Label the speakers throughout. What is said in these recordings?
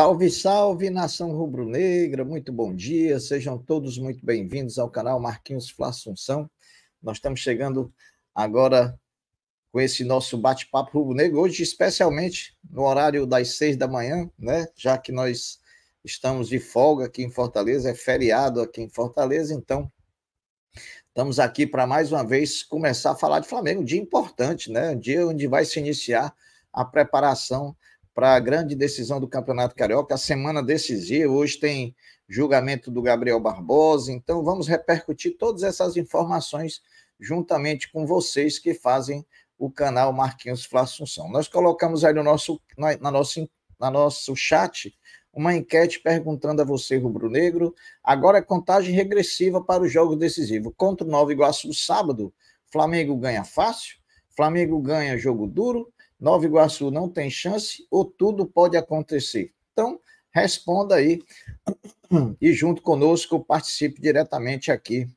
Speaker 1: Salve, salve nação rubro-negra, muito bom dia, sejam todos muito bem-vindos ao canal Marquinhos Flá Assunção. Nós estamos chegando agora com esse nosso bate-papo rubro-negro, hoje especialmente no horário das seis da manhã, né? Já que nós estamos de folga aqui em Fortaleza, é feriado aqui em Fortaleza, então estamos aqui para mais uma vez começar a falar de Flamengo, um dia importante, né? Um dia onde vai se iniciar a preparação para a grande decisão do Campeonato Carioca, a semana decisiva. Hoje tem julgamento do Gabriel Barbosa, então vamos repercutir todas essas informações juntamente com vocês que fazem o canal Marquinhos Flá Assunção. Nós colocamos aí no nosso, na, na nosso, na nosso chat uma enquete perguntando a você, rubro-negro, agora é contagem regressiva para o jogo decisivo. Contra o Nova Iguaçu, sábado, Flamengo ganha fácil, Flamengo ganha jogo duro, Nova Iguaçu não tem chance ou tudo pode acontecer? Então, responda aí e junto conosco participe diretamente aqui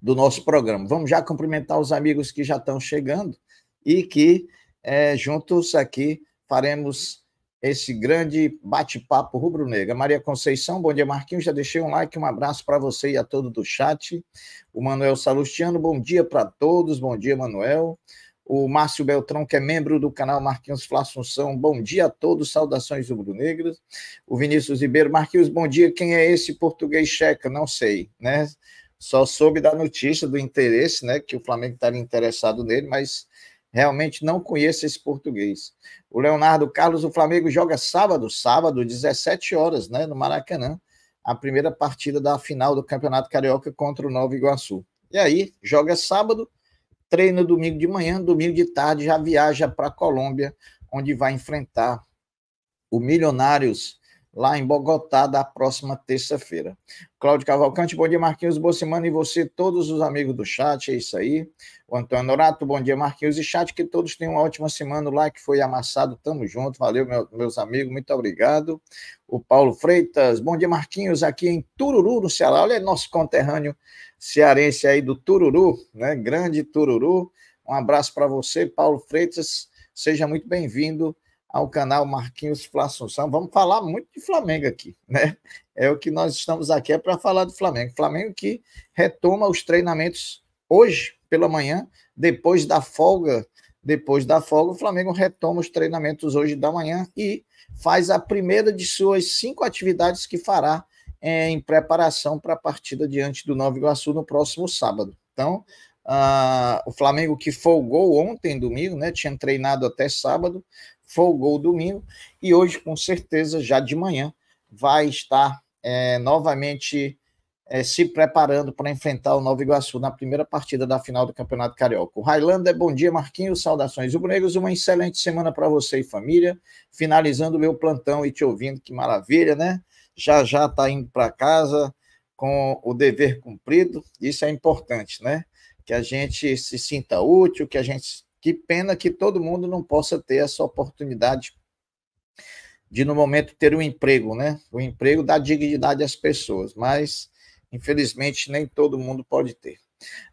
Speaker 1: do nosso programa. Vamos já cumprimentar os amigos que já estão chegando e que é, juntos aqui faremos esse grande bate-papo rubro-negra. Maria Conceição, bom dia, Marquinhos. Já deixei um like, um abraço para você e a todo do chat. O Manuel Salustiano, bom dia para todos. Bom dia, Manuel o Márcio Beltrão, que é membro do canal Marquinhos Flá Assunção. Bom dia a todos, saudações rubro-negras. O Vinícius Ribeiro, Marquinhos, bom dia. Quem é esse português checa? Não sei, né? Só soube da notícia do interesse, né? Que o Flamengo estaria tá interessado nele, mas realmente não conheço esse português. O Leonardo Carlos, o Flamengo joga sábado, sábado, 17 horas, né? No Maracanã, a primeira partida da final do Campeonato Carioca contra o Nova Iguaçu. E aí, joga sábado treina domingo de manhã, domingo de tarde já viaja para a Colômbia, onde vai enfrentar o Milionários lá em Bogotá, da próxima terça-feira. Cláudio Cavalcante, bom dia, Marquinhos semana e você, todos os amigos do chat, é isso aí. O Antônio Norato, bom dia, Marquinhos e chat, que todos tenham uma ótima semana. O like foi amassado, tamo junto, valeu, meu, meus amigos, muito obrigado. O Paulo Freitas, bom dia, Marquinhos, aqui em Tururu, no Ceará. Olha, nosso conterrâneo cearense aí do Tururu, né? Grande Tururu. Um abraço para você, Paulo Freitas, seja muito bem-vindo ao canal Marquinhos Fla Vamos falar muito de Flamengo aqui, né? É o que nós estamos aqui é para falar do Flamengo. Flamengo que retoma os treinamentos hoje pela manhã, depois da folga, depois da folga, o Flamengo retoma os treinamentos hoje da manhã e faz a primeira de suas cinco atividades que fará é, em preparação para a partida diante do Nova Iguaçu no próximo sábado. Então, Uh, o Flamengo que folgou ontem, domingo, né? Tinha treinado até sábado, folgou domingo e hoje, com certeza, já de manhã, vai estar é, novamente é, se preparando para enfrentar o Nova Iguaçu na primeira partida da final do Campeonato Carioca. O Highlander, bom dia, Marquinhos, saudações rubro-negros, uma excelente semana para você e família, finalizando o meu plantão e te ouvindo, que maravilha, né? Já já está indo para casa com o dever cumprido, isso é importante, né? Que a gente se sinta útil, que a gente que pena que todo mundo não possa ter essa oportunidade de, no momento, ter um emprego, né? O emprego dá dignidade às pessoas, mas, infelizmente, nem todo mundo pode ter.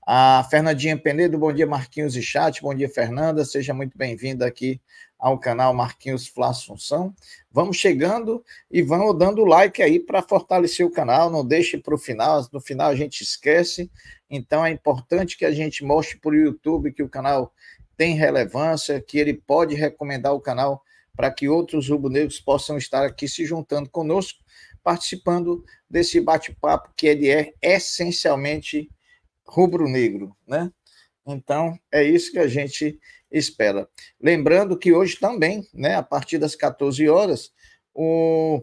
Speaker 1: A Fernandinha Penedo, bom dia, Marquinhos e chat. Bom dia, Fernanda. Seja muito bem-vinda aqui ao canal Marquinhos Flá Assunção. Vamos chegando e vão dando like aí para fortalecer o canal. Não deixe para o final, no final a gente esquece. Então é importante que a gente mostre para o YouTube que o canal tem relevância, que ele pode recomendar o canal para que outros rubro-negros possam estar aqui se juntando conosco, participando desse bate-papo que ele é essencialmente rubro-negro, né? Então, é isso que a gente espera. Lembrando que hoje também, né, a partir das 14 horas, o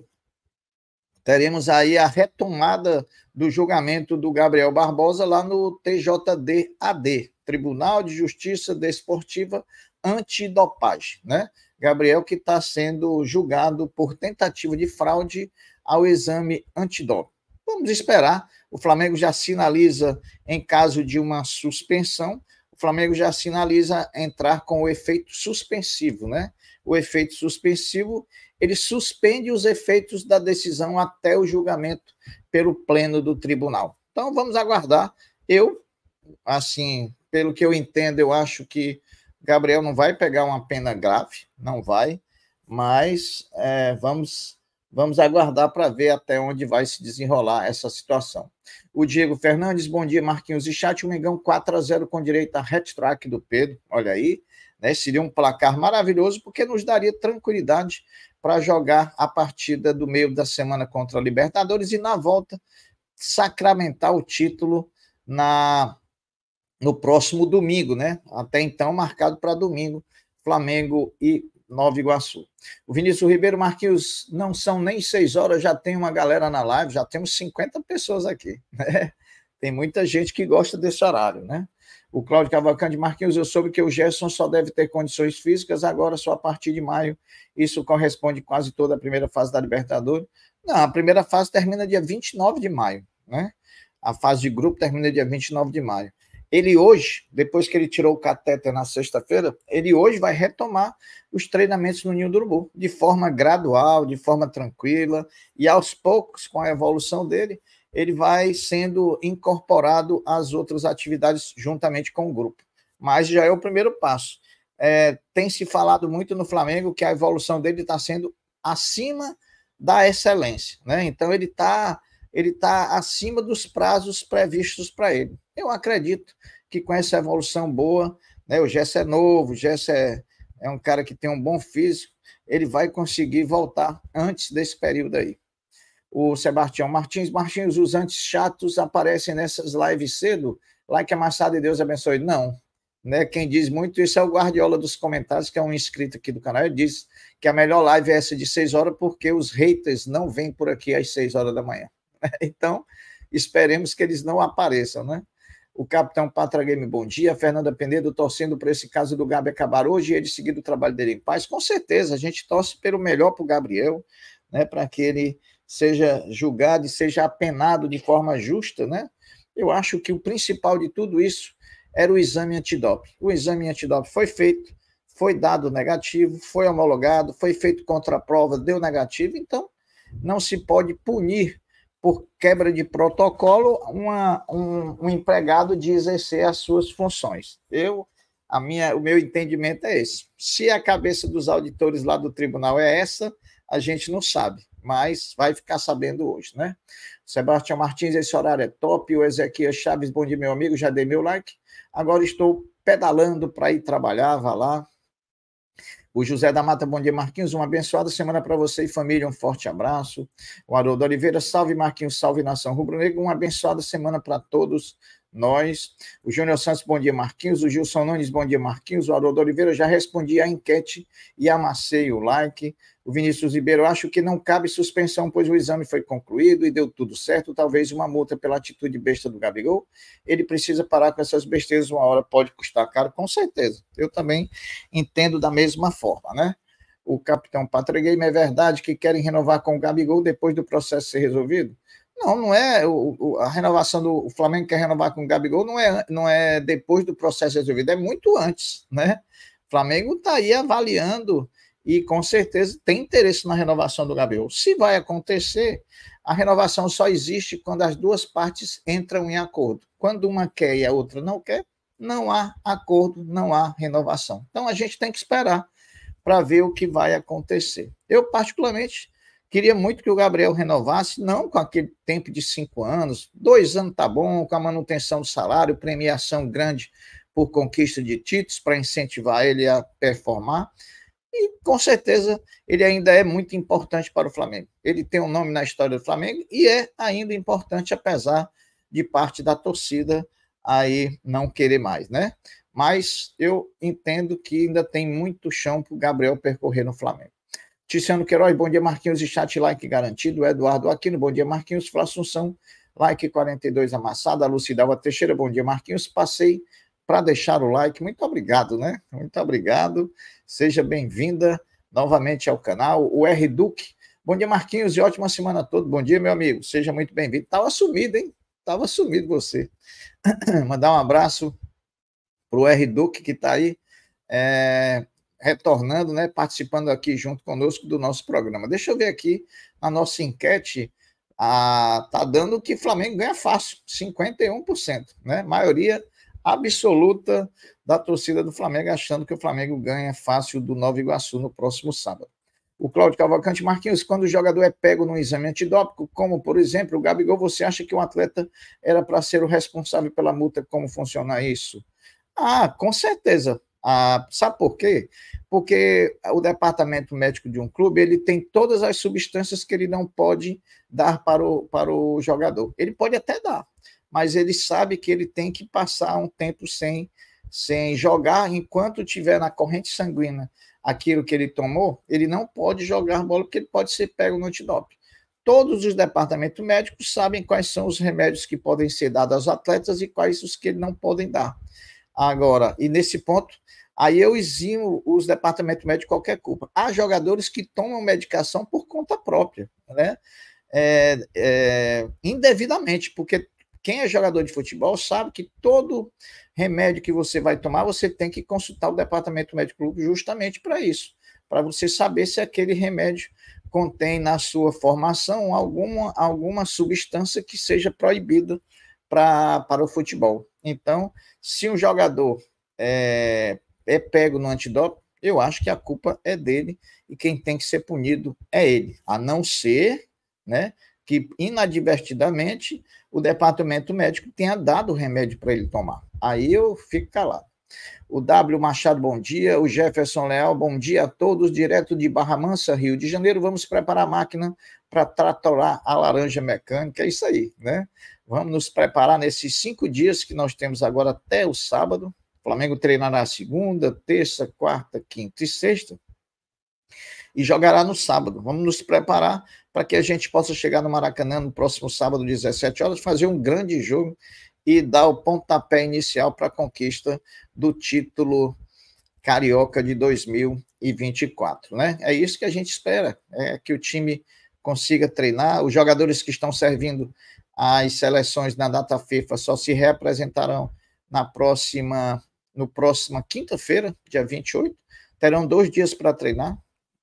Speaker 1: Teremos aí a retomada do julgamento do Gabriel Barbosa lá no TJDAD, Tribunal de Justiça Desportiva Antidopagem, né? Gabriel que está sendo julgado por tentativa de fraude ao exame antidoping. Vamos esperar. O Flamengo já sinaliza em caso de uma suspensão. O Flamengo já sinaliza entrar com o efeito suspensivo, né? O efeito suspensivo ele suspende os efeitos da decisão até o julgamento pelo pleno do tribunal. Então vamos aguardar. Eu, assim, pelo que eu entendo, eu acho que Gabriel não vai pegar uma pena grave, não vai, mas é, vamos vamos aguardar para ver até onde vai se desenrolar essa situação. O Diego Fernandes, bom dia, Marquinhos e chat. O Mengão 4 a 0 com direito a hat-track do Pedro. Olha aí, né? Seria um placar maravilhoso porque nos daria tranquilidade para jogar a partida do meio da semana contra a Libertadores e na volta sacramentar o título na no próximo domingo, né? Até então marcado para domingo, Flamengo e Nova Iguaçu. O Vinícius Ribeiro Marquinhos, não são nem seis horas, já tem uma galera na live, já temos 50 pessoas aqui, né? Tem muita gente que gosta desse horário, né? o Cláudio Cavalcante Marquinhos, eu soube que o Gerson só deve ter condições físicas agora, só a partir de maio. Isso corresponde quase toda a primeira fase da Libertadores. Não, a primeira fase termina dia 29 de maio, né? A fase de grupo termina dia 29 de maio. Ele hoje, depois que ele tirou o catéter na sexta-feira, ele hoje vai retomar os treinamentos no Ninho do Urubu, de forma gradual, de forma tranquila, e aos poucos, com a evolução dele, ele vai sendo incorporado às outras atividades juntamente com o grupo. Mas já é o primeiro passo. É, tem se falado muito no Flamengo que a evolução dele está sendo acima da excelência, né? Então ele está ele tá acima dos prazos previstos para ele. Eu acredito que com essa evolução boa, né, o Gesso é novo, o Gesso é, é um cara que tem um bom físico, ele vai conseguir voltar antes desse período aí o Sebastião Martins. Martins, os antes chatos aparecem nessas lives cedo. Like amassado e Deus abençoe. Não. Né? Quem diz muito isso é o Guardiola dos comentários, que é um inscrito aqui do canal. Ele diz que a melhor live é essa de 6 horas, porque os haters não vêm por aqui às 6 horas da manhã. Então, esperemos que eles não apareçam, né? O capitão Patra Game, bom dia. Fernanda Penedo torcendo para esse caso do Gabi acabar hoje e ele seguir o trabalho dele em paz. Com certeza, a gente torce pelo melhor para o Gabriel, né? Para que ele seja julgado e seja apenado de forma justa, né? Eu acho que o principal de tudo isso era o exame antidoping. O exame antidoping foi feito, foi dado negativo, foi homologado, foi feito contraprova, deu negativo, então não se pode punir por quebra de protocolo uma, um, um, empregado de exercer as suas funções. Eu, a minha, o meu entendimento é esse. Se a cabeça dos auditores lá do tribunal é essa, a gente não sabe mas vai ficar sabendo hoje, né? Sebastião Martins, esse horário é top. O Ezequiel Chaves, bom dia, meu amigo, já dei meu like. Agora estou pedalando para ir trabalhar, vá lá. O José da Mata, bom dia, Marquinhos. Uma abençoada semana para você e família. Um forte abraço. O Haroldo Oliveira, salve Marquinhos, salve nação rubro-negra. Uma abençoada semana para todos nós. O Júnior Santos, bom dia, Marquinhos. O Gilson Nunes, bom dia, Marquinhos. O Haroldo Oliveira, já respondi a enquete e amassei o like. O Vinícius Ribeiro, acho que não cabe suspensão, pois o exame foi concluído e deu tudo certo. Talvez uma multa pela atitude besta do Gabigol. Ele precisa parar com essas besteiras uma hora, pode custar caro, com certeza. Eu também entendo da mesma forma, né? O capitão Patrick Game, é verdade que querem renovar com o Gabigol depois do processo ser resolvido? Não, não é. O, a renovação do o Flamengo quer renovar com o Gabigol não é, não é depois do processo resolvido, é muito antes, né? O Flamengo está aí avaliando e com certeza tem interesse na renovação do Gabigol. Se vai acontecer, a renovação só existe quando as duas partes entram em acordo. Quando uma quer e a outra não quer, não há acordo, não há renovação. Então a gente tem que esperar para ver o que vai acontecer. Eu, particularmente, Queria muito que o Gabriel renovasse, não com aquele tempo de cinco anos, dois anos tá bom, com a manutenção do salário, premiação grande por conquista de títulos para incentivar ele a performar. E com certeza ele ainda é muito importante para o Flamengo. Ele tem um nome na história do Flamengo e é ainda importante, apesar de parte da torcida aí não querer mais, né? Mas eu entendo que ainda tem muito chão para o Gabriel percorrer no Flamengo. Tiziano Queiroz, bom dia, Marquinhos e chat, like garantido. Eduardo Aquino, bom dia, Marquinhos. Flávio Assunção, like 42 amassada. Lucidalva Teixeira, bom dia, Marquinhos. Passei para deixar o like. Muito obrigado, né? Muito obrigado. Seja bem-vinda novamente ao canal. O R Duque, bom dia, Marquinhos, e ótima semana a todos. Bom dia, meu amigo. Seja muito bem-vindo. Estava sumido, hein? Estava sumido você. Mandar um abraço para o R Duque que está aí. É retornando, né, participando aqui junto conosco do nosso programa. Deixa eu ver aqui a nossa enquete. Ah, tá dando que Flamengo ganha fácil, 51%, né? Maioria absoluta da torcida do Flamengo achando que o Flamengo ganha fácil do Nova Iguaçu no próximo sábado. O Cláudio Cavalcante Marquinhos, quando o jogador é pego num exame antidópico, como por exemplo o Gabigol, você acha que um atleta era para ser o responsável pela multa? Como funciona isso? Ah, com certeza. Ah, sabe por quê? Porque o departamento médico de um clube ele tem todas as substâncias que ele não pode dar para o, para o jogador. Ele pode até dar, mas ele sabe que ele tem que passar um tempo sem, sem jogar enquanto tiver na corrente sanguínea aquilo que ele tomou, ele não pode jogar bola porque ele pode ser pego no antidope. Todos os departamentos médicos sabem quais são os remédios que podem ser dados aos atletas e quais os que ele não podem dar. Agora, e nesse ponto, aí eu eximo os departamentos médicos de qualquer culpa. Há jogadores que tomam medicação por conta própria, né? É, é, indevidamente, porque quem é jogador de futebol sabe que todo remédio que você vai tomar, você tem que consultar o departamento médico justamente para isso, para você saber se aquele remédio contém na sua formação alguma, alguma substância que seja proibida pra, para o futebol. Então, se um jogador é, é pego no antidop, eu acho que a culpa é dele e quem tem que ser punido é ele, a não ser né, que inadvertidamente o departamento médico tenha dado o remédio para ele tomar. Aí eu fico calado. O W Machado, bom dia. O Jefferson Leal, bom dia a todos. Direto de Barra Mansa, Rio de Janeiro. Vamos preparar a máquina para tratorar a laranja mecânica. É isso aí, né? Vamos nos preparar nesses cinco dias que nós temos agora até o sábado. O Flamengo treinará segunda, terça, quarta, quinta e sexta. E jogará no sábado. Vamos nos preparar para que a gente possa chegar no Maracanã no próximo sábado, 17 horas, fazer um grande jogo e dar o pontapé inicial para a conquista do título carioca de 2024, né? É isso que a gente espera, é que o time consiga treinar, os jogadores que estão servindo as seleções na data FIFA só se representarão na próxima, no próxima quinta-feira, dia 28. Terão dois dias para treinar.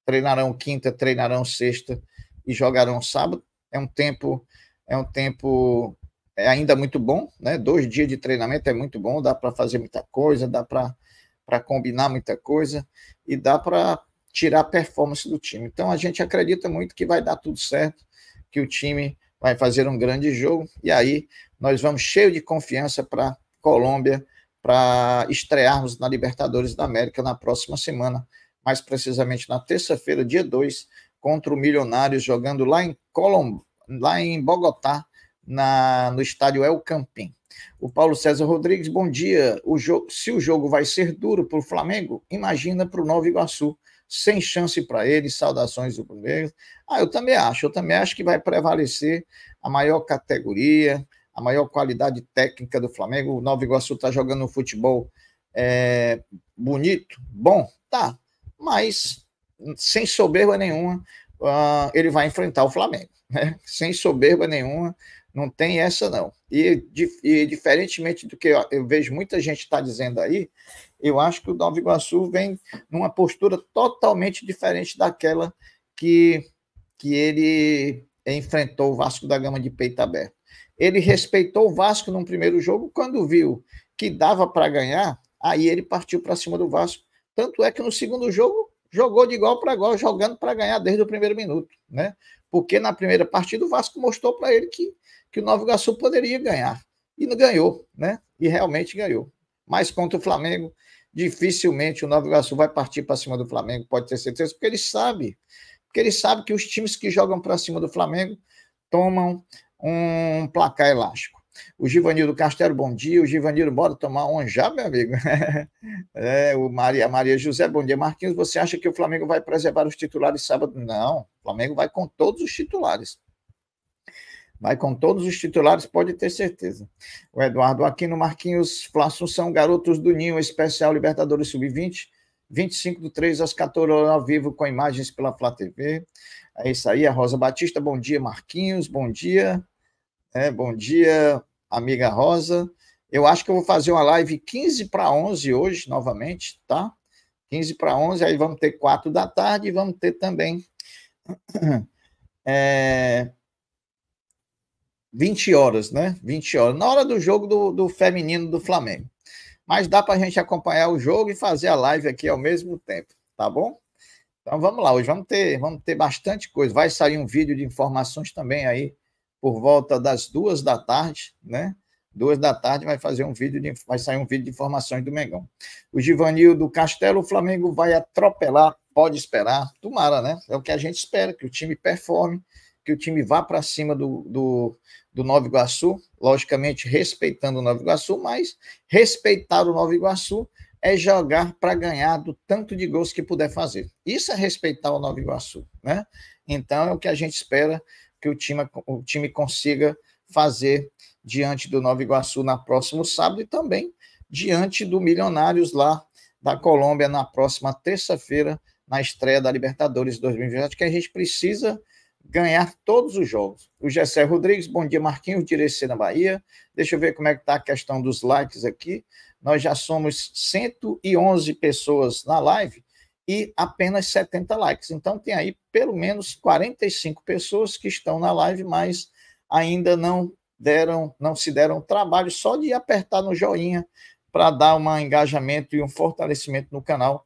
Speaker 1: Treinarão quinta, treinarão sexta e jogarão sábado. É um tempo, é um tempo é ainda muito bom, né? Dois dias de treinamento é muito bom, dá para fazer muita coisa, dá para combinar muita coisa e dá para tirar a performance do time. Então a gente acredita muito que vai dar tudo certo, que o time vai fazer um grande jogo e aí nós vamos cheio de confiança para Colômbia para estrearmos na Libertadores da América na próxima semana, mais precisamente na terça-feira, dia 2, contra o Milionários jogando lá em Colom lá em Bogotá, na, no estádio El Campín. O Paulo César Rodrigues, bom dia. O se o jogo vai ser duro para o Flamengo, imagina para o Nova Iguaçu, sem chance para ele, saudações do primeiro. Ah, eu também acho, eu também acho que vai prevalecer a maior categoria, a maior qualidade técnica do Flamengo. O Nova Iguaçu está jogando um futebol é, bonito, bom, tá, mas sem soberba nenhuma, uh, ele vai enfrentar o Flamengo, né? Sem soberba nenhuma, não tem essa não. E, e diferentemente do que eu, eu vejo muita gente está dizendo aí, eu acho que o Nova Iguaçu vem numa postura totalmente diferente daquela que, que ele enfrentou o Vasco da Gama de peito aberto. Ele respeitou o Vasco num primeiro jogo, quando viu que dava para ganhar, aí ele partiu para cima do Vasco. Tanto é que no segundo jogo jogou de igual para igual, jogando para ganhar desde o primeiro minuto, né? Porque na primeira partida o Vasco mostrou para ele que, que o Nova Iguaçu poderia ganhar. E ganhou, né? E realmente ganhou. Mas contra o Flamengo, dificilmente o Nova Iguaçu vai partir para cima do Flamengo, pode ter certeza, porque ele sabe. Porque ele sabe que os times que jogam para cima do Flamengo tomam um placar elástico. O Givanildo Castelo, bom dia. O Givanildo, bora tomar um já, meu amigo. é, o Maria, Maria José, bom dia. Marquinhos, você acha que o Flamengo vai preservar os titulares sábado? Não, o Flamengo vai com todos os titulares. Vai com todos os titulares, pode ter certeza. O Eduardo Aquino Marquinhos, Flácio são garotos do Ninho, especial Libertadores Sub-20, 25 de 3 às 14 horas ao vivo, com imagens pela Flá TV. É isso aí, a Rosa Batista, bom dia, Marquinhos, bom dia. É, bom dia, amiga Rosa. Eu acho que eu vou fazer uma live 15 para 11 hoje, novamente, tá? 15 para 11, aí vamos ter 4 da tarde e vamos ter também... É, 20 horas, né? 20 horas. Na hora do jogo do, do feminino do Flamengo. Mas dá para a gente acompanhar o jogo e fazer a live aqui ao mesmo tempo, tá bom? Então vamos lá, hoje vamos ter, vamos ter bastante coisa. Vai sair um vídeo de informações também aí por volta das duas da tarde, né? Duas da tarde vai fazer um vídeo, de, vai sair um vídeo de informações do Mengão. O Givanil do Castelo, o Flamengo vai atropelar, pode esperar, tomara, né? É o que a gente espera, que o time performe que o time vá para cima do, do, do Nova Iguaçu, logicamente respeitando o Nova Iguaçu, mas respeitar o Nova Iguaçu é jogar para ganhar do tanto de gols que puder fazer. Isso é respeitar o Nova Iguaçu, né? Então é o que a gente espera que o time, o time consiga fazer diante do Nova Iguaçu na próximo sábado e também diante do Milionários lá da Colômbia na próxima terça-feira na estreia da Libertadores 2020, que a gente precisa ganhar todos os jogos. O Gessé Rodrigues, bom dia, Marquinhos, Direci na Bahia. Deixa eu ver como é que está a questão dos likes aqui. Nós já somos 111 pessoas na live e apenas 70 likes. Então tem aí pelo menos 45 pessoas que estão na live, mas ainda não deram, não se deram trabalho só de apertar no joinha para dar um engajamento e um fortalecimento no canal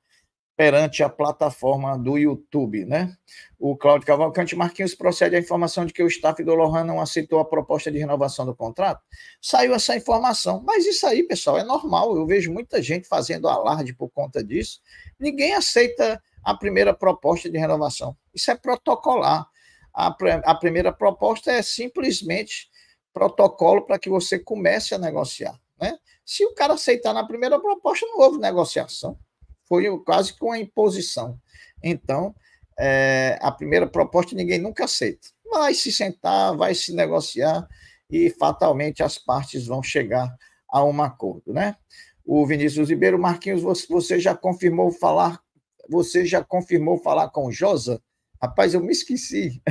Speaker 1: perante a plataforma do YouTube, né? O Cláudio Cavalcante Marquinhos procede à informação de que o staff do Lohan não aceitou a proposta de renovação do contrato. Saiu essa informação, mas isso aí, pessoal, é normal. Eu vejo muita gente fazendo alarde por conta disso. Ninguém aceita a primeira proposta de renovação. Isso é protocolar. A, pr a primeira proposta é simplesmente protocolo para que você comece a negociar, né? Se o cara aceitar na primeira proposta, é não houve negociação. Foi quase que uma imposição. Então, é, a primeira proposta ninguém nunca aceita. Vai se sentar, vai se negociar e fatalmente as partes vão chegar a um acordo, né? O Vinícius Ribeiro, Marquinhos, você já confirmou falar, você já confirmou falar com o Josa? Rapaz, eu me esqueci.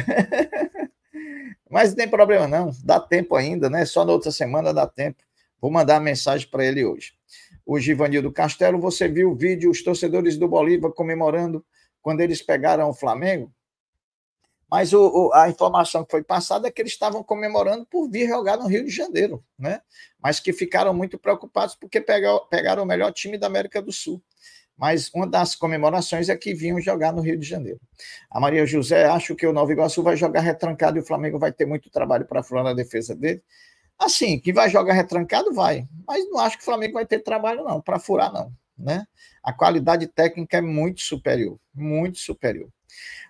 Speaker 1: Mas não tem problema não, dá tempo ainda, né? Só na outra semana dá tempo. Vou mandar a mensagem para ele hoje o Givanildo Castelo, você viu o vídeo, os torcedores do Bolívar comemorando quando eles pegaram o Flamengo? Mas o, o, a informação que foi passada é que eles estavam comemorando por vir jogar no Rio de Janeiro, né? Mas que ficaram muito preocupados porque pegaram, pegaram o melhor time da América do Sul. Mas uma das comemorações é que vinham jogar no Rio de Janeiro. A Maria José, acho que o Nova Iguaçu vai jogar retrancado e o Flamengo vai ter muito trabalho para furar na defesa dele. Assim, que vai jogar retrancado, vai. Mas não acho que o Flamengo vai ter trabalho, não, para furar, não. Né? A qualidade técnica é muito superior, muito superior.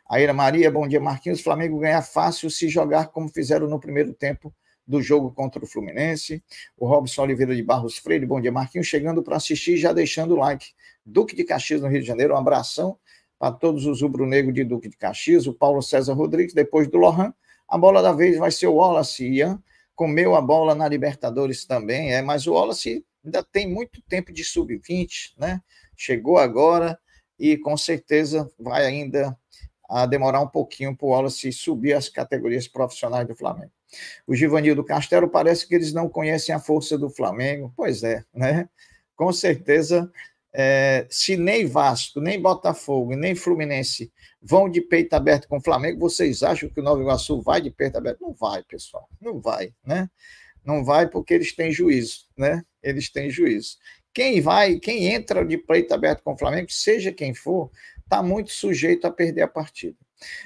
Speaker 1: Aira Maria, bom dia, Marquinhos. Flamengo ganha fácil se jogar como fizeram no primeiro tempo do jogo contra o Fluminense. O Robson Oliveira de Barros Freire, bom dia, Marquinhos. Chegando para assistir, já deixando o like. Duque de Caxias, no Rio de Janeiro, um abração para todos os rubro negros de Duque de Caxias. O Paulo César Rodrigues, depois do Lohan. A bola da vez vai ser o Wallace Ian comeu a bola na Libertadores também, é, mas o Wallace ainda tem muito tempo de sub-20, né? Chegou agora e com certeza vai ainda a ah, demorar um pouquinho para o Wallace subir as categorias profissionais do Flamengo. O Givanildo Castelo parece que eles não conhecem a força do Flamengo. Pois é, né? Com certeza é, se nem Vasco, nem Botafogo, nem Fluminense vão de peito aberto com o Flamengo, vocês acham que o Nova Iguaçu vai de peito aberto? Não vai, pessoal, não vai, né? Não vai porque eles têm juízo, né? Eles têm juízo. Quem vai, quem entra de peito aberto com o Flamengo, seja quem for, está muito sujeito a perder a partida.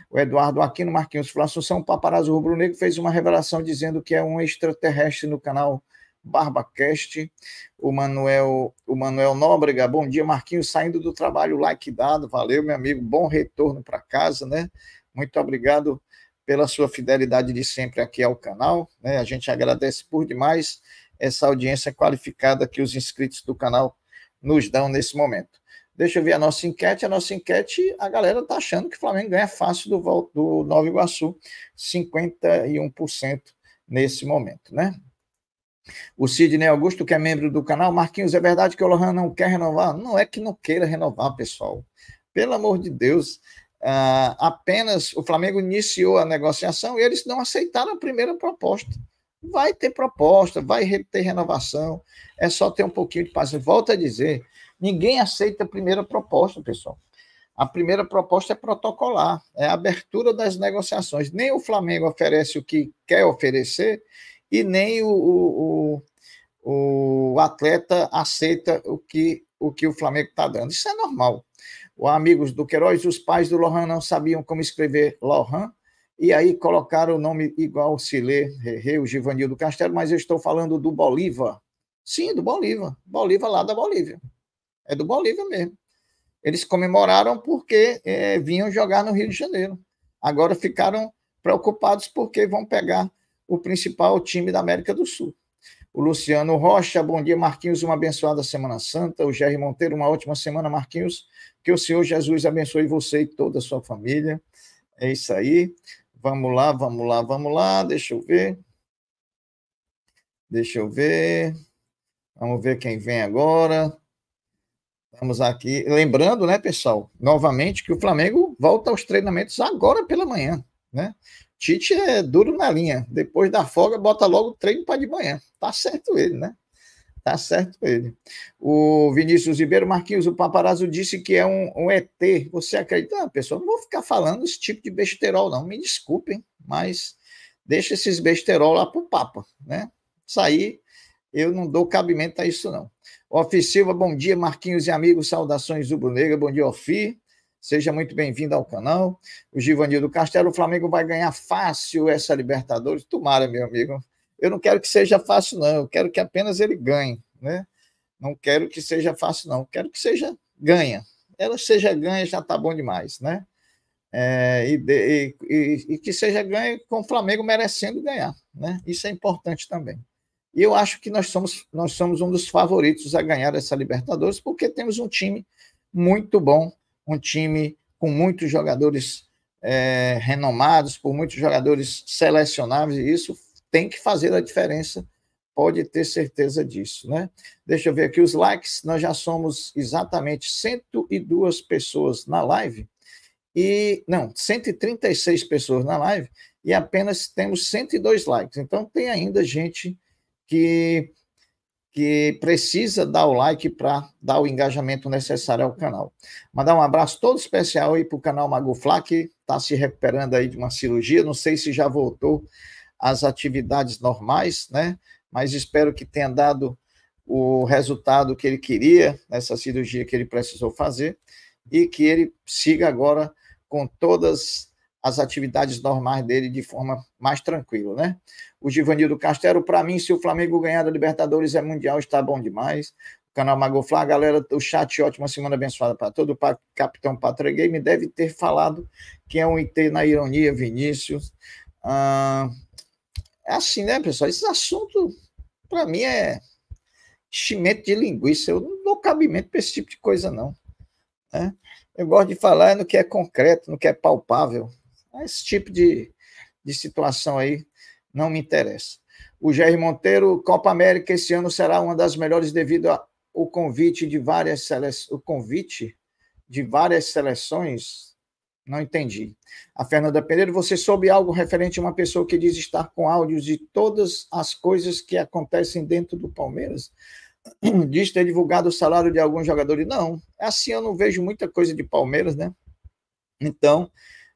Speaker 1: O Eduardo Aquino Marquinhos falou: Assunção Paparazzo Rubro Negro fez uma revelação dizendo que é um extraterrestre no canal BarbaCast. O Manuel, o Manuel Nóbrega, bom dia, Marquinhos, saindo do trabalho, like dado, valeu, meu amigo, bom retorno para casa, né? Muito obrigado pela sua fidelidade de sempre aqui ao canal, né? A gente agradece por demais essa audiência qualificada que os inscritos do canal nos dão nesse momento. Deixa eu ver a nossa enquete. A nossa enquete, a galera está achando que o Flamengo ganha fácil do, do Nova Iguaçu, 51% nesse momento, né? O Sidney Augusto, que é membro do canal, Marquinhos, é verdade que o Lohan não quer renovar? Não é que não queira renovar, pessoal. Pelo amor de Deus. Uh, apenas o Flamengo iniciou a negociação e eles não aceitaram a primeira proposta. Vai ter proposta, vai ter renovação, é só ter um pouquinho de paz. Volto a dizer, ninguém aceita a primeira proposta, pessoal. A primeira proposta é protocolar, é a abertura das negociações. Nem o Flamengo oferece o que quer oferecer e nem o, o, o, o atleta aceita o que o, que o Flamengo está dando. Isso é normal. O amigos do Queiroz, os pais do Lohan não sabiam como escrever Lohan, e aí colocaram o nome igual se lê Herreu, Givanil do Castelo, mas eu estou falando do Bolívar. Sim, do Bolívar. Bolívar lá da Bolívia. É do Bolívia mesmo. Eles comemoraram porque é, vinham jogar no Rio de Janeiro. Agora ficaram preocupados porque vão pegar o principal time da América do Sul. O Luciano Rocha, bom dia, Marquinhos, uma abençoada Semana Santa. O Jerry Monteiro, uma ótima semana, Marquinhos. Que o Senhor Jesus abençoe você e toda a sua família. É isso aí. Vamos lá, vamos lá, vamos lá. Deixa eu ver. Deixa eu ver. Vamos ver quem vem agora. Estamos aqui. Lembrando, né, pessoal, novamente, que o Flamengo volta aos treinamentos agora pela manhã. Né? Tite é duro na linha. Depois da folga, bota logo o treino para de manhã. Tá certo ele, né? Tá certo ele. O Vinícius Ribeiro Marquinhos, o paparazzo disse que é um, um ET. Você acredita? Ah, pessoal, não vou ficar falando esse tipo de besterol, não. Me desculpem, mas deixa esses besterol lá pro Papa, né? Isso aí, eu não dou cabimento a isso, não. Ofi Silva, bom dia, Marquinhos e amigos, saudações Zubo negra bom dia, Ofi. Seja muito bem-vindo ao canal. O Givanildo Castelo, o Flamengo vai ganhar fácil essa Libertadores. Tomara, meu amigo. Eu não quero que seja fácil, não. Eu quero que apenas ele ganhe, né? Não quero que seja fácil, não. Quero que seja ganha. Ela seja ganha já está bom demais, né? É, e, de, e, e, que seja ganha com o Flamengo merecendo ganhar, né? Isso é importante também. E eu acho que nós somos, nós somos um dos favoritos a ganhar essa Libertadores, porque temos um time muito bom um time com muitos jogadores é, renomados, por muitos jogadores selecionáveis, e isso tem que fazer a diferença, pode ter certeza disso, né? Deixa eu ver aqui os likes, nós já somos exatamente 102 pessoas na live, e não, 136 pessoas na live, e apenas temos 102 likes, então tem ainda gente que que precisa dar o like para dar o engajamento necessário ao canal. Mandar um abraço todo especial aí para o canal Mago Flá, que está se recuperando aí de uma cirurgia. Não sei se já voltou às atividades normais, né? Mas espero que tenha dado o resultado que ele queria nessa cirurgia que ele precisou fazer e que ele siga agora com todas as atividades normais dele de forma mais tranquila, né? O Givanildo Castelo, para mim, se o Flamengo ganhar da Libertadores é Mundial, está bom demais. O canal Magoflá, galera, o chat, ótima semana abençoada para todo. O Capitão Patra me deve ter falado que é um IT na ironia, Vinícius. Ah, é assim, né, pessoal? Esse assunto, para mim, é chimento de linguiça. Eu não dou cabimento para esse tipo de coisa, não. Né? Eu gosto de falar é no que é concreto, no que é palpável, ah, esse tipo de, de situação aí não me interessa. O Jair Monteiro, Copa América esse ano será uma das melhores devido ao convite de várias seleções. O convite de várias seleções? Não entendi. A Fernanda Pereira, você soube algo referente a uma pessoa que diz estar com áudios de todas as coisas que acontecem dentro do Palmeiras? Diz ter divulgado o salário de alguns jogadores? Não. Assim eu não vejo muita coisa de Palmeiras, né? Então,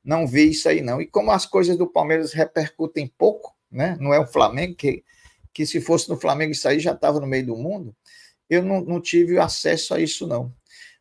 Speaker 1: não vi isso aí, não. E como as coisas do Palmeiras repercutem pouco, né? Não é o Flamengo, que, que se fosse no Flamengo isso aí já estava no meio do mundo, eu não, não tive acesso a isso, não.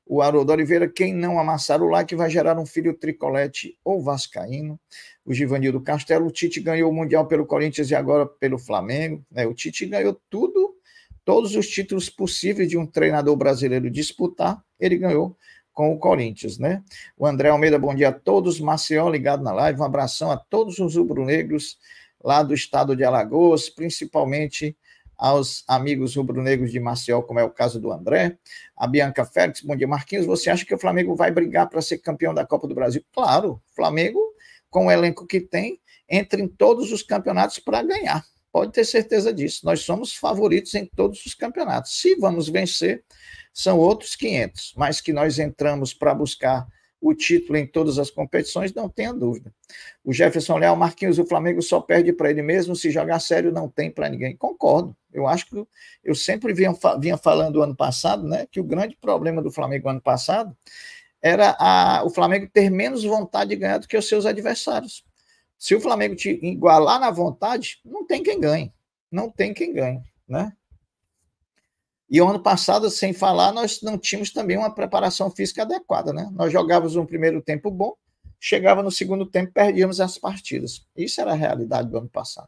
Speaker 1: O Haroldo Oliveira, quem não amassar o like vai gerar um filho tricolete ou vascaíno. O Givanildo Castelo, o Tite ganhou o Mundial pelo Corinthians e agora pelo Flamengo. Né? O Tite ganhou tudo, todos os títulos possíveis de um treinador brasileiro disputar, ele ganhou com o Corinthians, né? O André Almeida, bom dia a todos. Maceió ligado na live. Um abração a todos os rubro-negros lá do estado de Alagoas, principalmente aos amigos rubro-negros de Maceió, como é o caso do André. A Bianca Félix, bom dia, Marquinhos. Você acha que o Flamengo vai brigar para ser campeão da Copa do Brasil? Claro, Flamengo, com o elenco que tem, entra em todos os campeonatos para ganhar. Pode ter certeza disso. Nós somos favoritos em todos os campeonatos. Se vamos vencer, são outros 500, mas que nós entramos para buscar o título em todas as competições, não tenha dúvida. O Jefferson Leal Marquinhos, o Flamengo só perde para ele mesmo, se jogar sério não tem para ninguém. Concordo. Eu acho que eu sempre vinha, vinha falando ano passado, né, que o grande problema do Flamengo ano passado era a, o Flamengo ter menos vontade de ganhar do que os seus adversários. Se o Flamengo te igualar na vontade, não tem quem ganhe. Não tem quem ganhe, né? E o ano passado, sem falar, nós não tínhamos também uma preparação física adequada, né? Nós jogávamos um primeiro tempo bom, chegava no segundo tempo, perdíamos as partidas. Isso era a realidade do ano passado.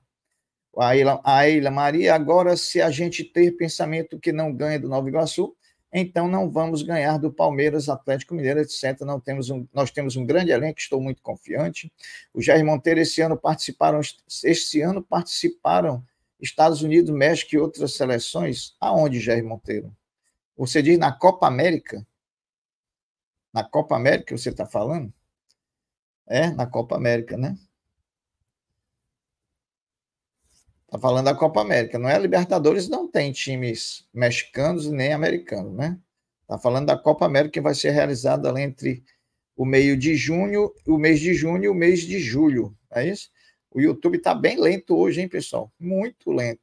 Speaker 1: A Ilha, a Maria, agora, se a gente ter pensamento que não ganha do Nova Iguaçu, então não vamos ganhar do Palmeiras, Atlético Mineiro, etc. Não temos um, nós temos um grande elenco, estou muito confiante. O Jair Monteiro esse ano participaram, este ano participaram Estados Unidos, México e outras seleções. Aonde, Jair Monteiro? Você diz na Copa América? Na Copa América você está falando? É, na Copa América, né? Tá falando da Copa América, não é? Libertadores não tem times mexicanos nem americanos, né? Tá falando da Copa América que vai ser realizada entre o meio de junho, o mês de junho e o mês de julho. É isso? O YouTube tá bem lento hoje, hein, pessoal? Muito lento.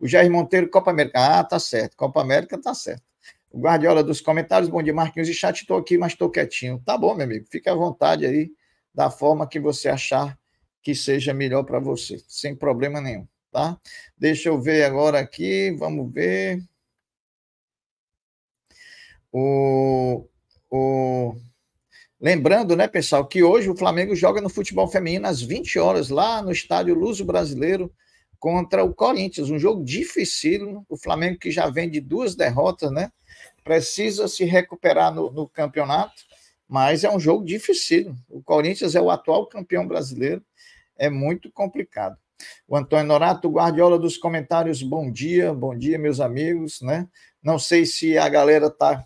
Speaker 1: O Jair Monteiro, Copa América. Ah, tá certo. Copa América tá certo. O Guardiola dos comentários, bom dia, Marquinhos e chat, estou aqui, mas estou quietinho. Tá bom, meu amigo, fique à vontade aí, da forma que você achar que seja melhor para você, sem problema nenhum tá? Deixa eu ver agora aqui, vamos ver. O, o... Lembrando, né, pessoal, que hoje o Flamengo joga no futebol feminino às 20 horas, lá no estádio Luso Brasileiro, contra o Corinthians. Um jogo dificílimo. O Flamengo, que já vem de duas derrotas, né? Precisa se recuperar no, no campeonato, mas é um jogo dificílimo. O Corinthians é o atual campeão brasileiro. É muito complicado. O Antônio Norato Guardiola dos comentários, bom dia, bom dia, meus amigos, né? Não sei se a galera está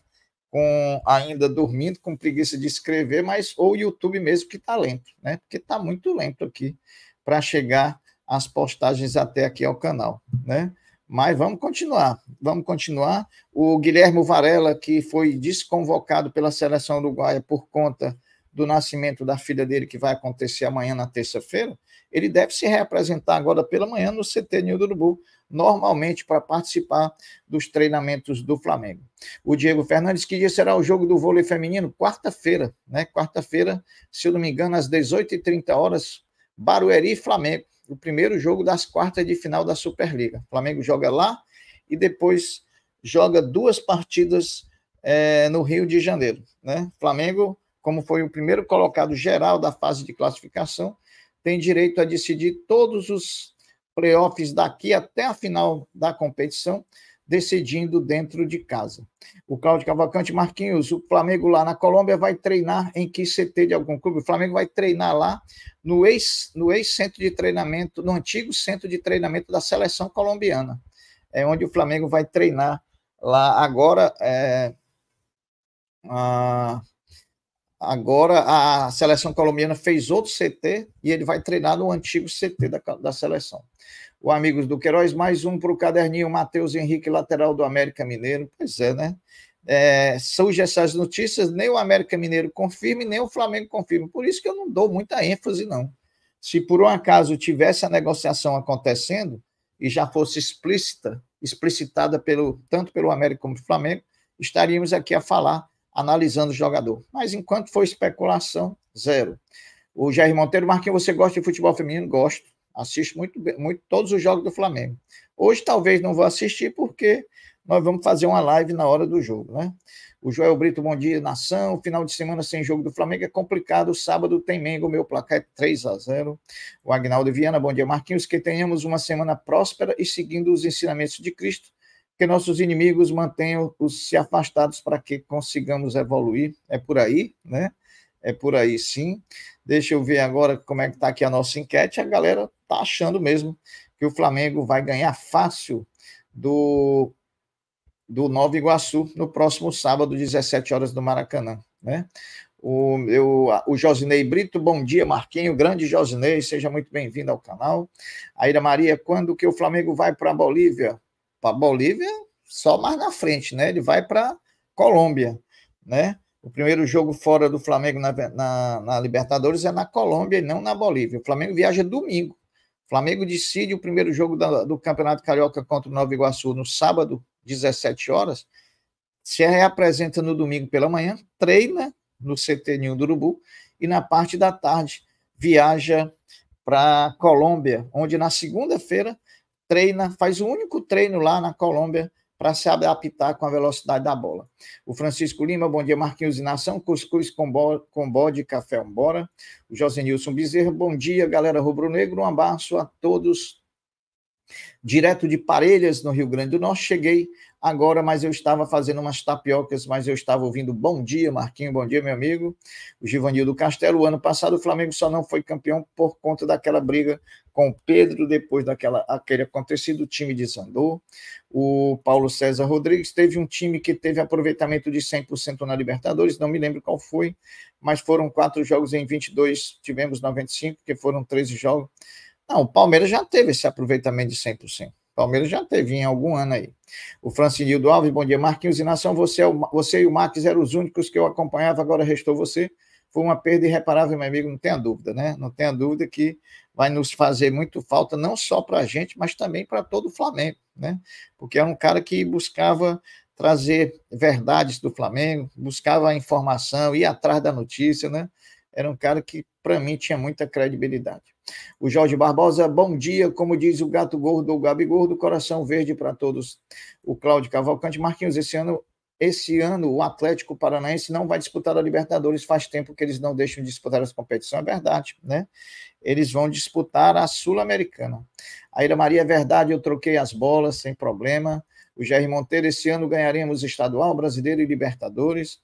Speaker 1: ainda dormindo, com preguiça de escrever, mas ou o YouTube mesmo que está lento, né? Porque está muito lento aqui para chegar as postagens até aqui ao canal, né? Mas vamos continuar, vamos continuar. O Guilherme Varela, que foi desconvocado pela seleção uruguaia por conta do nascimento da filha dele, que vai acontecer amanhã na terça-feira, ele deve se reapresentar agora pela manhã no CT Nildo Urubu, normalmente para participar dos treinamentos do Flamengo. O Diego Fernandes, que dia será o jogo do vôlei feminino? Quarta-feira, né? Quarta-feira, se eu não me engano, às 18h30 horas, Barueri Flamengo, o primeiro jogo das quartas de final da Superliga. O Flamengo joga lá e depois joga duas partidas é, no Rio de Janeiro, né? Flamengo, como foi o primeiro colocado geral da fase de classificação, tem direito a decidir todos os playoffs daqui até a final da competição, decidindo dentro de casa. O Cláudio Cavalcante Marquinhos, o Flamengo lá na Colômbia vai treinar em que CT de algum clube? O Flamengo vai treinar lá no ex, no ex centro de treinamento, no antigo centro de treinamento da seleção colombiana. É onde o Flamengo vai treinar lá agora. É, Agora a seleção colombiana fez outro CT e ele vai treinar no antigo CT da, da seleção. O Amigos do Queiroz, mais um para o caderninho Matheus Henrique, lateral do América Mineiro. Pois é, né? É, surge essas notícias, nem o América Mineiro confirme, nem o Flamengo confirma. Por isso que eu não dou muita ênfase, não. Se por um acaso tivesse a negociação acontecendo e já fosse explícita, explicitada pelo, tanto pelo América como pelo Flamengo, estaríamos aqui a falar analisando o jogador. Mas enquanto foi especulação, zero. O Jair Monteiro, Marquinhos, você gosta de futebol feminino? Gosto. Assisto muito, muito todos os jogos do Flamengo. Hoje talvez não vou assistir porque nós vamos fazer uma live na hora do jogo, né? O Joel Brito, bom dia, nação. Final de semana sem jogo do Flamengo é complicado. Sábado tem Mengo, meu placar é 3 a 0. O Agnaldo Viana, bom dia, Marquinhos. Que tenhamos uma semana próspera e seguindo os ensinamentos de Cristo, que nossos inimigos mantenham-os se afastados para que consigamos evoluir. É por aí, né? É por aí sim. Deixa eu ver agora como é que está aqui a nossa enquete. A galera tá achando mesmo que o Flamengo vai ganhar fácil do do Nova Iguaçu no próximo sábado, 17 horas do Maracanã, né? O, eu, o Josinei Brito, bom dia, Marquinho, grande Josinei, seja muito bem-vindo ao canal. Ira Maria, quando que o Flamengo vai para a Bolívia? para Bolívia só mais na frente, né? Ele vai para Colômbia, né? O primeiro jogo fora do Flamengo na, na, na, Libertadores é na Colômbia e não na Bolívia. O Flamengo viaja domingo. O Flamengo decide o primeiro jogo da, do Campeonato Carioca contra o Nova Iguaçu no sábado, 17 horas. Se reapresenta no domingo pela manhã, treina no CT Ninho do Urubu e na parte da tarde viaja para Colômbia, onde na segunda-feira treina, faz o único treino lá na Colômbia para se adaptar com a velocidade da bola. O Francisco Lima, bom dia, Marquinhos e Nação, Cuscuz, com bode, Café Umbora. O José Nilson Bezerra, bom dia, galera rubro-negro, um abraço a todos. Direto de Parelhas, no Rio Grande do Norte, cheguei agora, mas eu estava fazendo umas tapiocas, mas eu estava ouvindo Bom Dia, Marquinho, bom dia, meu amigo. O Givanildo Castelo, o ano passado o Flamengo só não foi campeão por conta daquela briga com o Pedro, depois daquela aquele acontecido, o time desandou. O Paulo César Rodrigues teve um time que teve aproveitamento de 100% na Libertadores, não me lembro qual foi, mas foram quatro jogos em 22, tivemos 95, que foram 13 jogos. Não, o Palmeiras já teve esse aproveitamento de 100%. Palmeiras já teve em algum ano aí. O Francinildo Alves, bom dia. Marquinhos e Nação, você, é você e o Marques eram os únicos que eu acompanhava, agora restou você. Foi uma perda irreparável, meu amigo, não tenha dúvida, né? Não tenha dúvida que vai nos fazer muito falta, não só para a gente, mas também para todo o Flamengo, né? Porque é um cara que buscava trazer verdades do Flamengo, buscava a informação, ia atrás da notícia, né? era um cara que, para mim, tinha muita credibilidade. O Jorge Barbosa, bom dia, como diz o gato gordo, o Gabi Gordo, coração verde para todos. O Cláudio Cavalcante, Marquinhos, esse ano esse ano o Atlético Paranaense não vai disputar a Libertadores, faz tempo que eles não deixam de disputar as competições, é verdade, né? Eles vão disputar a Sul-Americana. A Ira Maria, é verdade, eu troquei as bolas sem problema. O Jair Monteiro, esse ano ganharemos estadual, brasileiro e Libertadores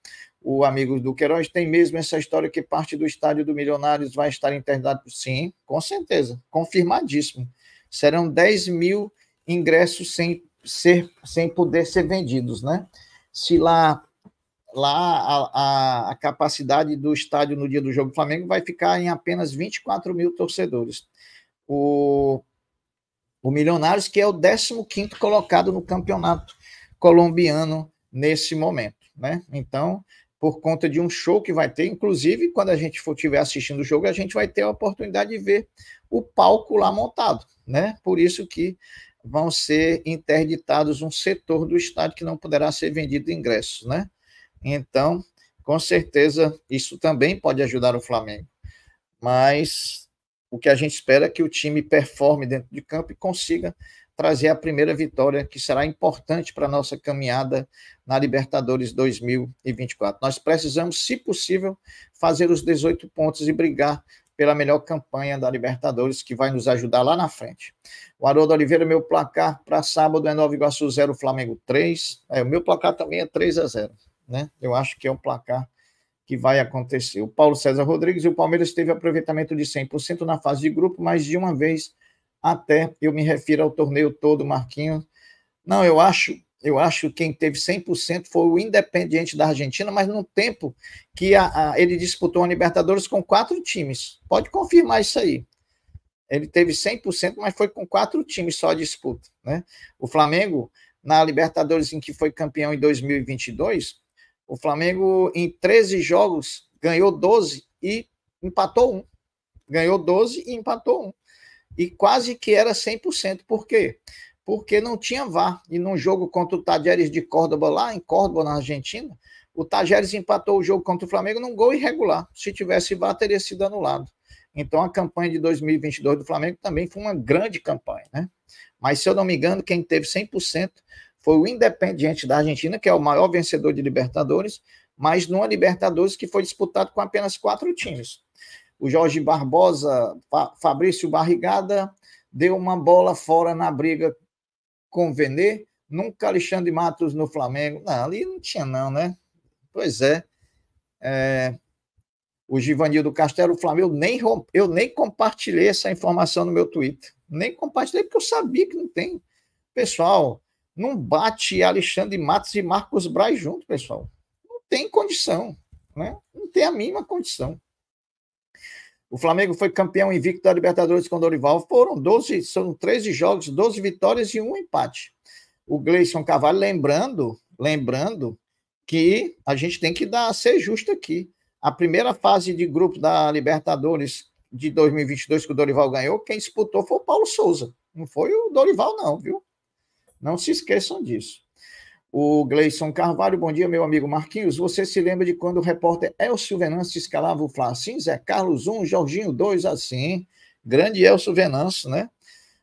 Speaker 1: o Amigos do Queiroz, tem mesmo essa história que parte do estádio do Milionários vai estar internado? Sim, com certeza, confirmadíssimo. Serão 10 mil ingressos sem, ser, sem poder ser vendidos, né? Se lá, lá a, a, a capacidade do estádio no dia do jogo do Flamengo vai ficar em apenas 24 mil torcedores. O, o Milionários, que é o 15 colocado no campeonato colombiano nesse momento, né? Então, por conta de um show que vai ter. Inclusive, quando a gente for tiver assistindo o jogo, a gente vai ter a oportunidade de ver o palco lá montado, né? Por isso que vão ser interditados um setor do estádio que não poderá ser vendido ingressos, né? Então, com certeza, isso também pode ajudar o Flamengo. Mas o que a gente espera é que o time performe dentro de campo e consiga trazer a primeira vitória, que será importante para a nossa caminhada na Libertadores 2024. Nós precisamos, se possível, fazer os 18 pontos e brigar pela melhor campanha da Libertadores, que vai nos ajudar lá na frente. O Haroldo Oliveira, meu placar para sábado é Nova Iguaçu 0, Flamengo 3. É, o meu placar também é 3 a 0. Né? Eu acho que é um placar que vai acontecer. O Paulo César Rodrigues e o Palmeiras teve aproveitamento de 100% na fase de grupo, mas de uma vez até eu me refiro ao torneio todo, Marquinhos. Não, eu acho, eu acho que quem teve 100% foi o Independiente da Argentina, mas no tempo que a, a, ele disputou a Libertadores com quatro times. Pode confirmar isso aí. Ele teve 100%, mas foi com quatro times só a disputa, né? O Flamengo na Libertadores em que foi campeão em 2022, o Flamengo em 13 jogos ganhou 12 e empatou um. Ganhou 12 e empatou um e quase que era 100%. Por quê? Porque não tinha VAR. E num jogo contra o Tajeres de Córdoba, lá em Córdoba, na Argentina, o Tajeres empatou o jogo contra o Flamengo num gol irregular. Se tivesse VAR, teria sido anulado. Então, a campanha de 2022 do Flamengo também foi uma grande campanha, né? Mas, se eu não me engano, quem teve 100% foi o Independiente da Argentina, que é o maior vencedor de Libertadores, mas numa Libertadores que foi disputado com apenas quatro times o Jorge Barbosa, Fabrício Barrigada, deu uma bola fora na briga com o Vene, nunca Alexandre Matos no Flamengo. Não, ali não tinha não, né? Pois é. é o Givanildo Castelo, o Flamengo, nem romp... eu nem compartilhei essa informação no meu Twitter. Nem compartilhei, porque eu sabia que não tem. Pessoal, não bate Alexandre Matos e Marcos Braz junto, pessoal. Não tem condição, né? Não tem a mínima condição. O Flamengo foi campeão invicto da Libertadores com o Dorival. Foram 12, são 13 jogos, 12 vitórias e um empate. O Gleison Cavalho, lembrando, lembrando que a gente tem que dar ser justo aqui. A primeira fase de grupo da Libertadores de 2022 que o Dorival ganhou, quem disputou foi o Paulo Souza. Não foi o Dorival, não, viu? Não se esqueçam disso. O Gleison Carvalho, bom dia, meu amigo Marquinhos. Você se lembra de quando o repórter Elcio Venâncio escalava o Fla? Sim, Zé Carlos 1, um, Jorginho 2, assim. Grande Elcio Venâncio, né?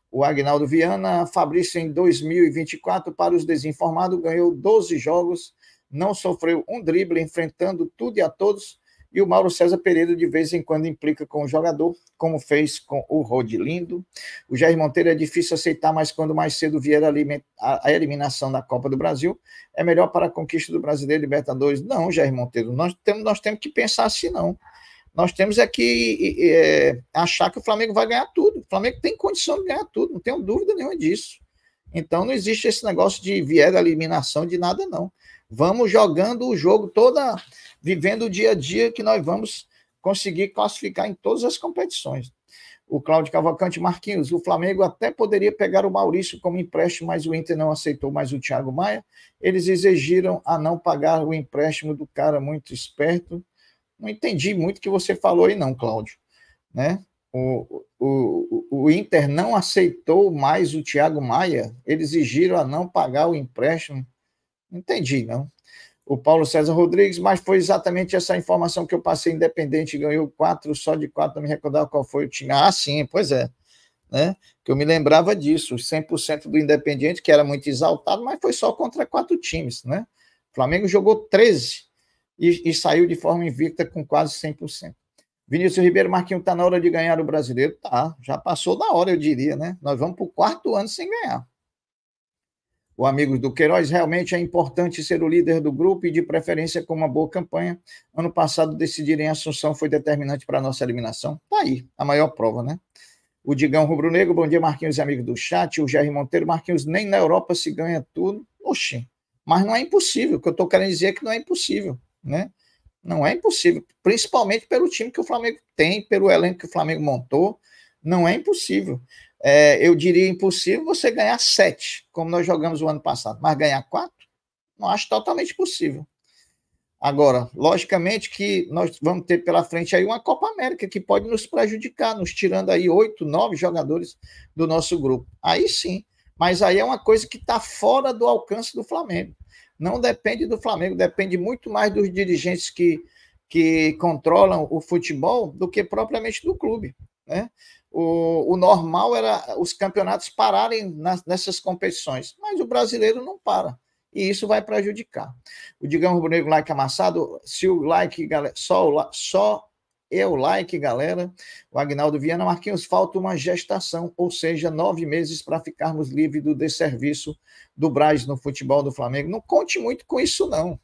Speaker 1: O Agnaldo Viana, Fabrício em 2024, para os desinformados, ganhou 12 jogos, não sofreu um drible, enfrentando tudo e a todos, e o Mauro César Pereira, de vez em quando, implica com o jogador, como fez com o Rodilindo. O Jair Monteiro é difícil aceitar, mas quando mais cedo vier a, eliminação da Copa do Brasil, é melhor para a conquista do Brasileiro Libertadores. Não, Jair Monteiro, nós temos, nós temos que pensar assim, não. Nós temos é que é, achar que o Flamengo vai ganhar tudo. O Flamengo tem condição de ganhar tudo, não tenho dúvida nenhuma disso. Então não existe esse negócio de vier a eliminação de nada, não. Vamos jogando o jogo toda vivendo o dia a dia que nós vamos conseguir classificar em todas as competições. O Cláudio Cavalcante Marquinhos, o Flamengo até poderia pegar o Maurício como empréstimo, mas o Inter não aceitou mais o Thiago Maia. Eles exigiram a não pagar o empréstimo do cara muito esperto. Não entendi muito o que você falou aí, não, Cláudio. Né? O, o, o Inter não aceitou mais o Thiago Maia. Eles exigiram a não pagar o empréstimo. Entendi, não o Paulo César Rodrigues, mas foi exatamente essa informação que eu passei, Independente ganhou quatro, só de quatro, não me recordava qual foi o time. Ah, sim, pois é. Né? Que eu me lembrava disso, 100% do Independente, que era muito exaltado, mas foi só contra quatro times, né? O Flamengo jogou 13 e, e saiu de forma invicta com quase 100%. Vinícius Ribeiro, Marquinhos, está na hora de ganhar o brasileiro? Tá, já passou da hora, eu diria, né? Nós vamos para o quarto ano sem ganhar o Amigos do Queiroz, realmente é importante ser o líder do grupo e, de preferência, com uma boa campanha. Ano passado, decidir em Assunção foi determinante para a nossa eliminação. Está aí, a maior prova, né? O Digão Rubro Negro, bom dia, Marquinhos e amigos do chat. O Jair Monteiro, Marquinhos, nem na Europa se ganha tudo. Oxi, mas não é impossível. O que eu estou querendo dizer é que não é impossível, né? Não é impossível, principalmente pelo time que o Flamengo tem, pelo elenco que o Flamengo montou. Não é impossível é, eu diria impossível você ganhar sete, como nós jogamos o ano passado, mas ganhar quatro, não acho totalmente possível. Agora, logicamente que nós vamos ter pela frente aí uma Copa América que pode nos prejudicar, nos tirando aí oito, nove jogadores do nosso grupo. Aí sim, mas aí é uma coisa que está fora do alcance do Flamengo. Não depende do Flamengo, depende muito mais dos dirigentes que, que controlam o futebol do que propriamente do clube. Né? o, o, normal era os campeonatos pararem nas, nessas competições, mas o brasileiro não para. E isso vai prejudicar. O Digão Rubro Negro like amassado, se o like, galera, só, só eu like, galera. O Agnaldo Viana Marquinhos, falta uma gestação, ou seja, nove meses para ficarmos livres do desserviço do Braz no futebol do Flamengo. Não conte muito com isso, não.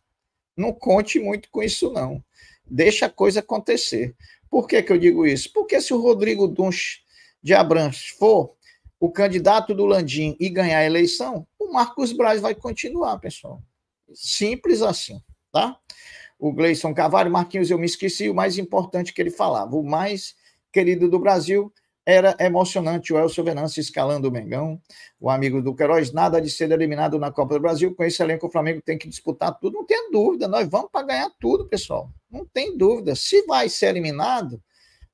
Speaker 1: Não conte muito com isso, não. Deixa a coisa acontecer. Por que, que eu digo isso? Porque se o Rodrigo Dunch de Abrantes for o candidato do Landim e ganhar a eleição, o Marcos Braz vai continuar, pessoal. Simples assim, tá? O Gleison Cavalho, Marquinhos, eu me esqueci, o mais importante que ele falava, o mais querido do Brasil, era emocionante o Elcio Venâncio escalando o Mengão, o amigo do Queiroz, nada de ser eliminado na Copa do Brasil. Com esse elenco, o Flamengo tem que disputar tudo, não tem dúvida. Nós vamos para ganhar tudo, pessoal. Não tem dúvida. Se vai ser eliminado,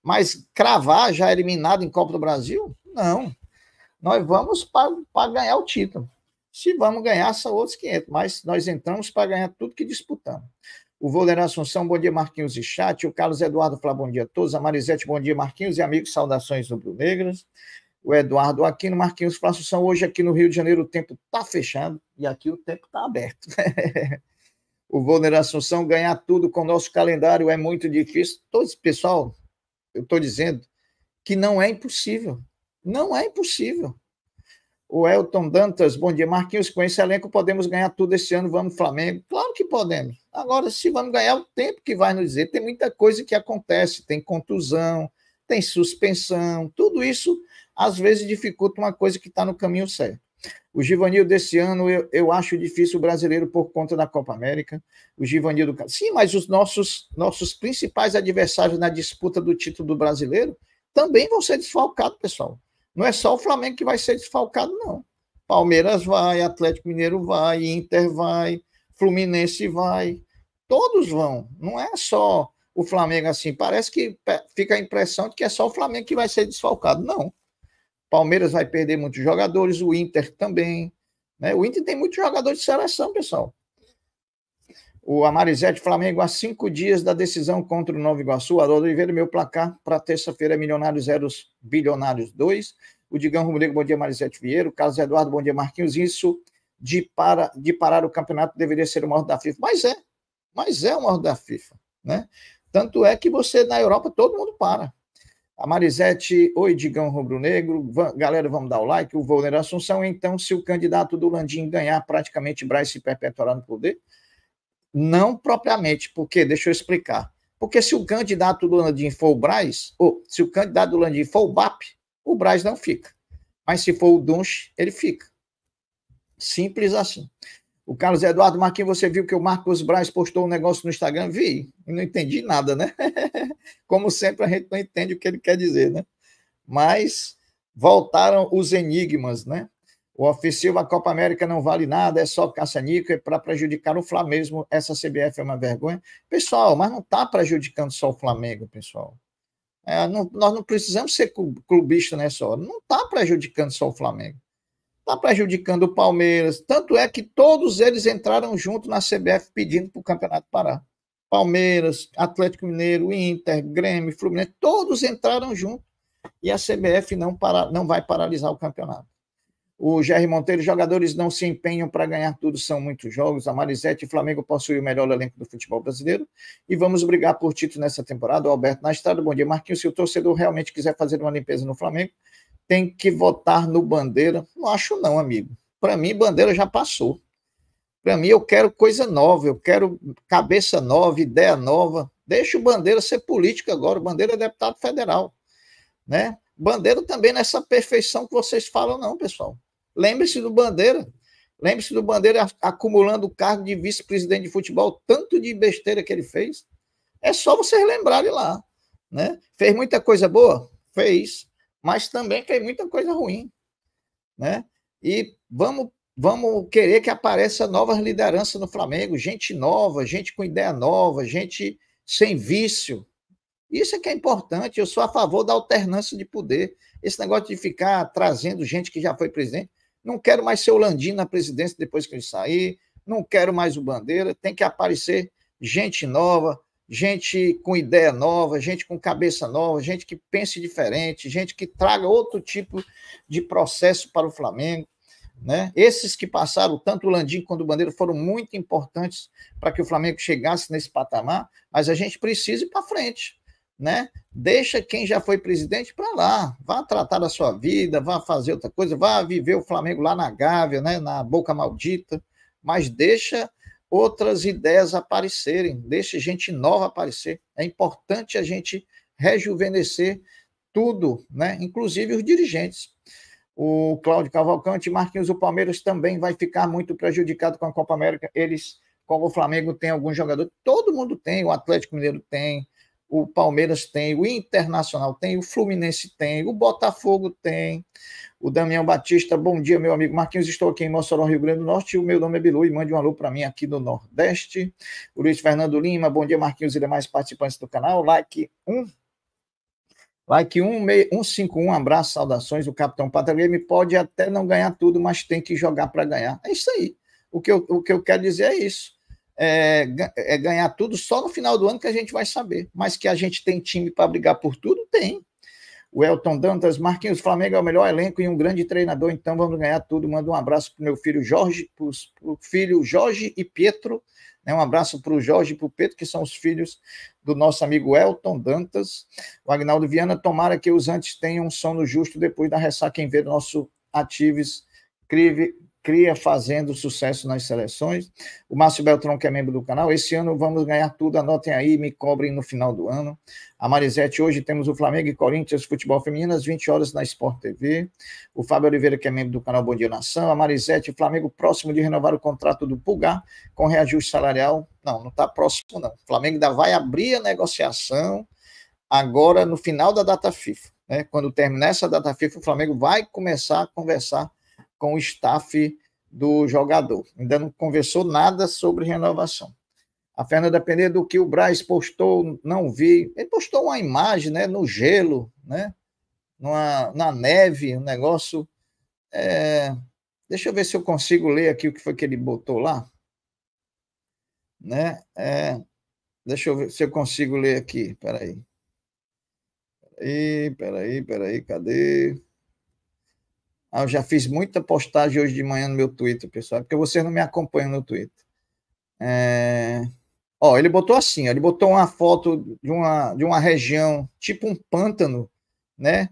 Speaker 1: mas cravar já eliminado em Copa do Brasil, não. Nós vamos para ganhar o título. Se vamos ganhar, são outros 500, mas nós entramos para ganhar tudo que disputamos o Vôler Assunção, bom dia, Marquinhos e chat. O Carlos Eduardo fala bom dia a todos. A Marisete, bom dia, Marquinhos e amigos, saudações do Blue O Eduardo Aquino, Marquinhos Flá Assunção, hoje aqui no Rio de Janeiro o tempo está fechando e aqui o tempo está aberto. o Vôler Assunção, ganhar tudo com o nosso calendário é muito difícil. Todos pessoal, eu estou dizendo que não é impossível. Não é impossível. O Elton Dantas, bom dia, Marquinhos. Com esse elenco podemos ganhar tudo esse ano, vamos Flamengo. Claro que podemos. Agora, se vamos ganhar, é o tempo que vai nos dizer, tem muita coisa que acontece, tem contusão, tem suspensão, tudo isso às vezes dificulta uma coisa que está no caminho certo. O Givanil desse ano, eu, eu acho difícil o brasileiro por conta da Copa América. O Givanil do Sim, mas os nossos, nossos principais adversários na disputa do título do brasileiro também vão ser desfalcados, pessoal. Não é só o Flamengo que vai ser desfalcado, não. Palmeiras vai, Atlético Mineiro vai, Inter vai, Fluminense vai, todos vão. Não é só o Flamengo assim. Parece que fica a impressão de que é só o Flamengo que vai ser desfalcado. Não. Palmeiras vai perder muitos jogadores, o Inter também. Né? O Inter tem muitos jogadores de seleção, pessoal. O Amarizete Flamengo há cinco dias da decisão contra o Nova Iguaçu. Haroldo Oliveira, meu placar para terça-feira é Milionários zero Bilionários 2. O Digão Rubro bom dia, Marizete Vieira. O Carlos Eduardo, bom dia, Marquinhos. Isso de, para, de parar o campeonato deveria ser o maior da FIFA. Mas é, mas é uma ordem da FIFA, né? Tanto é que você, na Europa, todo mundo para. A Marisete, oi, Digão Rubro Negro. Galera, vamos dar o like. O Volner Assunção, então, se o candidato do Landim ganhar, praticamente Braz se perpetuará no poder? Não propriamente, porque, deixa eu explicar. Porque se o candidato do Landim for o Braz, ou se o candidato do Landim for o BAP, o Braz não fica. Mas se for o Dunche, ele fica. Simples assim. O Carlos Eduardo Marquinhos, você viu que o Marcos Braz postou um negócio no Instagram? Vi, não entendi nada, né? Como sempre, a gente não entende o que ele quer dizer, né? Mas voltaram os enigmas, né? O ofensivo a Copa América não vale nada, é só caça-níquel é para prejudicar o Flamengo. Essa CBF é uma vergonha. Pessoal, mas não está prejudicando só o Flamengo, pessoal. É, não, nós não precisamos ser clubista nessa hora. Não está prejudicando só o Flamengo está prejudicando o Palmeiras. Tanto é que todos eles entraram junto na CBF pedindo para o Campeonato Pará. Palmeiras, Atlético Mineiro, Inter, Grêmio, Fluminense, todos entraram junto e a CBF não, para, não vai paralisar o campeonato. O Jerry Monteiro, jogadores não se empenham para ganhar tudo, são muitos jogos. A Marisete e Flamengo possuem o melhor elenco do futebol brasileiro e vamos brigar por título nessa temporada. O Alberto na estrada, bom dia. Marquinhos, se o torcedor realmente quiser fazer uma limpeza no Flamengo, tem que votar no Bandeira. Não acho não, amigo. Para mim, Bandeira já passou. Para mim, eu quero coisa nova, eu quero cabeça nova, ideia nova. Deixa o Bandeira ser político agora, o Bandeira é deputado federal. Né? Bandeira também nessa é perfeição que vocês falam, não, pessoal. Lembre-se do Bandeira. Lembre-se do Bandeira acumulando o cargo de vice-presidente de futebol, tanto de besteira que ele fez. É só vocês lembrarem lá. Né? Fez muita coisa boa? Fez mas também tem muita coisa ruim, né? E vamos vamos querer que apareça novas lideranças no Flamengo, gente nova, gente com ideia nova, gente sem vício. Isso é que é importante. Eu sou a favor da alternância de poder. Esse negócio de ficar trazendo gente que já foi presidente. Não quero mais ser o Landim na presidência depois que ele sair. Não quero mais o Bandeira. Tem que aparecer gente nova, gente com ideia nova, gente com cabeça nova, gente que pense diferente, gente que traga outro tipo de processo para o Flamengo. Né? Esses que passaram, tanto o Landim quanto o Bandeira, foram muito importantes para que o Flamengo chegasse nesse patamar, mas a gente precisa ir para frente. Né? Deixa quem já foi presidente para lá, vá tratar da sua vida, vá fazer outra coisa, vá viver o Flamengo lá na Gávea, né? na Boca Maldita, mas deixa outras ideias aparecerem, deixe gente nova aparecer. É importante a gente rejuvenescer tudo, né? inclusive os dirigentes. O Cláudio Cavalcante, Marquinhos, o Palmeiras também vai ficar muito prejudicado com a Copa América. Eles, como o Flamengo, tem algum jogador, todo mundo tem, o Atlético Mineiro tem, o Palmeiras tem, o Internacional tem, o Fluminense tem, o Botafogo tem, o Damião Batista, bom dia, meu amigo Marquinhos, estou aqui em Mossoró, Rio Grande do Norte, o meu nome é Bilu e mande um alô para mim aqui do Nordeste. O Luiz Fernando Lima, bom dia, Marquinhos e demais participantes do canal, like 1. Like 151, um abraço, saudações, o Capitão Pátria Game pode até não ganhar tudo, mas tem que jogar para ganhar. É isso aí. O que, eu, o que eu quero dizer é isso é, é ganhar tudo só no final do ano que a gente vai saber. Mas que a gente tem time para brigar por tudo, tem. O Elton Dantas, Marquinhos, Flamengo é o melhor elenco e um grande treinador, então vamos ganhar tudo. Manda um abraço para meu filho Jorge, para o filho Jorge e Pietro. Né? Um abraço para o Jorge e para o Pietro, que são os filhos do nosso amigo Elton Dantas. O Agnaldo Viana, tomara que os antes tenham um sono justo depois da ressaca em ver nosso Atives Crive cria fazendo sucesso nas seleções. O Márcio Beltrão, que é membro do canal, esse ano vamos ganhar tudo, anotem aí, me cobrem no final do ano. A Marisete, hoje temos o Flamengo e Corinthians Futebol Feminino, às 20 horas na Sport TV. O Fábio Oliveira, que é membro do canal Bom Dia Nação. A Marisete, Flamengo próximo de renovar o contrato do Pulgar com reajuste salarial. Não, não está próximo, não. O Flamengo ainda vai abrir a negociação agora no final da data FIFA. Né? Quando terminar essa data FIFA, o Flamengo vai começar a conversar com o staff do jogador. Ainda não conversou nada sobre renovação. A Fernanda Peneira, do que o Braz postou, não vi. Ele postou uma imagem, né, no gelo, né, numa, na neve, um negócio. É... Deixa eu ver se eu consigo ler aqui o que foi que ele botou lá. Né? É... Deixa eu ver se eu consigo ler aqui. Peraí. Peraí, peraí, peraí, cadê? Ah, eu já fiz muita postagem hoje de manhã no meu Twitter, pessoal, é porque vocês não me acompanham no Twitter. É... Ó, ele botou assim, ó, ele botou uma foto de uma, de uma região, tipo um pântano, né?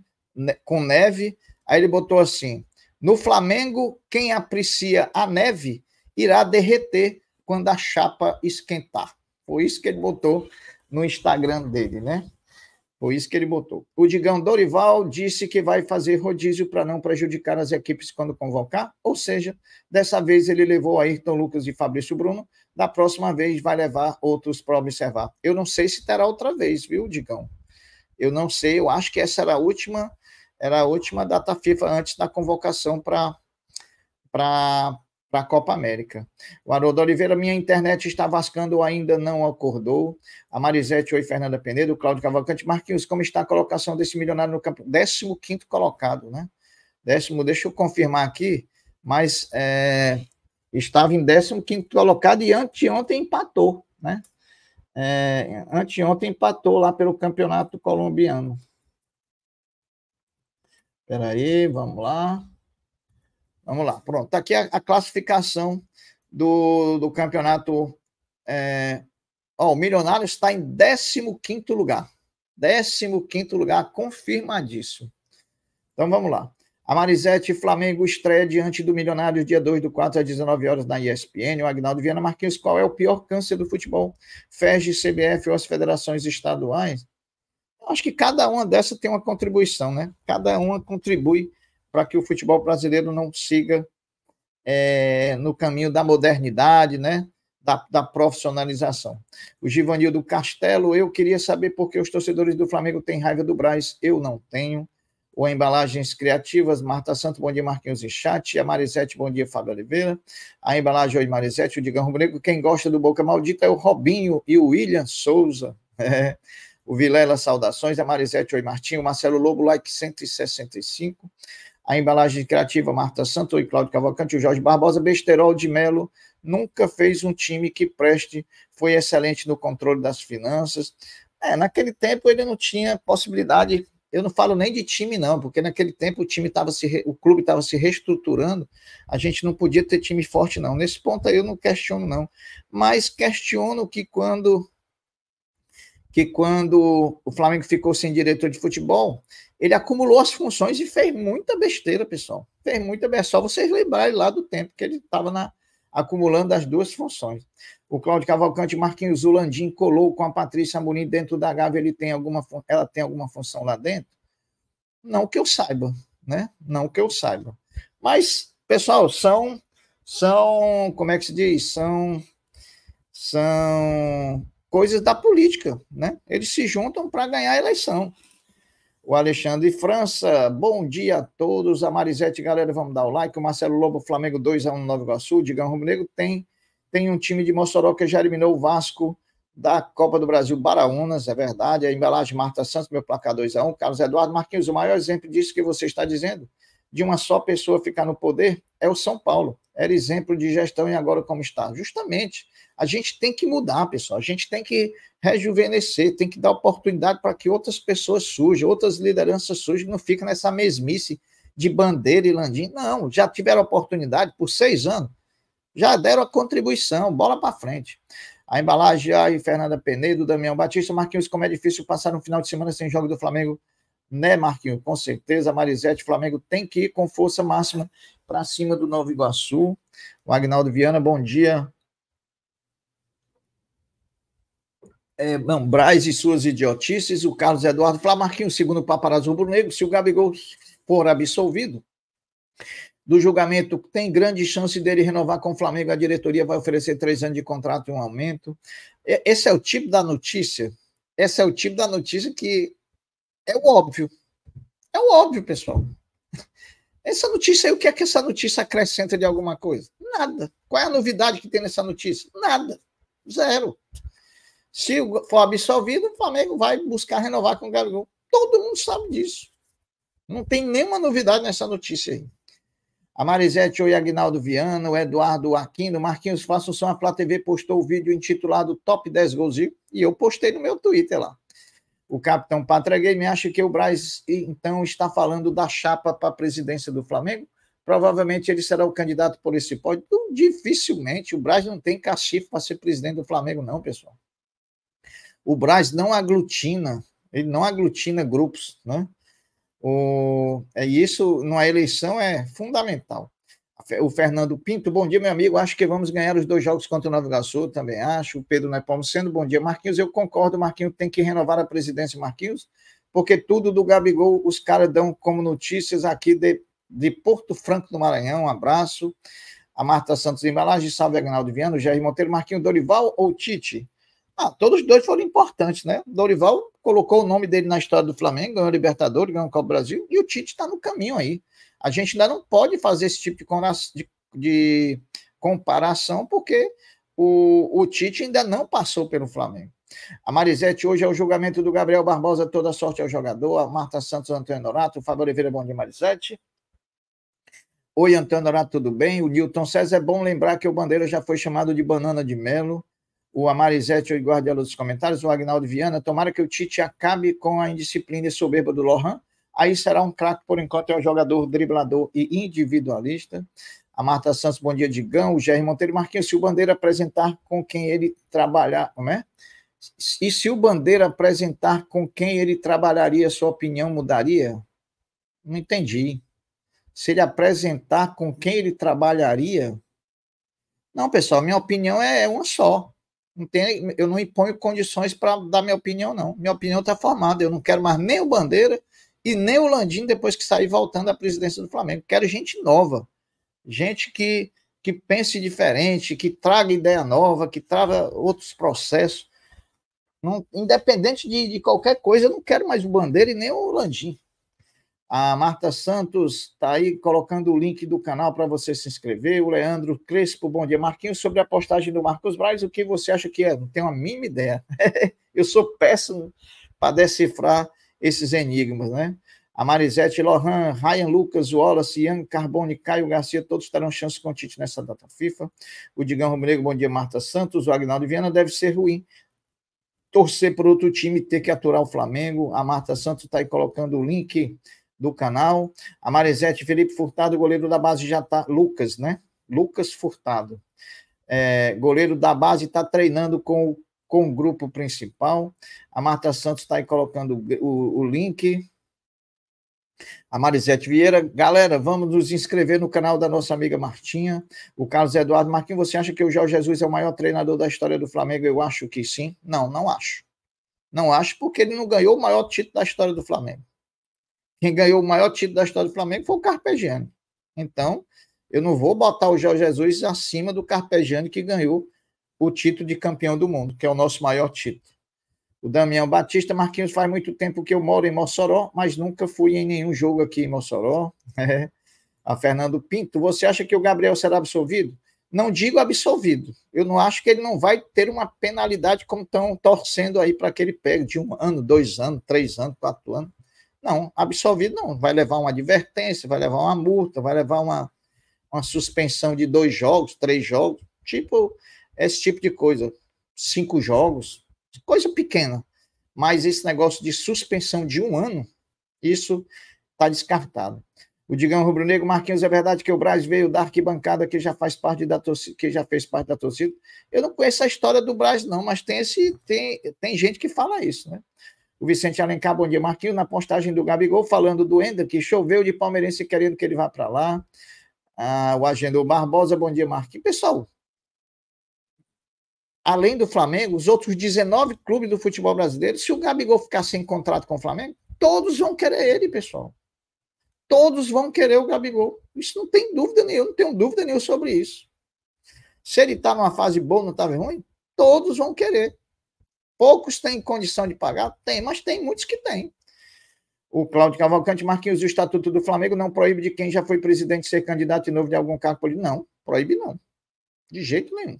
Speaker 1: Com neve. Aí ele botou assim: no Flamengo, quem aprecia a neve irá derreter quando a chapa esquentar. Foi isso que ele botou no Instagram dele, né? Foi isso que ele botou. O Digão Dorival disse que vai fazer rodízio para não prejudicar as equipes quando convocar, ou seja, dessa vez ele levou Ayrton Lucas e Fabrício Bruno, da próxima vez vai levar outros para observar. Eu não sei se terá outra vez, viu, Digão? Eu não sei, eu acho que essa era a última, era a última data FIFA antes da convocação para para para a Copa América. O Haroldo Oliveira, minha internet está vascando ou ainda não acordou. A Marisete, oi, Fernanda Penedo, Cláudio Cavalcante. Marquinhos, como está a colocação desse milionário no campo? 15 colocado, né? Décimo, deixa eu confirmar aqui, mas é, estava em 15 colocado e anteontem empatou, né? É, anteontem empatou lá pelo campeonato colombiano. Espera aí, vamos lá. Vamos lá, pronto. Está aqui a, a, classificação do, do campeonato. É... o Milionário está em 15 lugar. 15 lugar, confirmadíssimo. Então vamos lá. A Marisete Flamengo estreia diante do Milionário dia 2 do 4 às 19 horas na ESPN. O Agnaldo Viana Marquinhos, qual é o pior câncer do futebol? FEG, CBF ou as federações estaduais? Eu acho que cada uma dessas tem uma contribuição, né? Cada uma contribui para que o futebol brasileiro não siga é, no caminho da modernidade, né? Da, da, profissionalização. O Givanildo Castelo, eu queria saber por que os torcedores do Flamengo têm raiva do Braz. Eu não tenho. O Embalagens Criativas, Marta Santo, bom dia, Marquinhos e Chat. A Marisete, bom dia, Fábio Oliveira. A embalagem hoje, Marisete, o Digão Rubro Quem gosta do Boca Maldita é o Robinho e o William Souza. É. O Vilela, saudações. A Marisete, oi, Martinho. Marcelo Lobo, like 165 a embalagem criativa Marta Santo e Cláudio Cavalcante, o Jorge Barbosa, Besterol de Melo nunca fez um time que preste, foi excelente no controle das finanças. É, naquele tempo ele não tinha possibilidade, eu não falo nem de time não, porque naquele tempo o time estava se o clube estava se reestruturando, a gente não podia ter time forte não. Nesse ponto aí eu não questiono não, mas questiono que quando que quando o Flamengo ficou sem diretor de futebol, ele acumulou as funções e fez muita besteira, pessoal. Fez muita besteira. Só vocês lembrarem lá do tempo que ele estava acumulando as duas funções. O Cláudio Cavalcante Marquinhos Zulandim colou com a Patrícia Amorim dentro da Gávea. Ele tem alguma, ela tem alguma função lá dentro? Não que eu saiba, né? Não que eu saiba. Mas, pessoal, são. São. Como é que se diz? São. São coisas da política, né? Eles se juntam para ganhar a eleição. O Alexandre França, bom dia a todos. A Marisete, galera, vamos dar o like. O Marcelo Lobo, Flamengo 2x1 no Nova Iguaçu. Digão Rubro tem, tem um time de Mossoró que já eliminou o Vasco da Copa do Brasil Baraunas, é verdade. A embalagem Marta Santos, meu placar 2x1. Carlos Eduardo Marquinhos, o maior exemplo disso que você está dizendo, de uma só pessoa ficar no poder, é o São Paulo era exemplo de gestão e agora como está? Justamente, a gente tem que mudar, pessoal. A gente tem que rejuvenescer, tem que dar oportunidade para que outras pessoas surjam, outras lideranças surjam, não fica nessa mesmice de bandeira e landim. Não, já tiveram oportunidade por seis anos, já deram a contribuição, bola para frente. A embalagem, a Fernanda Penedo, Damião Batista, Marquinhos, como é difícil passar um final de semana sem jogo do Flamengo né, Marquinhos? Com certeza, Marisete, Flamengo tem que ir com força máxima para cima do Novo Iguaçu. O Agnaldo Viana, bom dia. É, não, Braz e suas idiotices, o Carlos Eduardo Flá, Marquinhos, segundo o Paparazzo Rubro Negro, se o Gabigol for absolvido do julgamento, tem grande chance dele renovar com o Flamengo, a diretoria vai oferecer três anos de contrato e um aumento. É, esse é o tipo da notícia, esse é o tipo da notícia que é o óbvio. É o óbvio, pessoal. Essa notícia aí, o que é que essa notícia acrescenta de alguma coisa? Nada. Qual é a novidade que tem nessa notícia? Nada. Zero. Se for absolvido, o Flamengo vai buscar renovar com o Gabigol. Todo mundo sabe disso. Não tem nenhuma novidade nessa notícia aí. A Marisete o Agnaldo Viana, o Eduardo Aquino, Marquinhos Faço Som, a Flá TV postou o vídeo intitulado Top 10 Golzinho e eu postei no meu Twitter lá. O capitão Gay, me acha que o Braz então está falando da chapa para a presidência do Flamengo. Provavelmente ele será o candidato por esse pódio. Então, dificilmente o Braz não tem cacife para ser presidente do Flamengo, não, pessoal. O Braz não aglutina, ele não aglutina grupos, né? O, é isso, numa eleição é fundamental o Fernando Pinto, bom dia, meu amigo. Acho que vamos ganhar os dois jogos contra o Nova Iguaçu, também acho. O Pedro Nepomo sendo bom dia. Marquinhos, eu concordo, Marquinhos tem que renovar a presidência, Marquinhos, porque tudo do Gabigol os caras dão como notícias aqui de, de Porto Franco, do Maranhão. Um abraço. A Marta Santos Embalagem, salve Agnaldo Viano, Jair Monteiro, Marquinhos Dorival ou Tite? Ah, todos os dois foram importantes, né? Dorival colocou o nome dele na história do Flamengo, ganhou a Libertadores, ganhou o Copa Brasil, e o Tite está no caminho aí. A gente ainda não pode fazer esse tipo de, de comparação, porque o, o Tite ainda não passou pelo Flamengo. A Marisete hoje é o julgamento do Gabriel Barbosa, toda sorte ao jogador. A Marta Santos, Antônio Norato, o Fábio Oliveira, é bom dia, Marisete. Oi, Antônio Norato, tudo bem? O Nilton César, é bom lembrar que o Bandeira já foi chamado de banana de melo. O Amarizete, o guardiola dos comentários, o Agnaldo Viana, tomara que o Tite acabe com a indisciplina e soberba do Lohan aí será um craque por enquanto, é um jogador driblador e individualista. A Marta Santos, bom dia, Digão. O Jair Monteiro Marquinhos, se o Bandeira apresentar com quem ele trabalhar, não é? E se o Bandeira apresentar com quem ele trabalharia, sua opinião mudaria? Não entendi. Se ele apresentar com quem ele trabalharia? Não, pessoal, minha opinião é uma só. Não tem, eu não imponho condições para dar minha opinião, não. Minha opinião está formada. Eu não quero mais nem o Bandeira e nem o Landim depois que sair voltando à presidência do Flamengo. Quero gente nova, gente que, que pense diferente, que traga ideia nova, que traga outros processos. Não, independente de, de qualquer coisa, eu não quero mais o Bandeira e nem o Landim. A Marta Santos está aí colocando o link do canal para você se inscrever. O Leandro Crespo, bom dia. Marquinhos, sobre a postagem do Marcos Braz, o que você acha que é? Não tenho a mínima ideia. eu sou péssimo para decifrar esses enigmas, né? A Marisete Lohan, Ryan Lucas, Wallace, Ian Carbone, Caio Garcia, todos terão chance com o Tite nessa data FIFA. O Digão Romero, bom dia, Marta Santos. O Agnaldo Viana deve ser ruim. Torcer para outro time ter que aturar o Flamengo. A Marta Santos está aí colocando o link do canal. A Marisete Felipe Furtado, goleiro da base já está. Lucas, né? Lucas Furtado. É, goleiro da base está treinando com o com o grupo principal. A Marta Santos está aí colocando o, o link. A Marisete Vieira, galera, vamos nos inscrever no canal da nossa amiga Martinha. O Carlos Eduardo Marquinhos, você acha que o Jorge Jesus é o maior treinador da história do Flamengo? Eu acho que sim. Não, não acho. Não acho porque ele não ganhou o maior título da história do Flamengo. Quem ganhou o maior título da história do Flamengo foi o Carpegiani. Então, eu não vou botar o Jorge Jesus acima do Carpegiani que ganhou o título de campeão do mundo, que é o nosso maior título. O Damião Batista, Marquinhos, faz muito tempo que eu moro em Mossoró, mas nunca fui em nenhum jogo aqui em Mossoró. Né? a Fernando Pinto, você acha que o Gabriel será absolvido? Não digo absolvido. Eu não acho que ele não vai ter uma penalidade como estão torcendo aí para que ele pegue de um ano, dois anos, três anos, quatro anos. Não, absolvido não. Vai levar uma advertência, vai levar uma multa, vai levar uma, uma suspensão de dois jogos, três jogos. Tipo, esse tipo de coisa. Cinco jogos, coisa pequena. Mas esse negócio de suspensão de um ano, isso está descartado. O Digão Rubro Negro, Marquinhos, é verdade que o Braz veio da arquibancada que já faz parte da torcida, que já fez parte da torcida. Eu não conheço a história do Braz, não, mas tem esse, tem, tem gente que fala isso, né? O Vicente Alencar, bom dia, Marquinhos, na postagem do Gabigol, falando do Ender, que choveu de palmeirense querendo que ele vá para lá. Ah, o Agenda Barbosa, bom dia, Marquinhos. Pessoal, além do Flamengo, os outros 19 clubes do futebol brasileiro, se o Gabigol ficar sem contrato com o Flamengo, todos vão querer ele, pessoal. Todos vão querer o Gabigol. Isso não tem dúvida nenhuma, não tenho dúvida nenhuma sobre isso. Se ele está numa fase boa, não está ruim, todos vão querer. Poucos têm condição de pagar? Tem, mas tem muitos que têm. O Cláudio Cavalcante Marquinhos, o Estatuto do Flamengo não proíbe de quem já foi presidente ser candidato de novo de algum cargo político. Não, proíbe não. De jeito nenhum.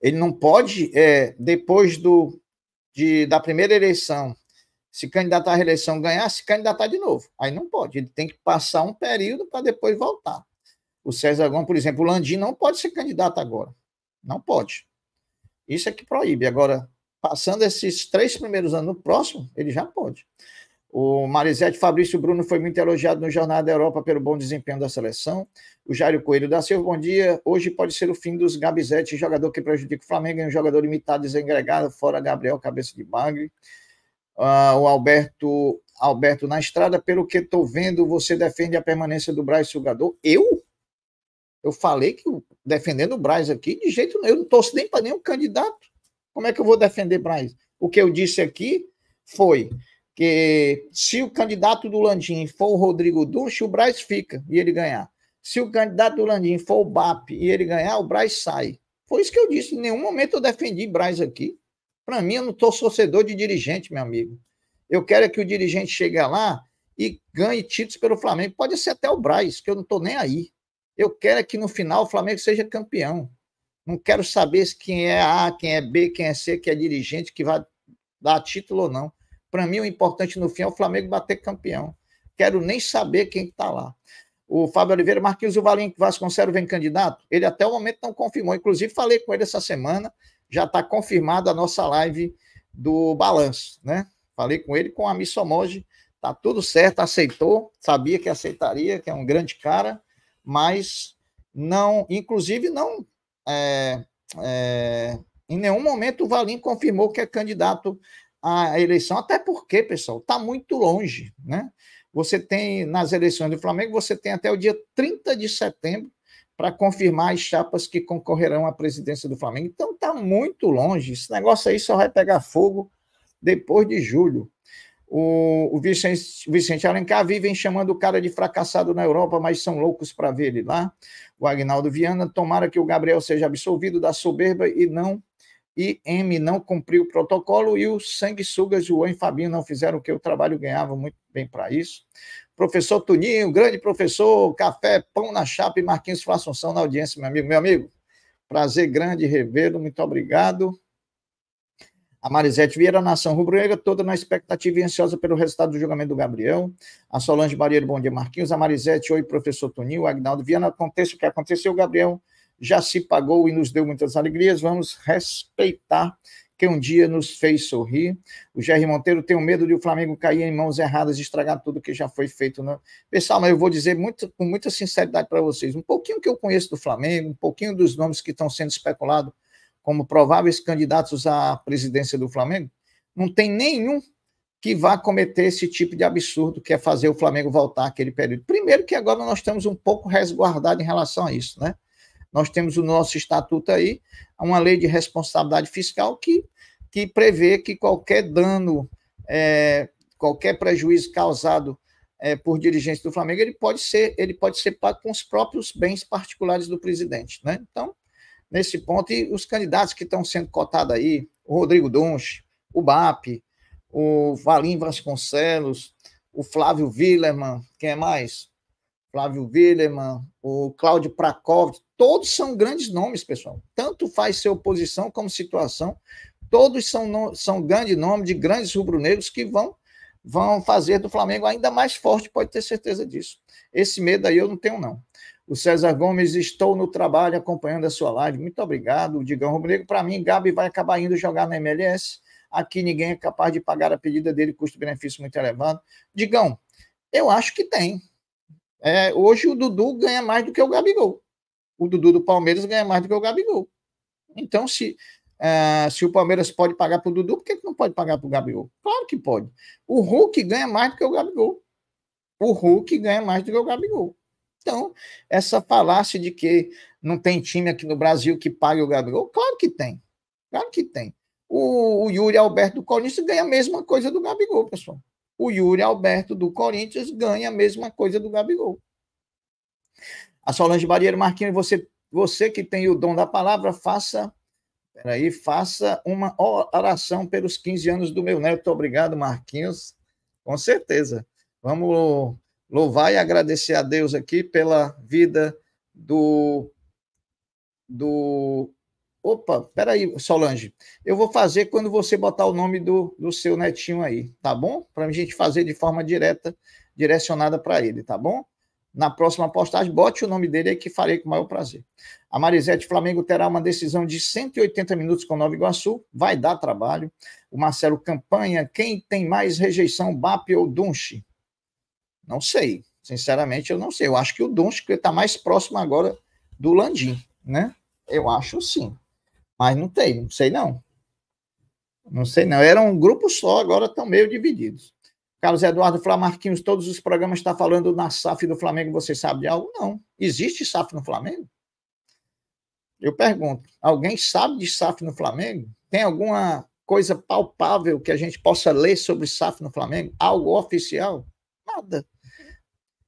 Speaker 1: Ele não pode, é, depois do, de, da primeira eleição, se candidatar à reeleição, ganhar, se candidatar de novo. Aí não pode. Ele tem que passar um período para depois voltar. O César Gomes, por exemplo, o Landim não pode ser candidato agora. Não pode. Isso é que proíbe. Agora, passando esses três primeiros anos no próximo, ele já pode. O Marisete Fabrício Bruno foi muito elogiado no Jornal da Europa pelo bom desempenho da seleção. O Jairo Coelho da Silva, bom dia. Hoje pode ser o fim dos Gabizete, jogador que prejudica o Flamengo, um jogador imitado desengregado, fora Gabriel, cabeça de bagre. Uh, o Alberto Alberto na estrada, pelo que estou vendo, você defende a permanência do Braz jogador. Eu? Eu falei que defendendo o Braz aqui, de jeito nenhum, eu não torço nem para nenhum candidato. Como é que eu vou defender Braz? O que eu disse aqui foi que se o candidato do Landim for o Rodrigo Ducho, o Braz fica e ele ganhar. Se o candidato do Landim for o BAP e ele ganhar, o Braz sai. Foi isso que eu disse. Em nenhum momento eu defendi Braz aqui. Para mim, eu não estou torcedor de dirigente, meu amigo. Eu quero é que o dirigente chegue lá e ganhe títulos pelo Flamengo. Pode ser até o Braz, que eu não estou nem aí. Eu quero é que no final o Flamengo seja campeão. Não quero saber se quem é A, quem é B, quem é C, que é dirigente, que vai dar título ou não. Para mim, o importante no fim é o Flamengo bater campeão. Quero nem saber quem está lá. O Fábio Oliveira, Marquinhos o Vasconcelos vem candidato? Ele até o momento não confirmou. Inclusive, falei com ele essa semana, já está confirmada a nossa live do balanço, né? Falei com ele, com a Missomoji, tá tudo certo, aceitou, sabia que aceitaria, que é um grande cara, mas não, inclusive não, é, é, em nenhum momento o Valim confirmou que é candidato a eleição, até porque, pessoal, está muito longe, né? Você tem, nas eleições do Flamengo, você tem até o dia 30 de setembro para confirmar as chapas que concorrerão à presidência do Flamengo. Então está muito longe. Esse negócio aí só vai pegar fogo depois de julho. O, o Vicente, Vicente Alencar vivem chamando o cara de fracassado na Europa, mas são loucos para ver ele lá. O Agnaldo Viana, tomara que o Gabriel seja absolvido da soberba e não e M não cumpriu o protocolo e o sanguessuga João e Fabinho não fizeram o que o trabalho ganhava muito bem para isso. Professor Tuninho, grande professor, café, pão na chapa e Marquinhos Assunção na audiência, meu amigo. Meu amigo, prazer grande revê-lo, muito obrigado. A Marisete Vieira, nação rubro-negra, toda na expectativa e ansiosa pelo resultado do julgamento do Gabriel. A Solange Barreiro, bom dia, Marquinhos. A Marisete, oi, professor Tuninho. O Agnaldo Viana, aconteça o que aconteceu, Gabriel já se pagou e nos deu muitas alegrias, vamos respeitar quem um dia nos fez sorrir. O Jair Monteiro tem o um medo de o Flamengo cair em mãos erradas e estragar tudo que já foi feito. Né? Pessoal, mas eu vou dizer muito, com muita sinceridade para vocês, um pouquinho que eu conheço do Flamengo, um pouquinho dos nomes que estão sendo especulados como prováveis candidatos à presidência do Flamengo, não tem nenhum que vá cometer esse tipo de absurdo que é fazer o Flamengo voltar àquele período. Primeiro que agora nós estamos um pouco resguardados em relação a isso, né? Nós temos o nosso estatuto aí, uma lei de responsabilidade fiscal que, que prevê que qualquer dano, é, qualquer prejuízo causado é, por dirigentes do Flamengo, ele pode ser, ele pode ser pago com os próprios bens particulares do presidente, né? Então, nesse ponto, e os candidatos que estão sendo cotados aí, o Rodrigo Donche, o BAP, o Valim Vasconcelos, o Flávio Willeman, quem é mais? Flávio Willeman, o Cláudio Pracov, todos são grandes nomes, pessoal. Tanto faz ser oposição como situação. Todos são, são grande nome de grandes rubro-negros que vão vão fazer do Flamengo ainda mais forte, pode ter certeza disso. Esse medo aí eu não tenho, não. O César Gomes, estou no trabalho acompanhando a sua live. Muito obrigado, o Digão Rubro-Negro. Para mim, Gabi vai acabar indo jogar na MLS. Aqui ninguém é capaz de pagar a pedida dele, custo-benefício muito elevado. Digão, eu acho que tem. É, hoje o Dudu ganha mais do que o Gabigol o Dudu do Palmeiras ganha mais do que o Gabigol. Então, se, uh, se o Palmeiras pode pagar para o Dudu, por que, que não pode pagar para o Gabigol? Claro que pode. O Hulk ganha mais do que o Gabigol. O Hulk ganha mais do que o Gabigol. Então, essa falácia de que não tem time aqui no Brasil que pague o Gabigol, claro que tem. Claro que tem. O, o Yuri Alberto do Corinthians ganha a mesma coisa do Gabigol, pessoal. O Yuri Alberto do Corinthians ganha a mesma coisa do Gabigol. A Solange Barreiro Marquinhos, você, você que tem o dom da palavra, faça peraí, faça uma oração pelos 15 anos do meu neto. Obrigado, Marquinhos. Com certeza. Vamos louvar e agradecer a Deus aqui pela vida do. do Opa, peraí, Solange. Eu vou fazer quando você botar o nome do, do seu netinho aí, tá bom? Para a gente fazer de forma direta, direcionada para ele, tá bom? Na próxima postagem, bote o nome dele aí que farei com o maior prazer. A Marisete Flamengo terá uma decisão de 180 minutos com Nova Iguaçu, vai dar trabalho. O Marcelo Campanha, quem tem mais rejeição, BAP ou Dunche? Não sei, sinceramente eu não sei. Eu acho que o Dunche está mais próximo agora do Landim, né? Eu acho sim, mas não tem, não sei não. Não sei não, era um grupo só, agora estão meio divididos. Carlos Eduardo Flamarquinhos, todos os programas estão tá falando na SAF do Flamengo, você sabe de algo? Não. Existe SAF no Flamengo? Eu pergunto, alguém sabe de SAF no Flamengo? Tem alguma coisa palpável que a gente possa ler sobre SAF no Flamengo? Algo oficial? Nada.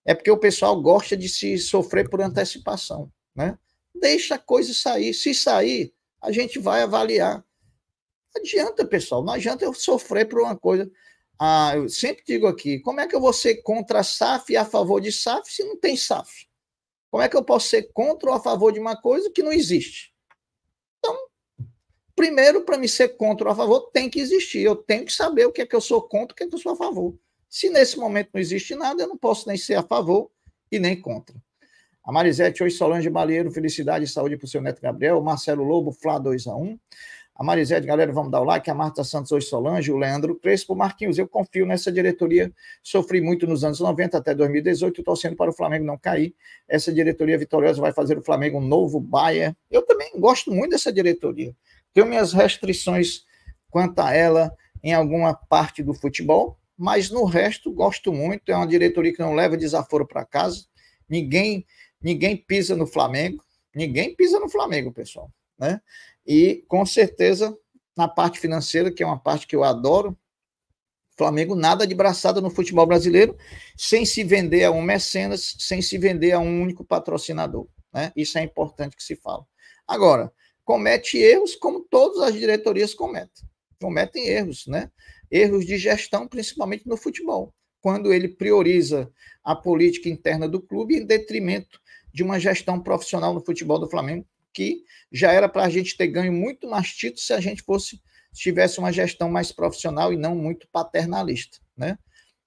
Speaker 1: É porque o pessoal gosta de se sofrer por antecipação, né? Deixa a coisa sair. Se sair, a gente vai avaliar. Não adianta, pessoal, não adianta eu sofrer por uma coisa. Ah, eu sempre digo aqui, como é que eu vou ser contra a SAF e a favor de SAF se não tem SAF? Como é que eu posso ser contra ou a favor de uma coisa que não existe? Então, primeiro, para me ser contra ou a favor, tem que existir. Eu tenho que saber o que é que eu sou contra e o que é que eu sou a favor. Se nesse momento não existe nada, eu não posso nem ser a favor e nem contra. A Marisete, hoje Solange Baleiro, felicidade e saúde para o seu neto Gabriel. Marcelo Lobo, Flá 2 a 1 a Marizete, galera, vamos dar o like, a Marta Santos hoje Solange, o Leandro Crespo, Marquinhos, eu confio nessa diretoria, sofri muito nos anos 90 até 2018, torcendo para o Flamengo não cair, essa diretoria vitoriosa vai fazer o Flamengo um novo Bayer, eu também gosto muito dessa diretoria, tenho minhas restrições quanto a ela em alguma parte do futebol, mas no resto gosto muito, é uma diretoria que não leva desaforo para casa, ninguém, ninguém pisa no Flamengo, ninguém pisa no Flamengo, pessoal, né? E com certeza, na parte financeira, que é uma parte que eu adoro, Flamengo nada de braçada no futebol brasileiro, sem se vender a um mecenas, sem se vender a um único patrocinador. Né? Isso é importante que se fala. Agora, comete erros como todas as diretorias cometem. Cometem erros, né? Erros de gestão, principalmente no futebol, quando ele prioriza a política interna do clube em detrimento de uma gestão profissional no futebol do Flamengo, que já era para a gente ter ganho muito mais títulos se a gente fosse tivesse uma gestão mais profissional e não muito paternalista, né?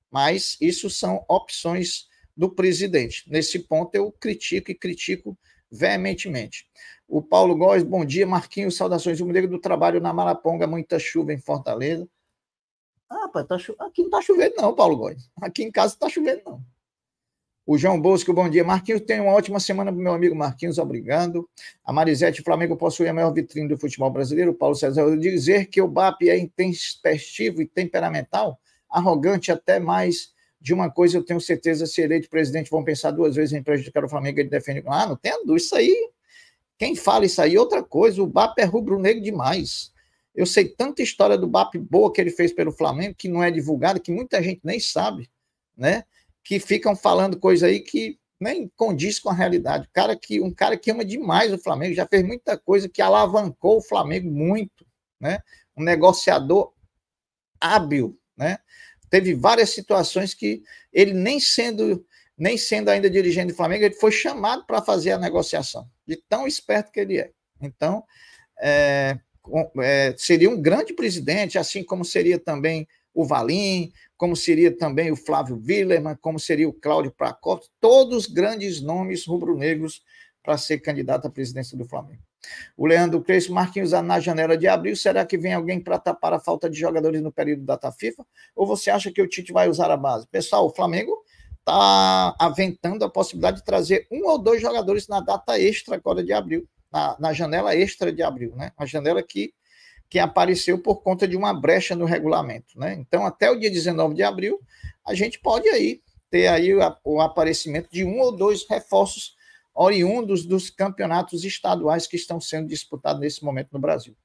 Speaker 1: Mas isso são opções do presidente. Nesse ponto eu critico e critico veementemente. O Paulo Góes, bom dia, Marquinhos, saudações humildeiro do trabalho na Maraponga, muita chuva em Fortaleza. Ah, pai, tá aqui não está chovendo não, Paulo Góes. Aqui em casa não está chovendo não. O João Bosco, bom dia. Marquinhos, tenha uma ótima semana para meu amigo Marquinhos, obrigado. A Marisete, Flamengo possui a maior vitrine do futebol brasileiro. Paulo César, dizer que o BAP é intempestivo e temperamental, arrogante até mais de uma coisa, eu tenho certeza, se eleito presidente, vão pensar duas vezes em prejudicar o Flamengo, ele defende. Ah, não tendo, isso aí, quem fala isso aí, é outra coisa, o BAP é rubro-negro demais. Eu sei tanta história do BAP boa que ele fez pelo Flamengo, que não é divulgada, que muita gente nem sabe, né? que ficam falando coisa aí que nem condiz com a realidade. Um cara que, um cara que ama demais o Flamengo, já fez muita coisa que alavancou o Flamengo muito, né? Um negociador hábil, né? Teve várias situações que ele nem sendo nem sendo ainda dirigente do Flamengo, ele foi chamado para fazer a negociação, de tão esperto que ele é. Então, é, é, seria um grande presidente, assim como seria também o Valim, como seria também o Flávio Willemann, como seria o Cláudio Pracop, todos grandes nomes rubro-negros para ser candidato à presidência do Flamengo. O Leandro Crespo, Marquinhos, na janela de abril, será que vem alguém para tapar a falta de jogadores no período da FIFA? Ou você acha que o Tite vai usar a base? Pessoal, o Flamengo está aventando a possibilidade de trazer um ou dois jogadores na data extra agora de abril, na, na janela extra de abril, né? A janela que que apareceu por conta de uma brecha no regulamento. Né? Então, até o dia 19 de abril, a gente pode aí ter aí o aparecimento de um ou dois reforços oriundos dos campeonatos estaduais que estão sendo disputados nesse momento no Brasil.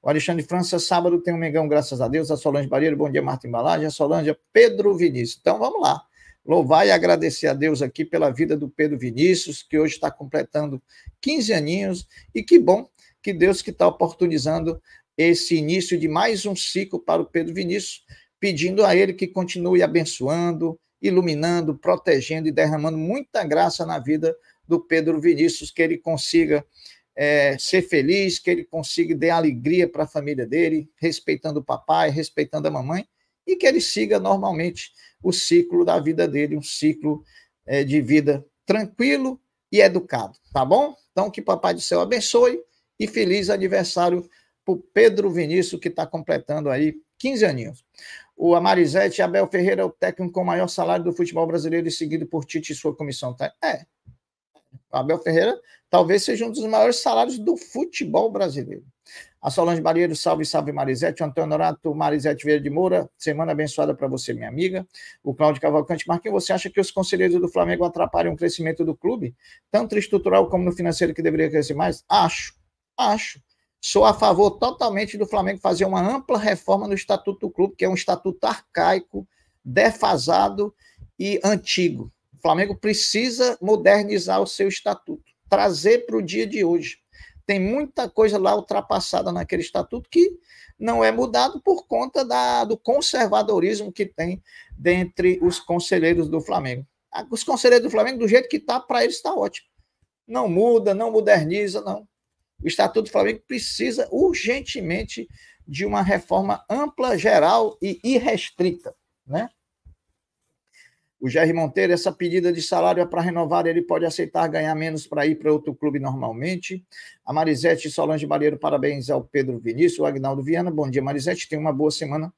Speaker 1: O Alexandre França, sábado tem um Mengão, graças a Deus, a Solange Barreiro, bom dia, Marta Embalagem, a Solange, é Pedro Vinícius. Então, vamos lá. Louvar e agradecer a Deus aqui pela vida do Pedro Vinícius, que hoje está completando 15 aninhos, e que bom que Deus que está oportunizando esse início de mais um ciclo para o Pedro Vinícius, pedindo a ele que continue abençoando, iluminando, protegendo e derramando muita graça na vida do Pedro Vinícius, que ele consiga é, ser feliz, que ele consiga dar alegria para a família dele, respeitando o papai, respeitando a mamãe, e que ele siga normalmente o ciclo da vida dele, um ciclo é, de vida tranquilo e educado, tá bom? Então, que Papai do Céu abençoe e feliz aniversário para o Pedro Vinícius, que está completando aí 15 aninhos. O Amarizete Abel Ferreira é o técnico com o maior salário do futebol brasileiro e seguido por Tite e sua comissão. Tá? É. O Abel Ferreira talvez seja um dos maiores salários do futebol brasileiro. A Solange Barreiro, salve, salve Marisete. O Antônio Norato, Marisete Vieira de Moura, semana abençoada para você, minha amiga. O Cláudio Cavalcante, Marquinhos, você acha que os conselheiros do Flamengo atrapalham o crescimento do clube, tanto estrutural como no financeiro que deveria crescer mais? Acho, acho. Sou a favor totalmente do Flamengo fazer uma ampla reforma no Estatuto do Clube, que é um estatuto arcaico, defasado e antigo. O Flamengo precisa modernizar o seu estatuto, trazer para o dia de hoje. Tem muita coisa lá ultrapassada naquele estatuto que não é mudado por conta da, do conservadorismo que tem dentre os conselheiros do Flamengo. Os conselheiros do Flamengo, do jeito que está, para eles está ótimo. Não muda, não moderniza, não o Estatuto do Flamengo precisa urgentemente de uma reforma ampla, geral e irrestrita, né? O Jair Monteiro, essa pedida de salário é para renovar, ele pode aceitar ganhar menos para ir para outro clube normalmente. A Marisete Solange Barreiro, parabéns ao Pedro Vinícius, o Agnaldo Viana. Bom dia, Marisete. Tenha uma boa semana,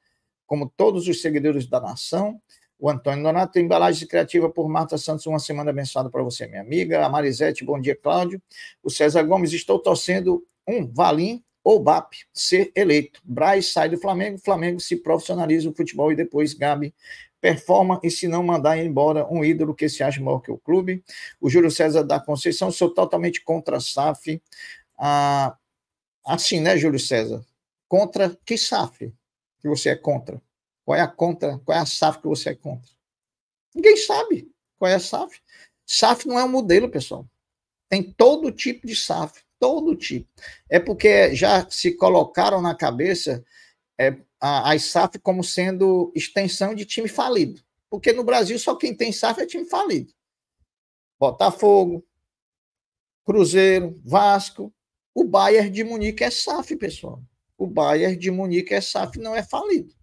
Speaker 1: como todos os seguidores da nação. O Antônio Donato, embalagem criativa por Marta Santos, uma semana abençoada para você, minha amiga. A Marisete, bom dia, Cláudio. O César Gomes, estou torcendo um Valim ou BAP ser eleito. Braz sai do Flamengo, Flamengo se profissionaliza o futebol e depois Gabi performa e se não mandar embora um ídolo que se acha maior que o clube. O Júlio César da Conceição, sou totalmente contra a SAF. Ah, assim, né, Júlio César? Contra que SAF? Que você é contra? Qual é a conta, qual é a SAF que você é contra? Ninguém sabe qual é a SAF. SAF não é um modelo, pessoal. Tem todo tipo de SAF, todo tipo. É porque já se colocaram na cabeça é, as SAF como sendo extensão de time falido. Porque no Brasil só quem tem SAF é time falido. Botafogo, Cruzeiro, Vasco. O Bayern de Munique é SAF, pessoal. O Bayern de Munique é SAF, não é falido.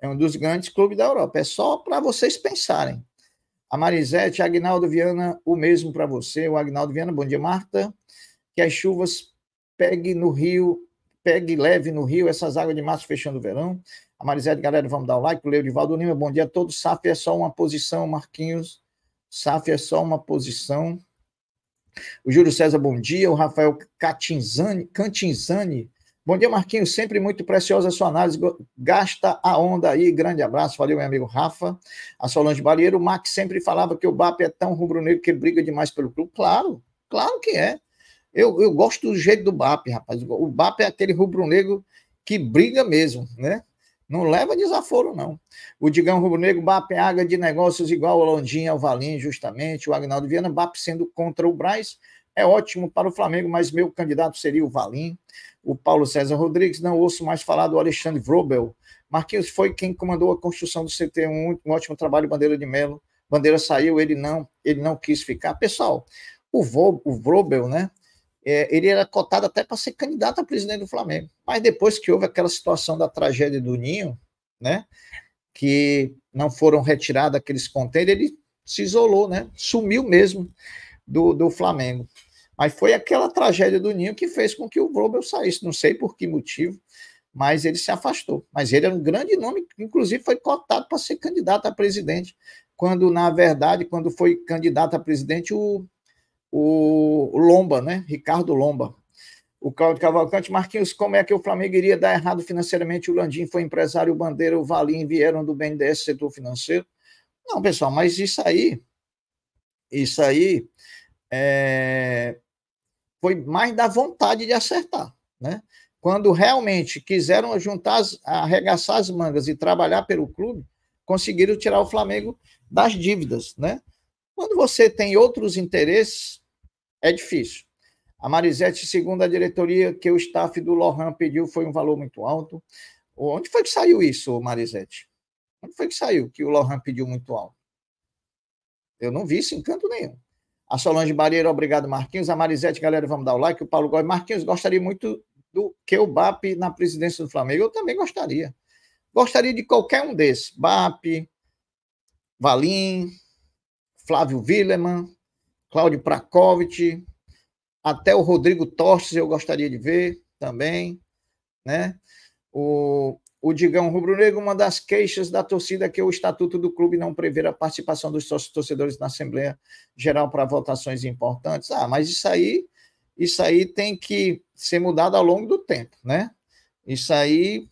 Speaker 1: É um dos grandes clubes da Europa. É só para vocês pensarem. A Marisete, Agnaldo Viana, o mesmo para você. O Agnaldo Viana, bom dia, Marta. Que as chuvas pegue no Rio, pegue leve no Rio, essas águas de março fechando o verão. A Marisete, galera, vamos dar o like. O Leodivaldo Lima, bom dia a todos. SAF é só uma posição, Marquinhos. SAF é só uma posição. O Júlio César, bom dia. O Rafael Catinzani, Cantinzani, Bom dia, Marquinhos. Sempre muito preciosa a sua análise. Gasta a onda aí. Grande abraço. Valeu, meu amigo Rafa. A Solange Barreiro. O Max sempre falava que o BAP é tão rubro-negro que briga demais pelo clube. Claro, claro que é. Eu, eu gosto do jeito do BAP, rapaz. O BAP é aquele rubro-negro que briga mesmo, né? Não leva desaforo, não. O Digão Rubro-Negro, BAP é água de negócios igual o Londinha, o Valim, justamente, o Agnaldo Viana, BAP sendo contra o Braz, é ótimo para o Flamengo, mas meu candidato seria o Valim o Paulo César Rodrigues, não ouço mais falar do Alexandre Vrobel. Marquinhos foi quem comandou a construção do CT1, um ótimo trabalho, Bandeira de Melo. Bandeira saiu, ele não, ele não quis ficar. Pessoal, o, Vo, o Vrobel, né? É, ele era cotado até para ser candidato a presidente do Flamengo. Mas depois que houve aquela situação da tragédia do Ninho, né? Que não foram retirados aqueles contêineres, ele se isolou, né? Sumiu mesmo do, do Flamengo. Mas foi aquela tragédia do Ninho que fez com que o Vrobel saísse. Não sei por que motivo, mas ele se afastou. Mas ele era um grande nome, inclusive foi cotado para ser candidato a presidente, quando, na verdade, quando foi candidato a presidente o, o Lomba, né? Ricardo Lomba. O Cláudio Cavalcante, Marquinhos, como é que o Flamengo iria dar errado financeiramente? O Landim foi empresário, o Bandeira, o Valim vieram do BNDES, setor financeiro. Não, pessoal, mas isso aí, isso aí é, foi mais da vontade de acertar, né? Quando realmente quiseram juntar, as, arregaçar as mangas e trabalhar pelo clube, conseguiram tirar o Flamengo das dívidas, né? Quando você tem outros interesses, é difícil. A Marisete, segundo a diretoria, que o staff do Lohan pediu foi um valor muito alto. Onde foi que saiu isso, Marisete? Onde foi que saiu que o Lohan pediu muito alto? Eu não vi isso em canto nenhum. A Solange Barreira, obrigado, Marquinhos. A Marisete, galera, vamos dar o like. O Paulo Góes. Marquinhos, gostaria muito do que o BAP na presidência do Flamengo. Eu também gostaria. Gostaria de qualquer um desses. BAP, Valim, Flávio Willeman, Cláudio Prakovic, até o Rodrigo Torres eu gostaria de ver também, né? O o Digão Rubro-Negro, uma das queixas da torcida é que o estatuto do clube não prevê a participação dos sócios torcedores na Assembleia Geral para votações importantes. Ah, mas isso aí, isso aí tem que ser mudado ao longo do tempo, né? Isso aí,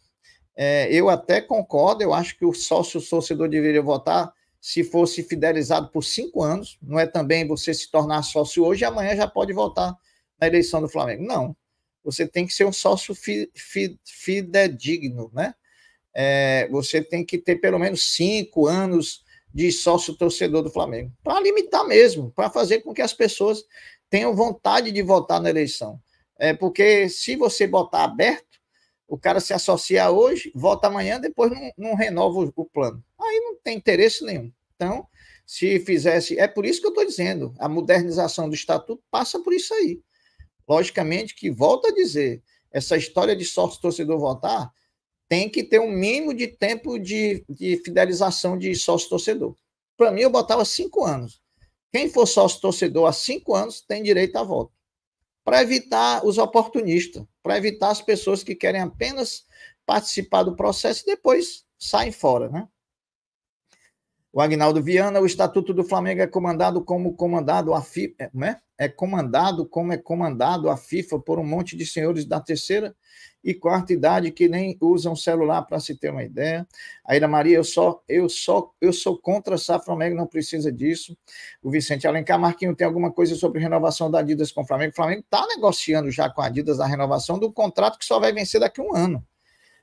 Speaker 1: é, eu até concordo, eu acho que o sócio torcedor deveria votar se fosse fidelizado por cinco anos, não é também você se tornar sócio hoje e amanhã já pode votar na eleição do Flamengo. Não, você tem que ser um sócio fi, fi, fidedigno, né? É, você tem que ter pelo menos cinco anos de sócio torcedor do Flamengo, para limitar mesmo, para fazer com que as pessoas tenham vontade de votar na eleição. É porque se você botar aberto, o cara se associa hoje, vota amanhã, depois não, não renova o, o plano. Aí não tem interesse nenhum. Então, se fizesse. É por isso que eu estou dizendo, a modernização do estatuto passa por isso aí. Logicamente que, volto a dizer, essa história de sócio torcedor votar tem que ter um mínimo de tempo de, de fidelização de sócio torcedor. Para mim, eu botava cinco anos. Quem for sócio torcedor há cinco anos tem direito a voto. Para evitar os oportunistas, para evitar as pessoas que querem apenas participar do processo e depois saem fora, né? O Agnaldo Viana, o Estatuto do Flamengo é comandado como comandado a FIP, é, é? é comandado como é comandado a FIFA por um monte de senhores da terceira e quarta idade que nem usam celular para se ter uma ideia. Aira Maria, eu só eu só eu sou contra a Flamengo não precisa disso. O Vicente Alencar Marquinho tem alguma coisa sobre renovação da Adidas com o Flamengo? O Flamengo está negociando já com a Adidas a renovação do contrato que só vai vencer daqui a um ano.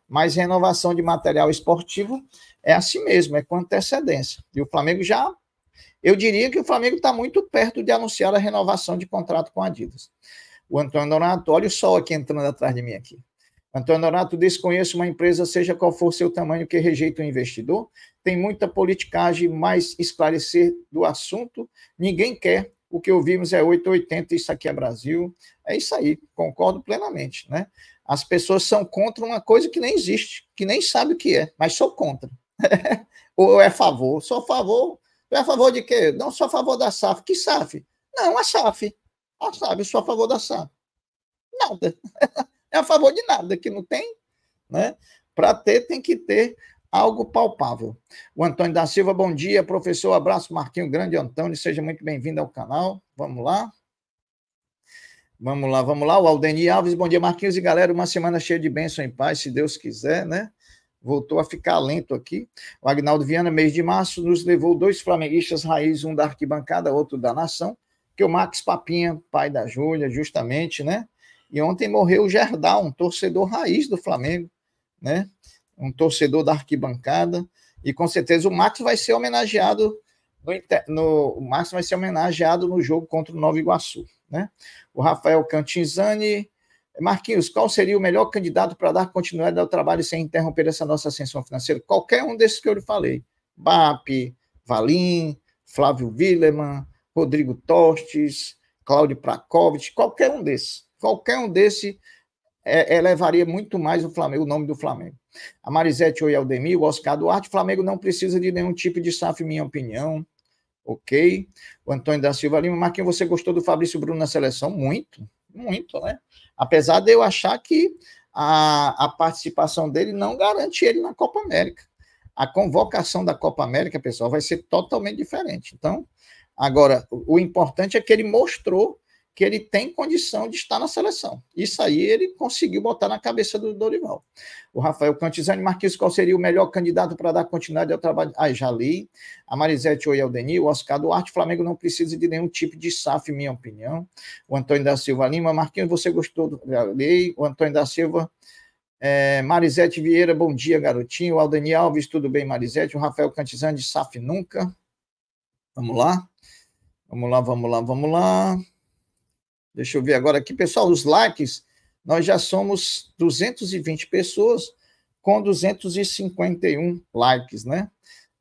Speaker 1: Mas renovação de material esportivo é assim mesmo, é com antecedência. E o Flamengo já eu diria que o Flamengo está muito perto de anunciar a renovação de contrato com a Adidas. O Antônio Donato, olha o sol aqui entrando atrás de mim aqui. Antônio Donato desconhece uma empresa, seja qual for seu tamanho, que rejeita o investidor. Tem muita politicagem, mas esclarecer do assunto, ninguém quer. O que ouvimos é 880, isso aqui é Brasil. É isso aí, concordo plenamente. Né? As pessoas são contra uma coisa que nem existe, que nem sabe o que é, mas sou contra. Ou é favor, sou a favor Tu é a favor de quê? Não, sou a favor da SAF. Que SAF? Não, a SAF. A SAF, sou a favor da SAF. Nada. é a favor de nada, que não tem. Né? Para ter, tem que ter algo palpável. O Antônio da Silva, bom dia, professor. Abraço, Marquinho Grande Antônio. Seja muito bem-vindo ao canal. Vamos lá. Vamos lá, vamos lá. O Aldenir Alves, bom dia, Marquinhos e galera. Uma semana cheia de bênção em paz, se Deus quiser, né? voltou a ficar lento aqui. O Agnaldo Viana, mês de março, nos levou dois flamenguistas raiz, um da arquibancada, outro da nação, que é o Max Papinha, pai da Júlia, justamente, né? E ontem morreu o Gerdal, um torcedor raiz do Flamengo, né? Um torcedor da arquibancada. E com certeza o Max vai ser homenageado no, no o Max vai ser homenageado no jogo contra o Nova Iguaçu, né? O Rafael Cantizani, Marquinhos, qual seria o melhor candidato para dar continuidade ao trabalho sem interromper essa nossa ascensão financeira? Qualquer um desses que eu lhe falei. BAP, Valim, Flávio Willeman, Rodrigo Tostes, Cláudio Prakovic, qualquer um desses. Qualquer um desses é, elevaria muito mais o Flamengo, o nome do Flamengo. A Marisete Oialdemir, o Oscar Duarte, Flamengo não precisa de nenhum tipo de SAF, minha opinião. Ok? O Antônio da Silva Lima, Marquinhos, você gostou do Fabrício Bruno na seleção? Muito, muito, né? Apesar de eu achar que a, a participação dele não garante ele na Copa América. A convocação da Copa América, pessoal, vai ser totalmente diferente. Então, agora, o importante é que ele mostrou que ele tem condição de estar na seleção. Isso aí ele conseguiu botar na cabeça do Dorival. O Rafael Cantizani Marquinhos, qual seria o melhor candidato para dar continuidade ao trabalho? Ah, já li. A Marisete Oialdeni, o Oscar Duarte, o Flamengo não precisa de nenhum tipo de SAF, minha opinião. O Antônio da Silva Lima, Marquinhos, você gostou do... Já li. O Antônio da Silva... É, Marisete Vieira, bom dia, garotinho. O Aldeni Alves, tudo bem, Marisete? O Rafael Cantizani, SAF nunca. Vamos lá. Vamos lá, vamos lá, vamos lá. Deixa eu ver agora aqui, pessoal, os likes. Nós já somos 220 pessoas com 251 likes, né?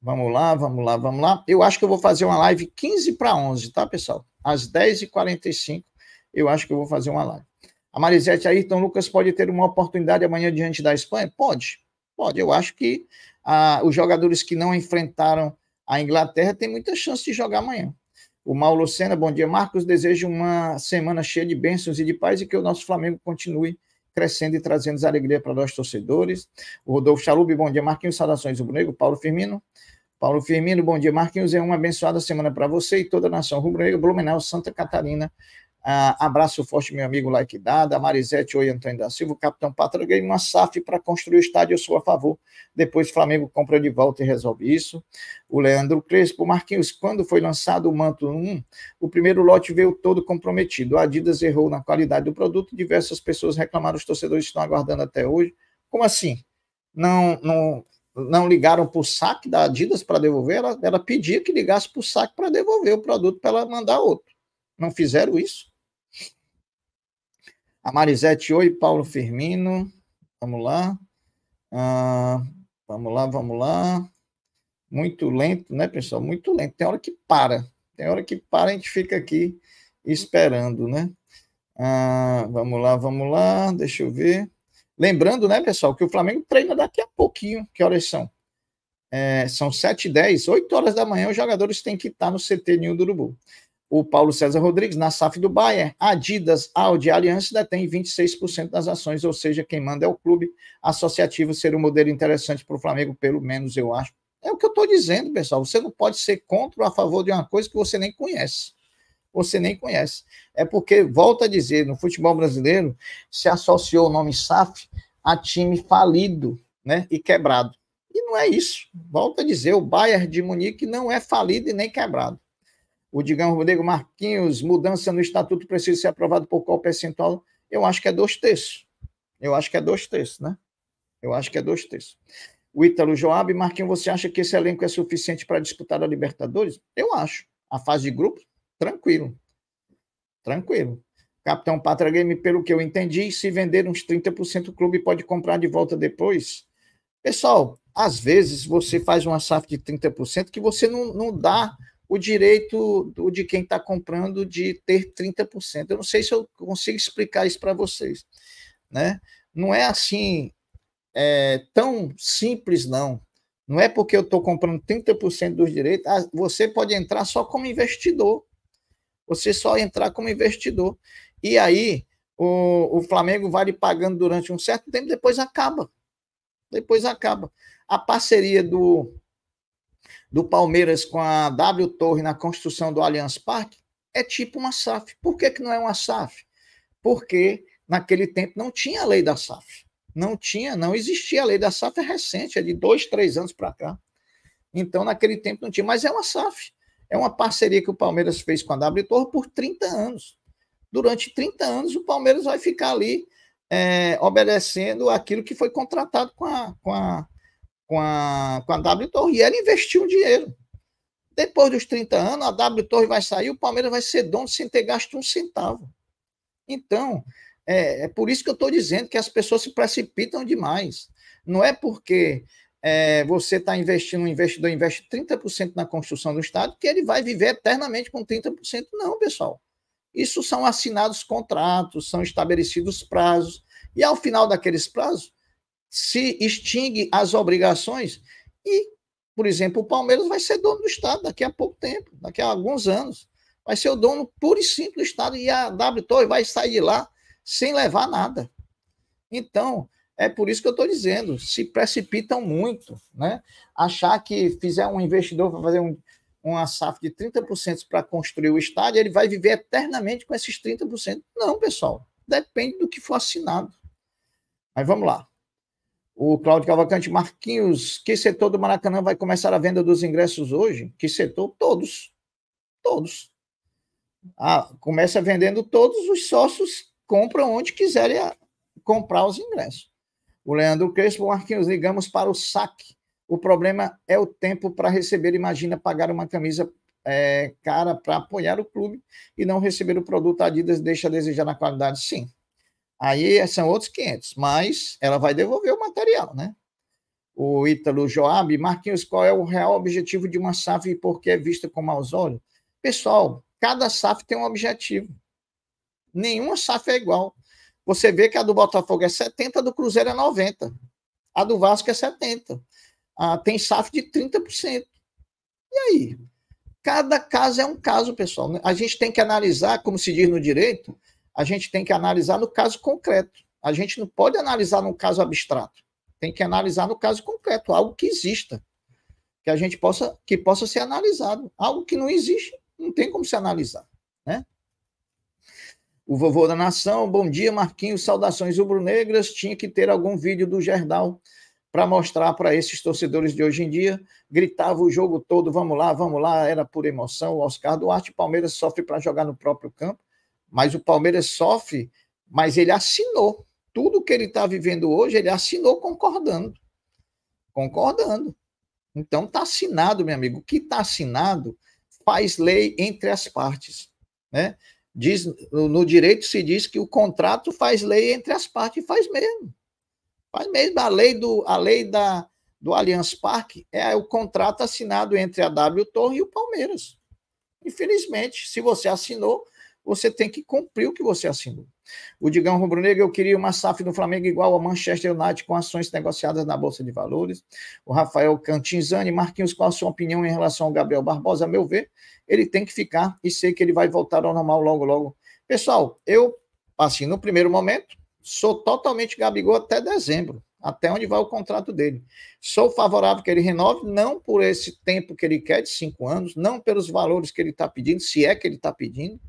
Speaker 1: Vamos lá, vamos lá, vamos lá. Eu acho que eu vou fazer uma live 15 para 11, tá, pessoal? Às 10h45, eu acho que eu vou fazer uma live. A Marisete Ayrton Lucas pode ter uma oportunidade amanhã diante da Espanha? Pode, pode. Eu acho que ah, os jogadores que não enfrentaram a Inglaterra têm muita chance de jogar amanhã. O Mauro Lucena, bom dia, Marcos. Desejo uma semana cheia de bênçãos e de paz e que o nosso Flamengo continue crescendo e trazendo alegria para nós torcedores. O Rodolfo Chalub, bom dia, Marquinhos. Saudações rubro-negro. Paulo Firmino. Paulo Firmino, bom dia, Marquinhos. É uma abençoada semana para você e toda a nação rubro-negra, Blumenau, Santa Catarina, Uh, abraço forte, meu amigo Like Dada, Marisete, oi, Antônio da Silva, Capitão Pátria, ganhei uma SAF para construir o estádio, eu sou a favor. Depois o Flamengo compra de volta e resolve isso. O Leandro Crespo, Marquinhos, quando foi lançado o Manto 1, o primeiro lote veio todo comprometido. A Adidas errou na qualidade do produto, diversas pessoas reclamaram, os torcedores estão aguardando até hoje. Como assim? Não, não, não ligaram para o saque da Adidas para devolver? Ela, ela pedia que ligasse para o saque para devolver o produto para ela mandar outro. Não fizeram isso? A Marisete, oi, Paulo Firmino. Vamos lá. Ah, vamos lá, vamos lá. Muito lento, né, pessoal? Muito lento. Tem hora que para. Tem hora que para, a gente fica aqui esperando, né? Ah, vamos lá, vamos lá. Deixa eu ver. Lembrando, né, pessoal, que o Flamengo treina daqui a pouquinho. Que horas são? É, são 7h10, 8 horas da manhã, os jogadores têm que estar no CT Ninho do Urubu o Paulo César Rodrigues, na SAF do Bayern, Adidas, Audi Aliança detém 26% das ações, ou seja, quem manda é o clube associativo ser um modelo interessante para o Flamengo, pelo menos eu acho. É o que eu estou dizendo, pessoal. Você não pode ser contra ou a favor de uma coisa que você nem conhece. Você nem conhece. É porque, volta a dizer, no futebol brasileiro se associou o nome SAF a time falido né, e quebrado. E não é isso. Volta a dizer, o Bayern de Munique não é falido e nem quebrado o, digamos, Rodrigo Marquinhos, mudança no estatuto precisa ser aprovado por qual percentual? Eu acho que é dois terços. Eu acho que é dois terços, né? Eu acho que é dois terços. O Ítalo Joab, Marquinhos, você acha que esse elenco é suficiente para disputar a Libertadores? Eu acho. A fase de grupo, tranquilo. Tranquilo. Capitão Patra Game, pelo que eu entendi, se vender uns 30%, o clube pode comprar de volta depois. Pessoal, às vezes você faz uma SAF de 30% que você não, não dá o direito do, de quem está comprando de ter 30%. Eu não sei se eu consigo explicar isso para vocês. Né? Não é assim é, tão simples, não. Não é porque eu estou comprando 30% dos direitos, ah, você pode entrar só como investidor. Você só entrar como investidor. E aí, o, o Flamengo vai lhe pagando durante um certo tempo, depois acaba. Depois acaba. A parceria do, do Palmeiras com a W Torre na construção do Allianz Parque é tipo uma SAF. Por que, que não é uma SAF? Porque naquele tempo não tinha a lei da SAF. Não tinha, não existia a lei da SAF, é recente, é de dois, três anos para cá. Então, naquele tempo não tinha, mas é uma SAF. É uma parceria que o Palmeiras fez com a W Torre por 30 anos. Durante 30 anos, o Palmeiras vai ficar ali é, obedecendo aquilo que foi contratado com a, com a, com a, com a W Torre. E ela investiu um dinheiro. Depois dos 30 anos, a W Torre vai sair, o Palmeiras vai ser dono sem ter gasto um centavo. Então, é, é por isso que eu estou dizendo que as pessoas se precipitam demais. Não é porque é, você está investindo, um investidor investe 30% na construção do Estado, que ele vai viver eternamente com 30%. Não, pessoal. Isso são assinados contratos, são estabelecidos prazos, e ao final daqueles prazos, se extingue as obrigações e, por exemplo, o Palmeiras vai ser dono do Estado daqui a pouco tempo, daqui a alguns anos. Vai ser o dono puro e simples do Estado e a W Torre vai sair de lá sem levar nada. Então, é por isso que eu estou dizendo, se precipitam muito, né? Achar que fizer um investidor para fazer um, uma SAF de 30% para construir o estádio, ele vai viver eternamente com esses 30%. Não, pessoal, depende do que for assinado. Mas vamos lá. O Cláudio Cavalcante, Marquinhos, que setor do Maracanã vai começar a venda dos ingressos hoje? Que setor? Todos. Todos. Ah, começa vendendo todos, os sócios compram onde quiserem comprar os ingressos. O Leandro Crespo, Marquinhos, ligamos para o saque. O problema é o tempo para receber. Imagina pagar uma camisa é, cara para apoiar o clube e não receber o produto Adidas deixa a desejar na qualidade. Sim, Aí eh, são outros 500, mas ela vai devolver o material, né? O Ítalo Joab, Marquinhos, qual é o real objetivo de uma SAF e por que é vista com maus olhos? Pessoal, cada SAF tem um objetivo. Nenhuma SAF é igual. Você vê que a do Botafogo é 70, a do Cruzeiro é 90. A do Vasco é 70. Ah, tem SAF de 30%. E aí? Cada caso é um caso, pessoal. Né? A gente tem que analisar, como se diz no direito, a gente tem que analisar no caso concreto. A gente não pode analisar no caso abstrato. Tem que analisar no caso concreto, algo que exista, que a gente possa que possa ser analisado. Algo que não existe, não tem como se analisar, né? O vovô da nação, bom dia, Marquinhos, saudações rubro-negras. Tinha que ter algum vídeo do Gerdal para mostrar para esses torcedores de hoje em dia. Gritava o jogo todo, vamos lá, vamos lá, era por emoção. O Oscar Duarte, Palmeiras sofre para jogar no próprio campo. Mas o Palmeiras sofre, mas ele assinou. Tudo que ele está vivendo hoje, ele assinou concordando. Concordando. Então está assinado, meu amigo. O que está assinado faz lei entre as partes. Né? Diz, no direito se diz que o contrato faz lei entre as partes, e faz mesmo. Faz mesmo. A lei do, a lei da, do Allianz Parque é o contrato assinado entre a W Torre e o Palmeiras. Infelizmente, se você assinou, você tem que cumprir o que você assinou. O Digão Rubro-Negro, eu queria uma SAF do Flamengo igual a Manchester United com ações negociadas na Bolsa de Valores. O Rafael Cantinzani, Marquinhos, qual a sua opinião em relação ao Gabriel Barbosa? A meu ver, ele tem que ficar e sei que ele vai voltar ao normal logo, logo. Pessoal, eu, assim, no primeiro momento, sou totalmente Gabigol até dezembro, até onde vai o contrato dele. Sou favorável que ele renove, não por esse tempo que ele quer, de cinco anos, não pelos valores que ele está pedindo, se é que ele está pedindo,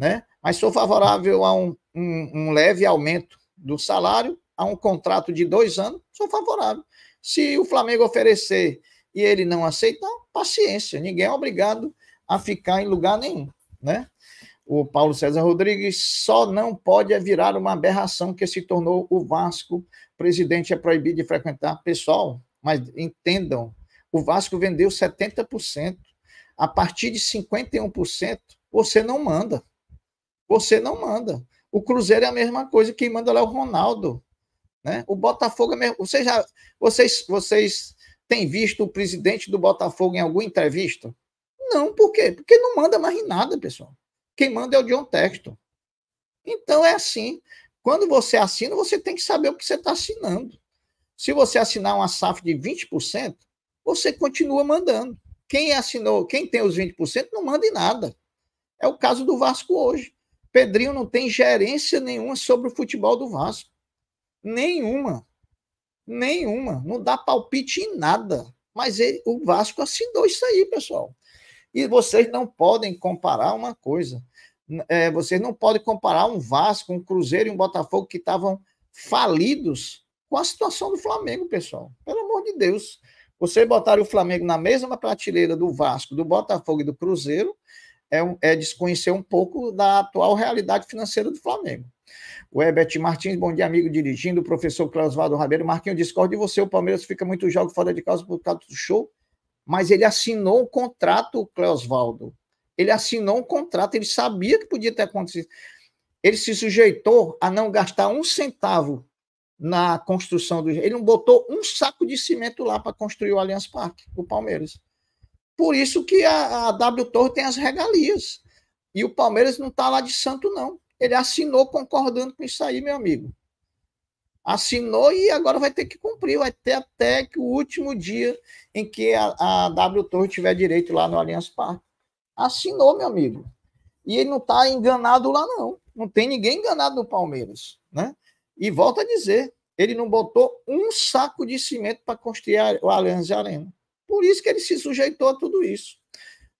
Speaker 1: né? Mas sou favorável a um, um, um leve aumento do salário, a um contrato de dois anos, sou favorável. Se o Flamengo oferecer e ele não aceitar, paciência, ninguém é obrigado a ficar em lugar nenhum, né? O Paulo César Rodrigues só não pode virar uma aberração que se tornou o Vasco. O presidente é proibido de frequentar. Pessoal, mas entendam, o Vasco vendeu 70%. A partir de 51%, você não manda. Você não manda. O Cruzeiro é a mesma coisa, quem manda lá é o Ronaldo. Né? O Botafogo é mesmo. Vocês, já, vocês, vocês têm visto o presidente do Botafogo em alguma entrevista? Não, por quê? Porque não manda mais nada, pessoal. Quem manda é o John Texto. Então é assim. Quando você assina, você tem que saber o que você está assinando. Se você assinar uma SAF de 20%, você continua mandando. Quem assinou, quem tem os 20%, não manda em nada. É o caso do Vasco hoje. Pedrinho não tem gerência nenhuma sobre o futebol do Vasco. Nenhuma. Nenhuma. Não dá palpite em nada. Mas ele, o Vasco assinou isso aí, pessoal. E vocês não podem comparar uma coisa. É, vocês não podem comparar um Vasco, um Cruzeiro e um Botafogo que estavam falidos com a situação do Flamengo, pessoal. Pelo amor de Deus. Vocês botaram o Flamengo na mesma prateleira do Vasco, do Botafogo e do Cruzeiro, é, é desconhecer um pouco da atual realidade financeira do Flamengo. O Herbert Martins, bom dia, amigo, dirigindo. O professor Clausvaldo Rabeiro. Marquinhos, discordo de você. O Palmeiras fica muito jogo fora de casa por causa do show. Mas ele assinou um contrato, Clausvaldo. Ele assinou um contrato, ele sabia que podia ter acontecido. Ele se sujeitou a não gastar um centavo na construção do. Ele não botou um saco de cimento lá para construir o Allianz Parque, o Palmeiras. Por isso que a, a W Torre tem as regalias. E o Palmeiras não está lá de santo, não. Ele assinou concordando com isso aí, meu amigo. Assinou e agora vai ter que cumprir, vai ter até que o último dia em que a, a W Torre tiver direito lá no Allianz Parque. Assinou, meu amigo. E ele não está enganado lá, não. Não tem ninguém enganado no Palmeiras. Né? E volta a dizer, ele não botou um saco de cimento para construir o Allianz Arena. Por isso que ele se sujeitou a tudo isso.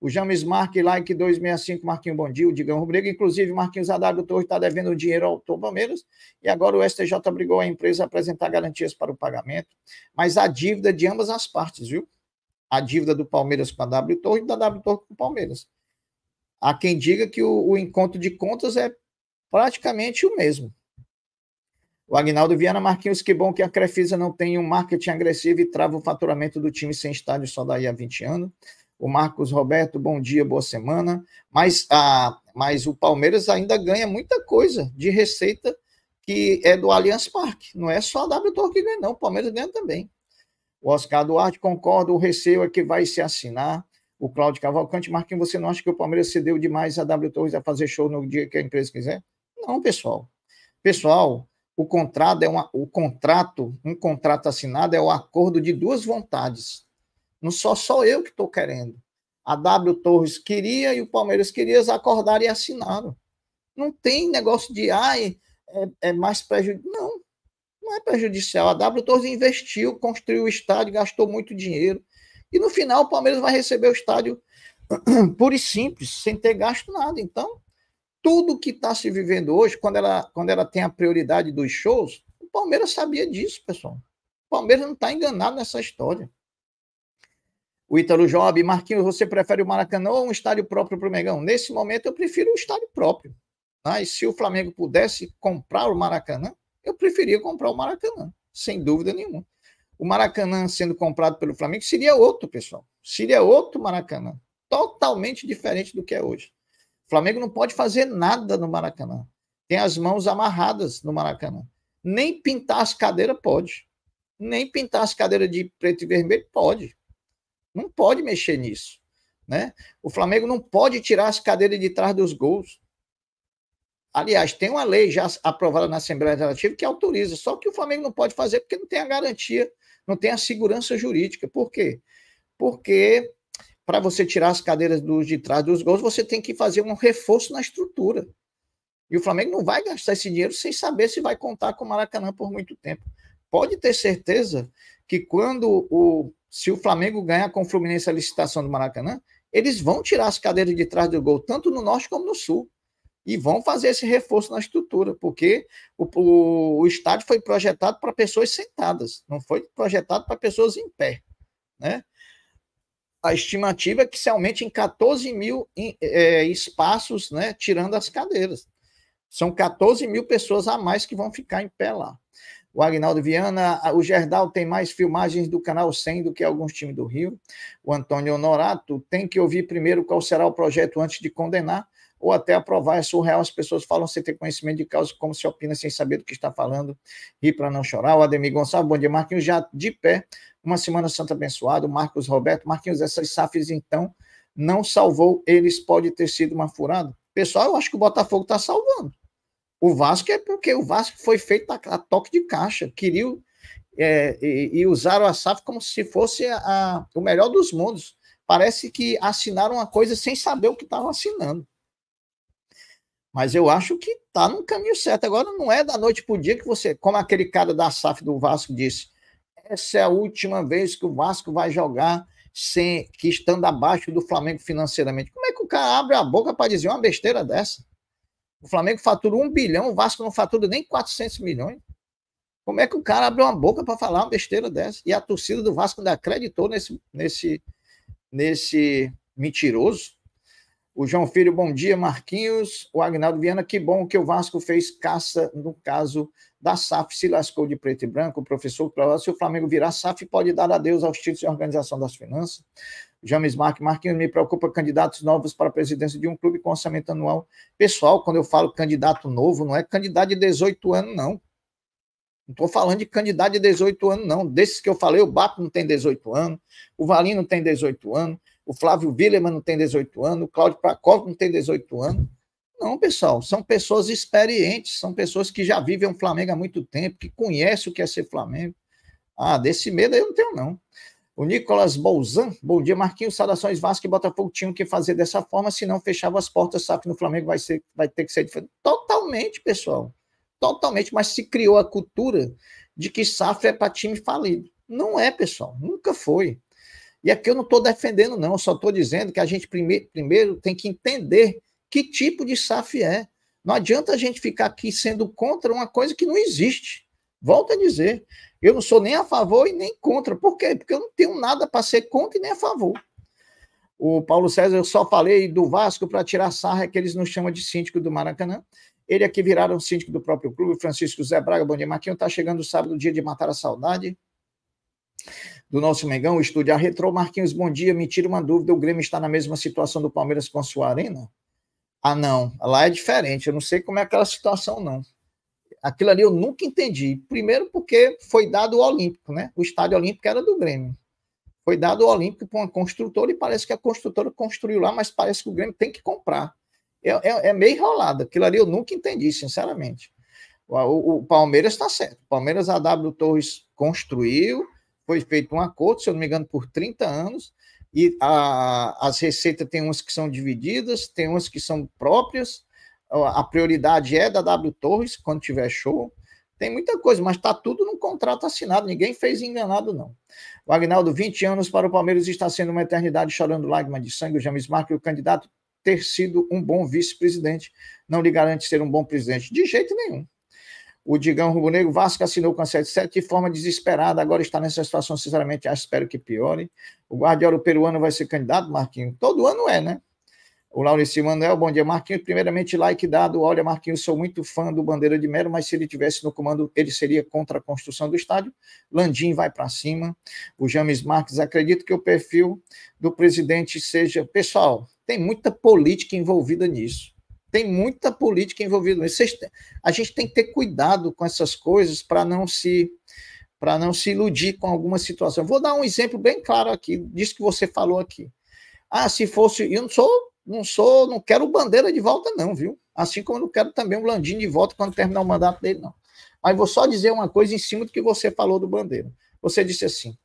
Speaker 1: O James Mark, like 265, bom dia. o Digão Rubro inclusive Marquinhos Haddad Torres está devendo dinheiro ao Tom Palmeiras, e agora o STJ obrigou a empresa a apresentar garantias para o pagamento, mas a dívida de ambas as partes, viu? A dívida do Palmeiras com a W Torres e da W Torres com o Palmeiras. Há quem diga que o, o encontro de contas é praticamente o mesmo. O Agnaldo Viana, Marquinhos, que bom que a Crefisa não tem um marketing agressivo e trava o faturamento do time sem estádio só daí a 20 anos. O Marcos Roberto, bom dia, boa semana. Mas, a, ah, mas o Palmeiras ainda ganha muita coisa de receita que é do Allianz Parque. Não é só a W Torre que ganha, não. O Palmeiras ganha também. O Oscar Duarte concorda, o receio é que vai se assinar. O Cláudio Cavalcante, Marquinhos, você não acha que o Palmeiras cedeu demais a W Torres a fazer show no dia que a empresa quiser? Não, pessoal. Pessoal, o contrato é uma, o contrato, um contrato assinado é o acordo de duas vontades. Não só só eu que estou querendo. A W Torres queria e o Palmeiras queria, acordar acordaram e assinaram. Não tem negócio de ai, é, é mais prejudicial. Não, não é prejudicial. A W Torres investiu, construiu o estádio, gastou muito dinheiro. E no final o Palmeiras vai receber o estádio puro e simples, sem ter gasto nada. Então, tudo que está se vivendo hoje, quando ela, quando ela tem a prioridade dos shows, o Palmeiras sabia disso, pessoal. O Palmeiras não está enganado nessa história. O Ítalo Job, Marquinhos, você prefere o Maracanã ou um estádio próprio para o Megão? Nesse momento, eu prefiro o estádio próprio. Tá? E se o Flamengo pudesse comprar o Maracanã, eu preferia comprar o Maracanã, sem dúvida nenhuma. O Maracanã sendo comprado pelo Flamengo seria outro, pessoal. Seria outro Maracanã. Totalmente diferente do que é hoje. Flamengo não pode fazer nada no Maracanã. Tem as mãos amarradas no Maracanã. Nem pintar as cadeiras pode. Nem pintar as cadeiras de preto e vermelho pode. Não pode mexer nisso. Né? O Flamengo não pode tirar as cadeiras de trás dos gols. Aliás, tem uma lei já aprovada na Assembleia Legislativa que autoriza, só que o Flamengo não pode fazer porque não tem a garantia, não tem a segurança jurídica. Por quê? Porque para você tirar as cadeiras dos de trás dos gols, você tem que fazer um reforço na estrutura. E o Flamengo não vai gastar esse dinheiro sem saber se vai contar com o Maracanã por muito tempo. Pode ter certeza que quando o se o Flamengo ganhar com o Fluminense a licitação do Maracanã, eles vão tirar as cadeiras de trás do gol, tanto no norte como no sul. E vão fazer esse reforço na estrutura, porque o, o, o estádio foi projetado para pessoas sentadas, não foi projetado para pessoas em pé. Né? a estimativa é que se aumente em 14 mil é, espaços, né, tirando as cadeiras. São 14 mil pessoas a mais que vão ficar em pé lá. O Agnaldo Viana, o Gerdal tem mais filmagens do Canal 100 do que alguns times do Rio. O Antônio Norato tem que ouvir primeiro qual será o projeto antes de condenar ou até aprovar. É surreal, as pessoas falam sem ter conhecimento de causa, como se opina sem saber do que está falando. e para não chorar. O Ademir Gonçalves, bom dia, Marquinhos, já de pé uma Semana Santa abençoada, Marcos Roberto, Marquinhos, essas SAFs, então, não salvou eles, pode ter sido uma furada. Pessoal, eu acho que o Botafogo está salvando. O Vasco é porque o Vasco foi feito a, a toque de caixa, queriu é, e, e usaram a SAF como se fosse a, a, o melhor dos mundos. Parece que assinaram uma coisa sem saber o que estavam assinando. Mas eu acho que está no caminho certo. Agora não é da noite para o dia que você, como aquele cara da SAF do Vasco disse, essa é a última vez que o Vasco vai jogar sem que estando abaixo do Flamengo financeiramente. Como é que o cara abre a boca para dizer uma besteira dessa? O Flamengo fatura um bilhão, o Vasco não fatura nem 400 milhões. Como é que o cara abre uma boca para falar uma besteira dessa? E a torcida do Vasco ainda acreditou nesse, nesse, nesse mentiroso? O João Filho, bom dia, Marquinhos. O Agnaldo Viana, que bom que o Vasco fez caça no caso da SAF, se lascou de preto e branco. O professor se o Flamengo virar SAF, pode dar adeus aos títulos e organização das finanças. James Mark, Marquinhos, me preocupa candidatos novos para a presidência de um clube com orçamento anual. Pessoal, quando eu falo candidato novo, não é candidato de 18 anos, não. Não estou falando de candidato de 18 anos, não. Desses que eu falei, o Bato não tem 18 anos, o Valinho não tem 18 anos, o Flávio Willemann não tem 18 anos, o Cláudio Pracop não tem 18 anos. Não, pessoal, são pessoas experientes, são pessoas que já vivem o Flamengo há muito tempo, que conhecem o que é ser Flamengo. Ah, desse medo eu não tenho, não. O Nicolas Bolzan, bom dia, Marquinhos, saudações Vasco e Botafogo tinham que fazer dessa forma, senão fechava as portas, sabe que no Flamengo vai, ser, vai ter que ser diferente. Totalmente, pessoal, totalmente, mas se criou a cultura de que SAF é para time falido. Não é, pessoal, nunca foi. E aqui eu não estou defendendo, não, só estou dizendo que a gente prime primeiro tem que entender que tipo de SAF é. Não adianta a gente ficar aqui sendo contra uma coisa que não existe. Volto a dizer, eu não sou nem a favor e nem contra. Por quê? Porque eu não tenho nada para ser contra e nem a favor. O Paulo César, eu só falei do Vasco para tirar sarra, que eles nos chamam de síndico do Maracanã. Ele aqui é viraram síndico do próprio clube, Francisco Zé Braga, bom dia, Marquinhos. Está chegando sábado, dia de matar a saudade do nosso Mengão, o estúdio a Retro. Marquinhos, bom dia. Me tira uma dúvida: o Grêmio está na mesma situação do Palmeiras com a sua arena? Ah, não. Lá é diferente. Eu não sei como é aquela situação, não. Aquilo ali eu nunca entendi. Primeiro, porque foi dado o Olímpico, né? O estádio Olímpico era do Grêmio. Foi dado o Olímpico para uma construtora e parece que a construtora construiu lá, mas parece que o Grêmio tem que comprar. É, é, é meio enrolado. Aquilo ali eu nunca entendi, sinceramente. O, o, o Palmeiras está certo. O Palmeiras, a W Torres construiu foi feito um acordo, se eu não me engano, por 30 anos, e a, as receitas tem umas que são divididas, tem umas que são próprias, a prioridade é da W Torres, quando tiver show, tem muita coisa, mas está tudo num contrato assinado, ninguém fez enganado, não. O Agnaldo, 20 anos para o Palmeiras está sendo uma eternidade chorando lágrimas de sangue, o James Marque o candidato ter sido um bom vice-presidente, não lhe garante ser um bom presidente, de jeito nenhum o Digão Rubro Negro, Vasco assinou com a 77 de forma desesperada, agora está nessa situação, sinceramente, acho, espero que piore. O Guardiola peruano vai ser candidato, Marquinhos? Todo ano é, né? O Laurício Manuel, bom dia, Marquinhos. Primeiramente, like dado. Olha, Marquinhos, sou muito fã do Bandeira de Melo, mas se ele tivesse no comando, ele seria contra a construção do estádio. Landim vai para cima. O James Marques, acredito que o perfil do presidente seja. Pessoal, tem muita política envolvida nisso. Tem muita política envolvida nisso. A gente tem que ter cuidado com essas coisas para não se para não se iludir com alguma situação. Vou dar um exemplo bem claro aqui disso que você falou aqui. Ah, se fosse, eu não sou, não sou, não quero bandeira de volta não, viu? Assim como eu não quero também o Landinho de volta quando terminar o mandato dele não. Mas vou só dizer uma coisa em cima do que você falou do bandeira. Você disse assim,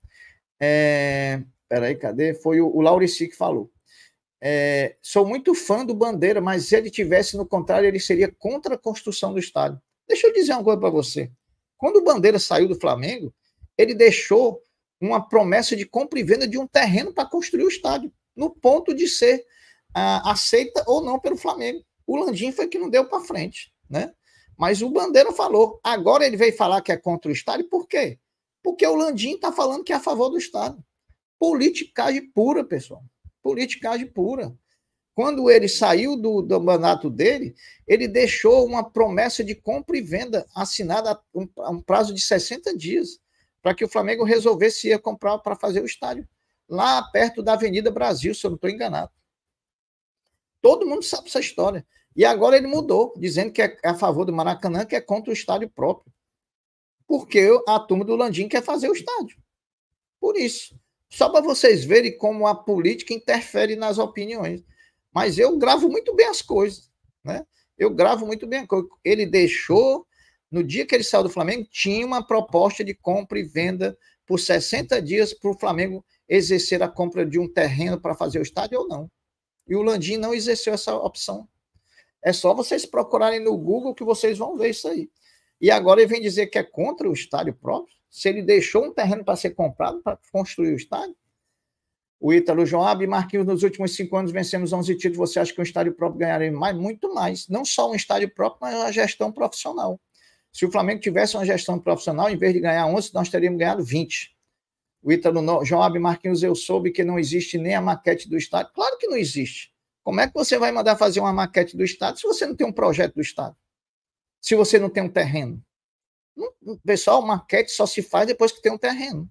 Speaker 1: é, peraí, cadê? Foi o, o Laurici que falou. É, sou muito fã do Bandeira, mas se ele tivesse no contrário, ele seria contra a construção do estádio. Deixa eu dizer uma coisa para você. Quando o Bandeira saiu do Flamengo, ele deixou uma promessa de compra e venda de um terreno para construir o estádio, no ponto de ser ah, aceita ou não pelo Flamengo. O Landim foi que não deu para frente, né? Mas o Bandeira falou. Agora ele veio falar que é contra o estádio, por quê? Porque o Landim está falando que é a favor do estádio. Politicagem pura, pessoal politicagem pura. Quando ele saiu do, do mandato dele, ele deixou uma promessa de compra e venda assinada a um, a um prazo de 60 dias, para que o Flamengo resolvesse se ia comprar para fazer o estádio, lá perto da Avenida Brasil, se eu não estou enganado. Todo mundo sabe essa história. E agora ele mudou, dizendo que é a favor do Maracanã, que é contra o estádio próprio. Porque a turma do Landim quer fazer o estádio. Por isso. Só para vocês verem como a política interfere nas opiniões. Mas eu gravo muito bem as coisas, né? Eu gravo muito bem. Ele deixou, no dia que ele saiu do Flamengo, tinha uma proposta de compra e venda por 60 dias para o Flamengo exercer a compra de um terreno para fazer o estádio ou não. E o Landim não exerceu essa opção. É só vocês procurarem no Google que vocês vão ver isso aí. E agora ele vem dizer que é contra o estádio próprio se ele deixou um terreno para ser comprado para construir o estádio? O Ítalo Joab e Marquinhos, nos últimos cinco anos vencemos 11 títulos. Você acha que um estádio próprio ganharia mais? Muito mais. Não só um estádio próprio, mas uma gestão profissional. Se o Flamengo tivesse uma gestão profissional, em vez de ganhar 11, nós teríamos ganhado 20. O Ítalo Joab e Marquinhos, eu soube que não existe nem a maquete do estádio. Claro que não existe. Como é que você vai mandar fazer uma maquete do estádio se você não tem um projeto do estádio? Se você não tem um terreno? Pessoal, maquete só se faz depois que tem um terreno.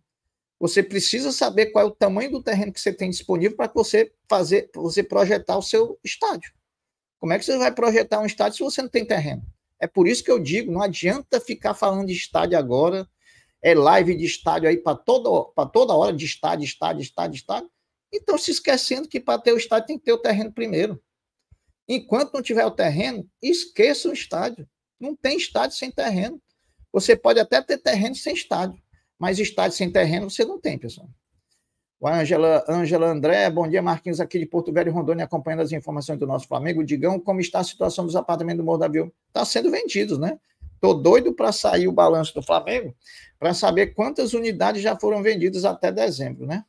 Speaker 1: Você precisa saber qual é o tamanho do terreno que você tem disponível para você fazer, você projetar o seu estádio. Como é que você vai projetar um estádio se você não tem terreno? É por isso que eu digo, não adianta ficar falando de estádio agora, é live de estádio aí para toda, para toda hora de estádio, estádio, estádio, estádio. Então se esquecendo que para ter o estádio tem que ter o terreno primeiro. Enquanto não tiver o terreno, esqueça o estádio. Não tem estádio sem terreno. Você pode até ter terreno sem estádio, mas estádio sem terreno você não tem, pessoal. O Angela, Angela André, bom dia, Marquinhos, aqui de Porto Velho, Rondônia, acompanhando as informações do nosso Flamengo. Digão, como está a situação dos apartamentos do Morro da Vila? Está sendo vendidos, né? Tô doido para sair o balanço do Flamengo, para saber quantas unidades já foram vendidas até dezembro, né?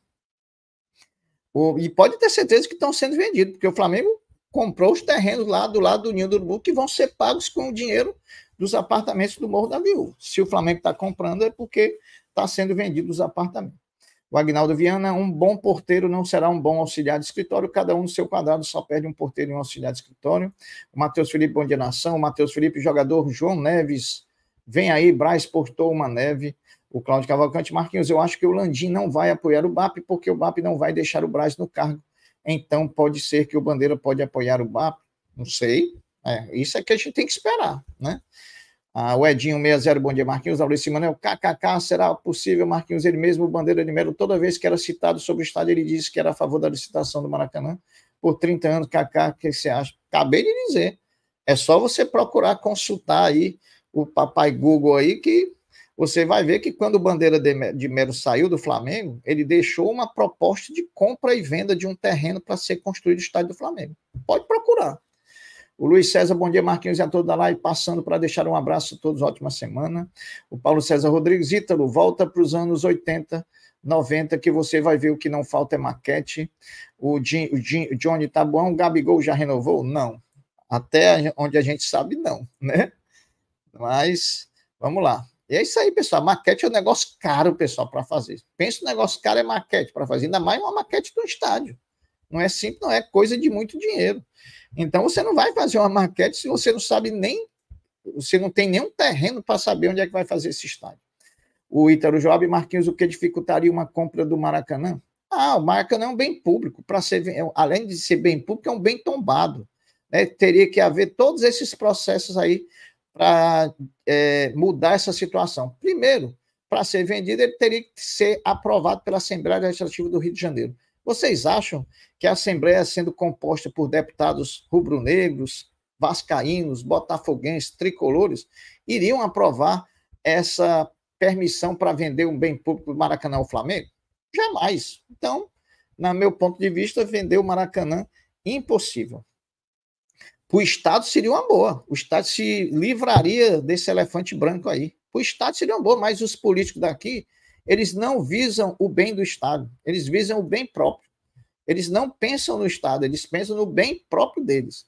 Speaker 1: O, e pode ter certeza que estão sendo vendidos, porque o Flamengo comprou os terrenos lá do lado do Ninho do Urubu, que vão ser pagos com o dinheiro dos apartamentos do Morro da Viúva. Se o Flamengo está comprando, é porque está sendo vendido os apartamentos. O Agnaldo Viana, um bom porteiro não será um bom auxiliar de escritório, cada um no seu quadrado só perde um porteiro e um auxiliar de escritório. O Matheus Felipe, bom dia, nação. O Matheus Felipe, jogador João Neves, vem aí, Braz portou uma neve. O Cláudio Cavalcante, Marquinhos, eu acho que o Landim não vai apoiar o BAP, porque o BAP não vai deixar o Braz no cargo. Então pode ser que o Bandeira pode apoiar o BAP, não sei, é, isso é que a gente tem que esperar, né? Ah, o Edinho 60, bom dia, Marquinhos. Maurício Manuel, KKK, será possível, Marquinhos? Ele mesmo, Bandeira de Melo, toda vez que era citado sobre o estádio, ele disse que era a favor da licitação do Maracanã por 30 anos. KK, o que você acha? Acabei de dizer. É só você procurar consultar aí o papai Google aí, que você vai ver que quando o Bandeira de Melo saiu do Flamengo, ele deixou uma proposta de compra e venda de um terreno para ser construído o estádio do Flamengo. Pode procurar. O Luiz César, bom dia, Marquinhos e a todos da live, passando para deixar um abraço a todos, ótima semana. O Paulo César Rodrigues, Ítalo, volta para os anos 80, 90, que você vai ver o que não falta é maquete. O, Jim, o, Jim, o Johnny tá bom, o Gabigol já renovou? Não. Até onde a gente sabe, não, né? Mas, vamos lá. E é isso aí, pessoal. Maquete é um negócio caro, pessoal, para fazer. Pensa no negócio caro é maquete para fazer, ainda mais uma maquete do estádio. Não é simples, não é coisa de muito dinheiro. Então você não vai fazer uma maquete se você não sabe nem, você não tem nenhum terreno para saber onde é que vai fazer esse estádio. O Ítalo Joab Marquinhos, o que dificultaria uma compra do Maracanã? Ah, o Maracanã é um bem público, para ser, além de ser bem público, é um bem tombado. Né? Teria que haver todos esses processos aí para é, mudar essa situação. Primeiro, para ser vendido, ele teria que ser aprovado pela Assembleia Legislativa do Rio de Janeiro. Vocês acham que a Assembleia, sendo composta por deputados rubro-negros, vascaínos, botafoguenses, tricolores, iriam aprovar essa permissão para vender um bem público do Maracanã ao Flamengo? Jamais. Então, no meu ponto de vista, vender o Maracanã impossível. Para o Estado seria uma boa. O Estado se livraria desse elefante branco aí. Para o Estado seria uma boa, mas os políticos daqui eles não visam o bem do Estado, eles visam o bem próprio. Eles não pensam no Estado, eles pensam no bem próprio deles.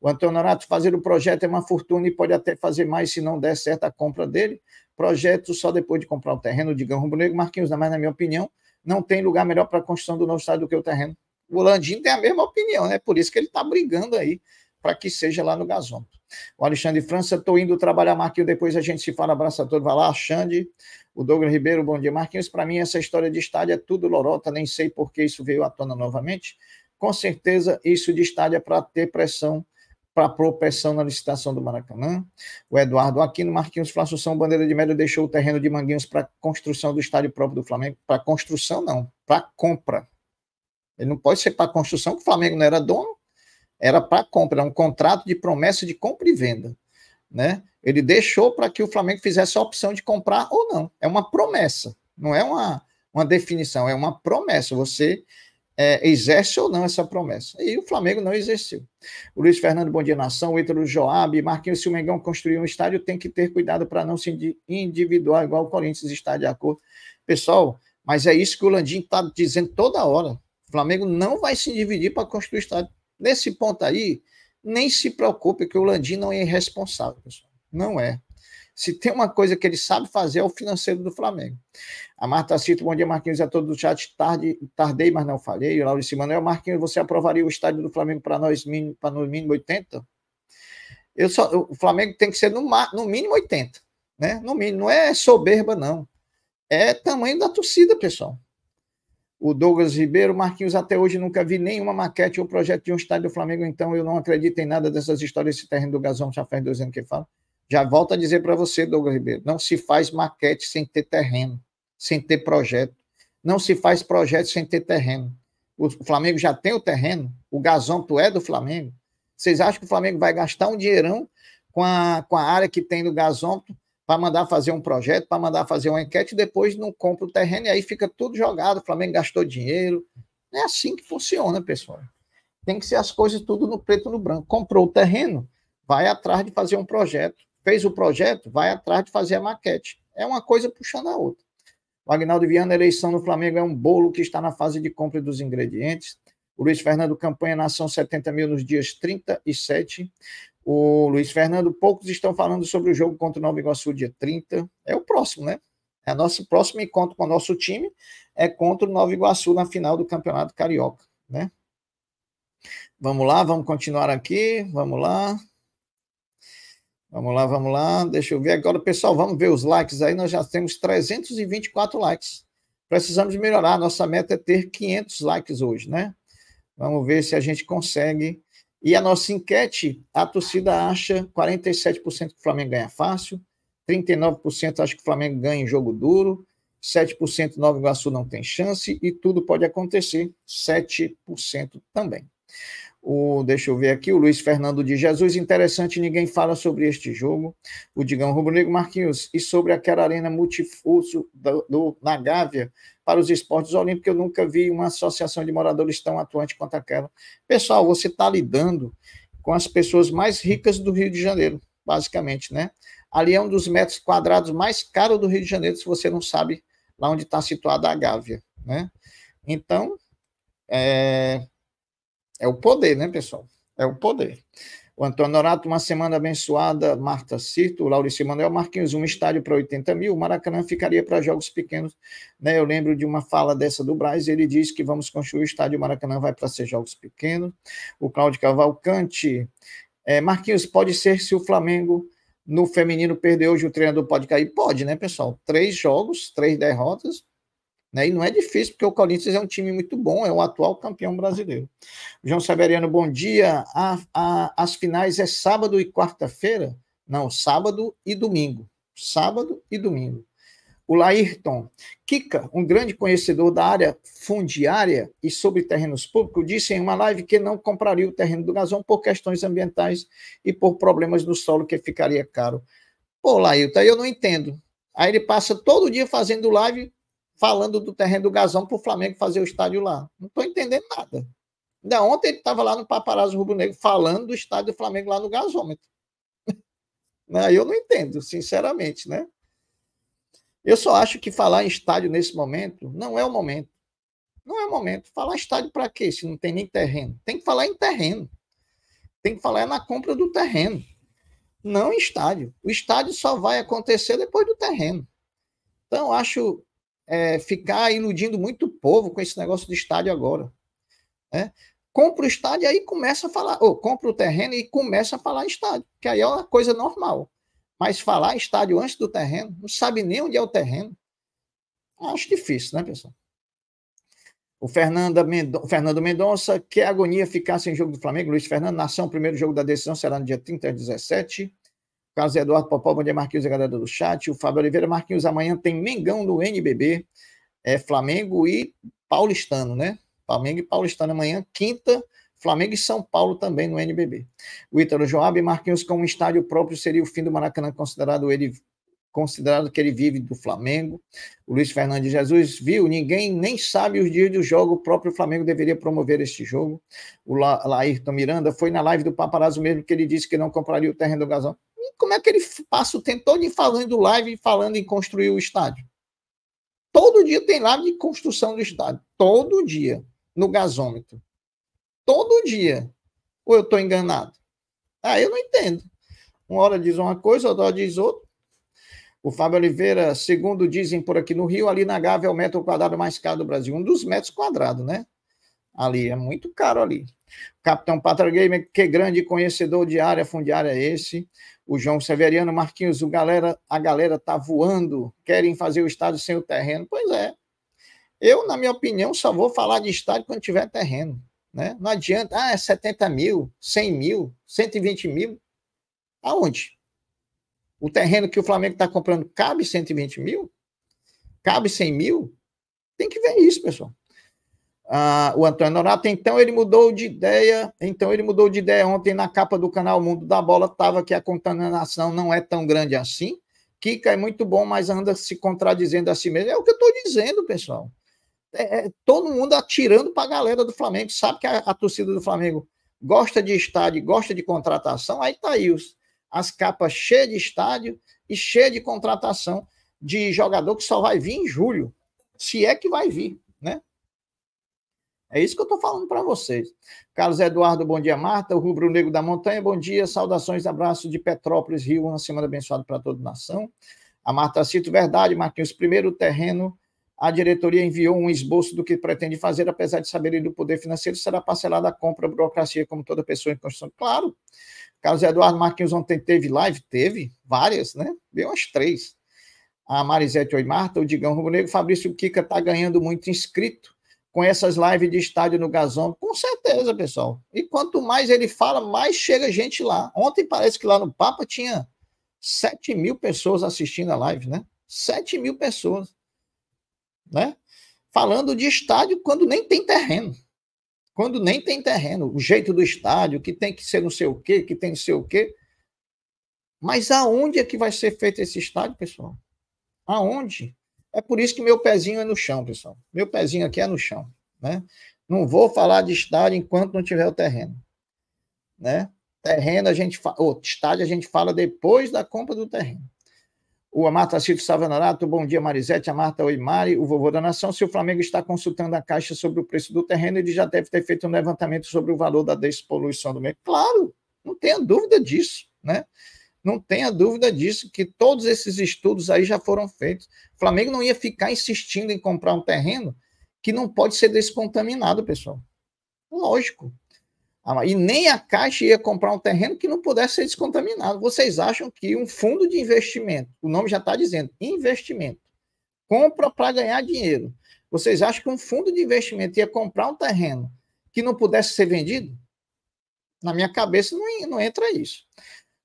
Speaker 1: O Antônio Norato, fazer o projeto é uma fortuna e pode até fazer mais se não der certo a compra dele. Projeto só depois de comprar o terreno, digam Rubro Negro, Marquinhos, mas na minha opinião, não tem lugar melhor para a construção do novo Estado do que o terreno. O Landim tem a mesma opinião, né? Por isso que ele está brigando aí para que seja lá no Gazon. O Alexandre França, estou indo trabalhar, Marquinhos, depois a gente se fala, abraço a todos, vai lá, Xande, o Douglas Ribeiro, bom dia, Marquinhos, para mim essa história de estádio é tudo lorota, nem sei por que isso veio à tona novamente, com certeza isso de estádio é para ter pressão, para propensão na licitação do Maracanã. O Eduardo Aquino, Marquinhos Flá são Bandeira de Médio, deixou o terreno de Manguinhos para construção do estádio próprio do Flamengo. Para construção, não, para compra. Ele não pode ser para construção, que o Flamengo não era dono era para compra, era um contrato de promessa de compra e venda. Né? Ele deixou para que o Flamengo fizesse a opção de comprar ou não. É uma promessa, não é uma, uma definição, é uma promessa. Você é, exerce ou não essa promessa. E o Flamengo não exerceu. O Luiz Fernando Bom Dia Nação, o Ítalo Joab, Marquinhos, se o Mengão construir um estádio, tem que ter cuidado para não se individuar igual o Corinthians está de acordo. Pessoal, mas é isso que o Landim está dizendo toda hora. O Flamengo não vai se dividir para construir estádio. Nesse ponto aí, nem se preocupe que o Landim não é irresponsável, pessoal. Não é. Se tem uma coisa que ele sabe fazer é o financeiro do Flamengo. A Marta Cito, bom dia, Marquinhos, a todo do chat. Tarde, tardei, mas não falei O Laurice Manuel, Marquinhos, você aprovaria o estádio do Flamengo para nós, para no mínimo 80? Eu só, o Flamengo tem que ser no, no mínimo 80, né? No mínimo, não é soberba, não. É tamanho da torcida, pessoal o Douglas Ribeiro, Marquinhos, até hoje nunca vi nenhuma maquete ou projeto de um estádio do Flamengo, então eu não acredito em nada dessas histórias, esse terreno do Gazão já faz dois anos que fala. Já volto a dizer para você, Douglas Ribeiro, não se faz maquete sem ter terreno, sem ter projeto. Não se faz projeto sem ter terreno. O Flamengo já tem o terreno, o gasômetro é do Flamengo. Vocês acham que o Flamengo vai gastar um dinheirão com a, com a área que tem no gazonto? para mandar fazer um projeto, para mandar fazer uma enquete, depois não compra o terreno e aí fica tudo jogado. O Flamengo gastou dinheiro. Não é assim que funciona, pessoal. Tem que ser as coisas tudo no preto e no branco. Comprou o terreno, vai atrás de fazer um projeto. Fez o projeto, vai atrás de fazer a maquete. É uma coisa puxando a outra. O Agnaldo Viana, eleição no Flamengo é um bolo que está na fase de compra dos ingredientes. O Luiz Fernando Campanha, nação 70 mil nos dias 37. O Luiz Fernando, poucos estão falando sobre o jogo contra o Nova Iguaçu, dia 30. É o próximo, né? É nosso próximo encontro com o nosso time é contra o Nova Iguaçu na final do Campeonato Carioca, né? Vamos lá, vamos continuar aqui. Vamos lá. Vamos lá, vamos lá. Deixa eu ver agora, pessoal. Vamos ver os likes aí. Nós já temos 324 likes. Precisamos melhorar. Nossa meta é ter 500 likes hoje, né? Vamos ver se a gente consegue e a nossa enquete, a torcida acha 47% que o Flamengo ganha fácil, 39% acha que o Flamengo ganha em jogo duro, 7% Nova Iguaçu não tem chance e tudo pode acontecer, 7% também. O, deixa eu ver aqui, o Luiz Fernando de Jesus. Interessante, ninguém fala sobre este jogo. O Digão Rubro-Negro Marquinhos. E sobre aquela arena multifuso do, do, na Gávea para os esportes olímpicos, eu nunca vi uma associação de moradores tão atuante quanto aquela. Pessoal, você está lidando com as pessoas mais ricas do Rio de Janeiro, basicamente, né? Ali é um dos metros quadrados mais caros do Rio de Janeiro, se você não sabe lá onde está situada a Gávea, né? Então, é, é o poder, né, pessoal? É o poder. O Antônio Norato, uma semana abençoada. Marta Cito, o Laurice Manuel Marquinhos, um estádio para 80 mil. O Maracanã ficaria para jogos pequenos. Né? Eu lembro de uma fala dessa do Braz, ele disse que vamos construir o estádio, o Maracanã vai para ser jogos pequenos. O Cláudio Cavalcante, é, Marquinhos, pode ser se o Flamengo no feminino perder hoje, o treinador pode cair? Pode, né, pessoal? Três jogos, três derrotas, né? E não é difícil, porque o Corinthians é um time muito bom, é o atual campeão brasileiro. João Severiano, bom dia. A, a, as finais é sábado e quarta-feira? Não, sábado e domingo. Sábado e domingo. O Laírton. Kika, um grande conhecedor da área fundiária e sobre terrenos públicos, disse em uma live que não compraria o terreno do Gazão por questões ambientais e por problemas do solo que ficaria caro. Pô, Laírton, eu não entendo. Aí ele passa todo dia fazendo live falando do terreno do Gazão para o Flamengo fazer o estádio lá. Não estou entendendo nada. Ainda ontem ele estava lá no Paparazzo Rubro Negro falando do estádio do Flamengo lá no gasômetro. Né, eu não entendo, sinceramente, né? Eu só acho que falar em estádio nesse momento não é o momento. Não é o momento. Falar estádio para quê? Se não tem nem terreno. Tem que falar em terreno. Tem que falar é na compra do terreno. Não em estádio. O estádio só vai acontecer depois do terreno. Então, acho é, ficar iludindo muito povo com esse negócio de estádio agora. Né? Compra o estádio e aí começa a falar, ou compra o terreno e começa a falar estádio, que aí é uma coisa normal. Mas falar estádio antes do terreno, não sabe nem onde é o terreno. Acho difícil, né, pessoal? O Fernando, Mendo... Fernando Mendonça, que agonia ficar sem jogo do Flamengo. Luiz Fernando, nação, primeiro jogo da decisão será no dia 30 de 17. Carlos Eduardo Popó, bom dia, Marquinhos, a galera do chat. O Fábio Oliveira, Marquinhos, amanhã tem Mengão do NBB, é, Flamengo e Paulistano, né? Flamengo e Paulistano amanhã, quinta, Flamengo e São Paulo também no NBB. O Ítalo Joab, Marquinhos, com um estádio próprio, seria o fim do Maracanã, considerado ele considerado que ele vive do Flamengo. O Luiz Fernandes Jesus viu, ninguém nem sabe os dias do jogo, o próprio Flamengo deveria promover este jogo. O La Laírton Miranda foi na live do Paparazzo mesmo que ele disse que não compraria o terreno do Gazão como é que ele passa o tempo todo de falando live e falando em construir o estádio? Todo dia tem live de construção do estádio. Todo dia. No gasômetro. Todo dia. Ou eu estou enganado? Ah, eu não entendo. Uma hora diz uma coisa, outra hora diz outra. O Fábio Oliveira, segundo dizem por aqui no Rio, ali na Gávea é o metro quadrado mais caro do Brasil. Um dos metros quadrados, né? ali, é muito caro ali. O capitão Pátria Gamer, que grande conhecedor de área fundiária é esse. O João Severiano Marquinhos, o galera, a galera tá voando, querem fazer o estádio sem o terreno. Pois é. Eu, na minha opinião, só vou falar de estádio quando tiver terreno. Né? Não adianta, ah, é 70 mil, 100 mil, 120 mil. Aonde? O terreno que o Flamengo está comprando cabe 120 mil? Cabe 100 mil? Tem que ver isso, pessoal. Ah, o Antônio Norato, então ele mudou de ideia, então ele mudou de ideia ontem na capa do canal Mundo da Bola, estava que a contaminação não é tão grande assim, Kika é muito bom, mas anda se contradizendo a si mesmo, é o que eu estou dizendo, pessoal, é, é, todo mundo atirando para a galera do Flamengo, sabe que a, a, torcida do Flamengo gosta de estádio, gosta de contratação, aí tá aí os, as capas cheias de estádio e cheias de contratação de jogador que só vai vir em julho, se é que vai vir, é isso que eu estou falando para vocês. Carlos Eduardo, bom dia, Marta. O Rubro Negro da Montanha, bom dia. Saudações, abraço de Petrópolis, Rio. Uma semana abençoada para toda a nação. A Marta Cito, verdade, Marquinhos. Primeiro terreno, a diretoria enviou um esboço do que pretende fazer, apesar de saberem do poder financeiro, será parcelada a compra, a burocracia, como toda pessoa em construção. Claro. Carlos Eduardo Marquinhos ontem teve live? Teve, várias, né? Deu umas três. A Marisete Oi Marta, o Digão Rubro Negro, Fabrício Kika está ganhando muito inscrito com essas lives de estádio no Gazão? Com certeza, pessoal. E quanto mais ele fala, mais chega gente lá. Ontem parece que lá no Papa tinha 7 mil pessoas assistindo a live, né? 7 mil pessoas. Né? Falando de estádio quando nem tem terreno. Quando nem tem terreno. O jeito do estádio, que tem que ser não sei o quê, que tem não sei o quê. Mas aonde é que vai ser feito esse estádio, pessoal? Aonde? É por isso que meu pezinho é no chão, pessoal. Meu pezinho aqui é no chão, né? Não vou falar de estádio enquanto não tiver o terreno, né? Terreno a gente fala, oh, estádio a gente fala depois da compra do terreno. O Amarta Silva Savanorato, bom dia Marisete, a Marta Oimari, o vovô da nação. Se o Flamengo está consultando a Caixa sobre o preço do terreno, ele já deve ter feito um levantamento sobre o valor da despoluição do meio. Claro, não tenha dúvida disso, né? Não tenha dúvida disso, que todos esses estudos aí já foram feitos. O Flamengo não ia ficar insistindo em comprar um terreno que não pode ser descontaminado, pessoal. Lógico. Ah, e nem a Caixa ia comprar um terreno que não pudesse ser descontaminado. Vocês acham que um fundo de investimento, o nome já está dizendo, investimento, compra para ganhar dinheiro. Vocês acham que um fundo de investimento ia comprar um terreno que não pudesse ser vendido? Na minha cabeça não, não entra isso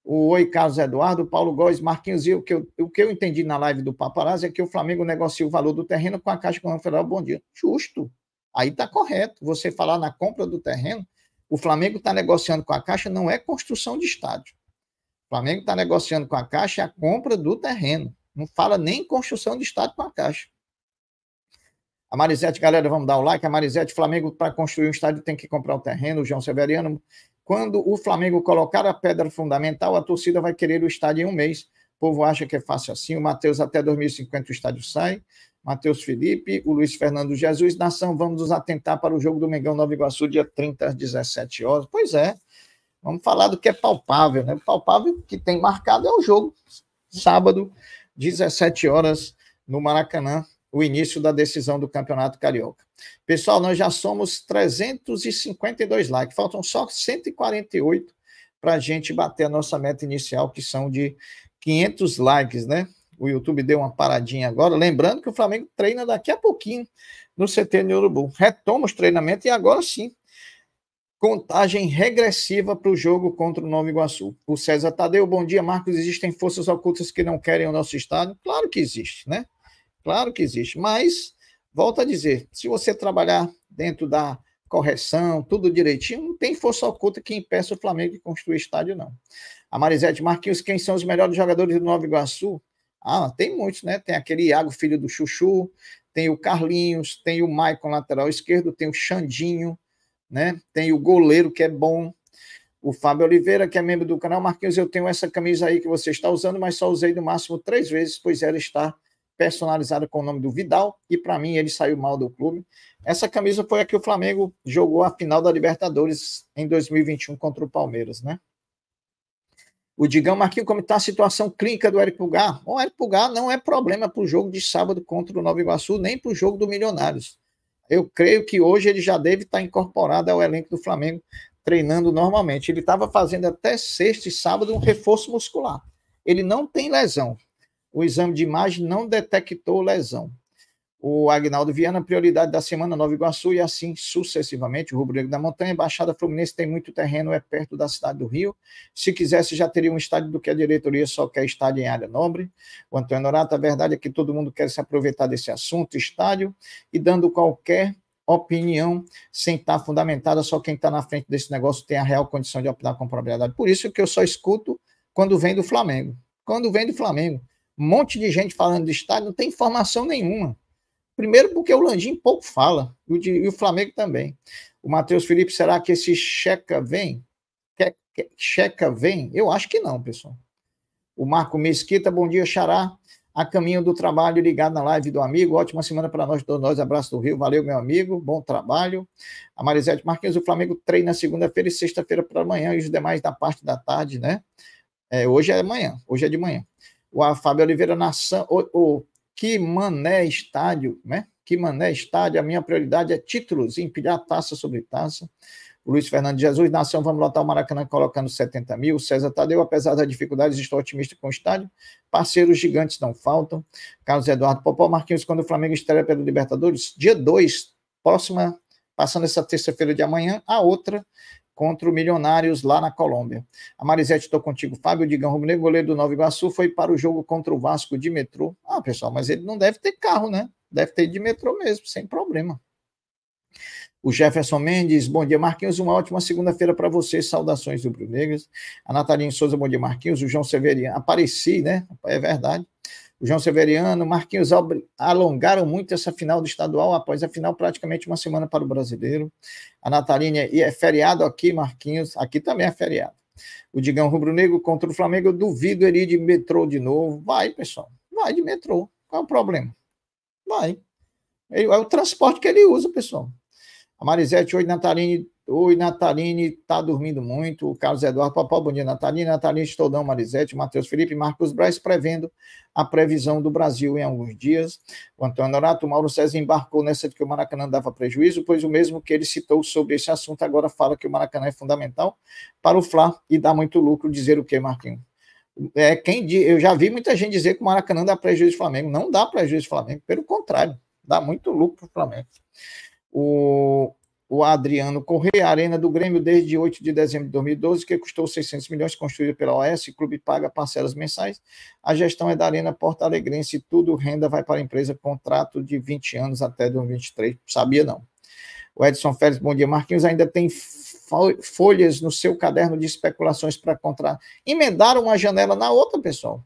Speaker 1: o Oi Carlos Eduardo, Paulo Góes, Marquinhos, e o que, eu, o que eu entendi na live do Paparazzi é que o Flamengo negocia o valor do terreno com a Caixa Econômica Federal. Bom dia. Justo. Aí está correto. Você falar na compra do terreno, o Flamengo está negociando com a Caixa, não é construção de estádio. O Flamengo está negociando com a Caixa é a compra do terreno. Não fala nem construção de estádio com a Caixa. A Marisete, galera, vamos dar o like. A Marisete, Flamengo, para construir um estádio tem que comprar o terreno. O João Severiano, quando o Flamengo colocar a pedra fundamental, a torcida vai querer o estádio em um mês. O povo acha que é fácil assim. O Matheus, até 2050, o estádio sai. Matheus Felipe, o Luiz Fernando Jesus. Nação, vamos nos atentar para o jogo do Mengão Nova Iguaçu, dia 30 às 17 horas. Pois é, vamos falar do que é palpável, né? Palpável que tem marcado é o jogo, sábado, 17 horas, no Maracanã o início da decisão do Campeonato Carioca. Pessoal, nós já somos 352 likes, faltam só 148 para a gente bater a nossa meta inicial, que são de 500 likes, né? O YouTube deu uma paradinha agora. Lembrando que o Flamengo treina daqui a pouquinho no CT de Urubu. Retoma os treinamentos e agora sim. Contagem regressiva para o jogo contra o Novo Iguaçu. O César Tadeu, bom dia, Marcos. Existem forças ocultas que não querem o nosso estado? Claro que existe, né? Claro que existe, mas, volto a dizer, se você trabalhar dentro da correção, tudo direitinho, não tem força oculta que impeça o Flamengo de construir estádio, não. A Marisete Marquinhos, quem são os melhores jogadores do Nova Iguaçu? Ah, tem muitos, né? Tem aquele Iago, filho do Chuchu, tem o Carlinhos, tem o Maicon, lateral esquerdo, tem o Xandinho, né? Tem o goleiro, que é bom, o Fábio Oliveira, que é membro do canal. Marquinhos, eu tenho essa camisa aí que você está usando, mas só usei no máximo três vezes, pois ela está personalizada com o nome do Vidal, e para mim ele saiu mal do clube. Essa camisa foi a que o Flamengo jogou a final da Libertadores em 2021 contra o Palmeiras, né? O Digão Marquinhos, como está a situação clínica do Eric Pulgar? O Eric Pulgar não é problema para o jogo de sábado contra o Nova Iguaçu, nem para o jogo do Milionários. Eu creio que hoje ele já deve estar tá incorporado ao elenco do Flamengo, treinando normalmente. Ele estava fazendo até sexta e sábado um reforço muscular. Ele não tem lesão o exame de imagem não detectou lesão. O Agnaldo Viana, prioridade da semana, Nova Iguaçu e assim sucessivamente. O Rubro Negro da Montanha, Baixada Fluminense tem muito terreno, é perto da cidade do Rio. Se quisesse, já teria um estádio do que a diretoria só quer estádio em área nobre. O Antônio Norato, a verdade é que todo mundo quer se aproveitar desse assunto, estádio, e dando qualquer opinião sem estar fundamentada, só quem está na frente desse negócio tem a real condição de opinar com propriedade. Por isso que eu só escuto quando vem do Flamengo. Quando vem do Flamengo um monte de gente falando do estádio, não tem informação nenhuma. Primeiro, porque o Landim pouco fala, e o, de, e o Flamengo também. O Matheus Felipe, será que esse checa vem? Que, que, checa vem? Eu acho que não, pessoal. O Marco Mesquita, bom dia, Xará. A caminho do trabalho, ligado na live do amigo. Ótima semana para nós todos nós. Abraço do Rio. Valeu, meu amigo. Bom trabalho. A Marisete Marquinhos, o Flamengo treina segunda-feira e sexta-feira para amanhã e os demais na parte da tarde, né? É, hoje é amanhã. Hoje é de manhã o Fábio Oliveira Nação, o, o que mané estádio, né? Que mané estádio, a minha prioridade é títulos, empilhar taça sobre taça. O Luiz Fernando Jesus, Nação, vamos lotar o Maracanã colocando 70 mil. César Tadeu, apesar das dificuldades, estou otimista com o estádio. Parceiros gigantes não faltam. Carlos Eduardo Popó, Marquinhos, quando o Flamengo estreia pelo Libertadores, dia 2, próxima, passando essa terça-feira de amanhã, a outra contra o Milionários lá na Colômbia. A Marisete, estou contigo. Fábio Digão Rubro Negro, goleiro do Nova Iguaçu, foi para o jogo contra o Vasco de metrô. Ah, pessoal, mas ele não deve ter carro, né? Deve ter de metrô mesmo, sem problema. O Jefferson Mendes, bom dia, Marquinhos. Uma ótima segunda-feira para vocês. Saudações do Negras. A Natalinha Souza, bom dia, Marquinhos. O João Severiano, apareci, né? É verdade o João Severiano, Marquinhos alongaram muito essa final do estadual, após a final praticamente uma semana para o brasileiro. A Natalinha e é feriado aqui, Marquinhos, aqui também é feriado. O Digão Rubro Negro contra o Flamengo, eu duvido ele ir de metrô de novo. Vai, pessoal, vai de metrô, qual é o problema? Vai. É, é o transporte que ele usa, pessoal. A Marisete, hoje, Natalinha. Oi, Nataline, está dormindo muito. O Carlos Eduardo Papal, bom dia, Nataline. Nataline Estodão, Marizete, Matheus Felipe, Marcos Braz, prevendo a previsão do Brasil em alguns dias. O Antônio Norato, Mauro César embarcou nessa de que o Maracanã dava prejuízo, pois o mesmo que ele citou sobre esse assunto agora fala que o Maracanã é fundamental para o Fla e dá muito lucro. Dizer o que, Marquinhos? É, quem, eu já vi muita gente dizer que o Maracanã dá prejuízo ao Flamengo. Não dá prejuízo ao Flamengo, pelo contrário, dá muito lucro para o Flamengo. O o Adriano Correia, Arena do Grêmio desde 8 de dezembro de 2012, que custou 600 milhões, construída pela OS, o clube paga parcelas mensais. A gestão é da Arena Porto Alegrense, tudo renda vai para a empresa, contrato de 20 anos até 2023, sabia não. O Edson Félix, bom dia, Marquinhos, ainda tem folhas no seu caderno de especulações para contratar. Emendaram uma janela na outra, pessoal.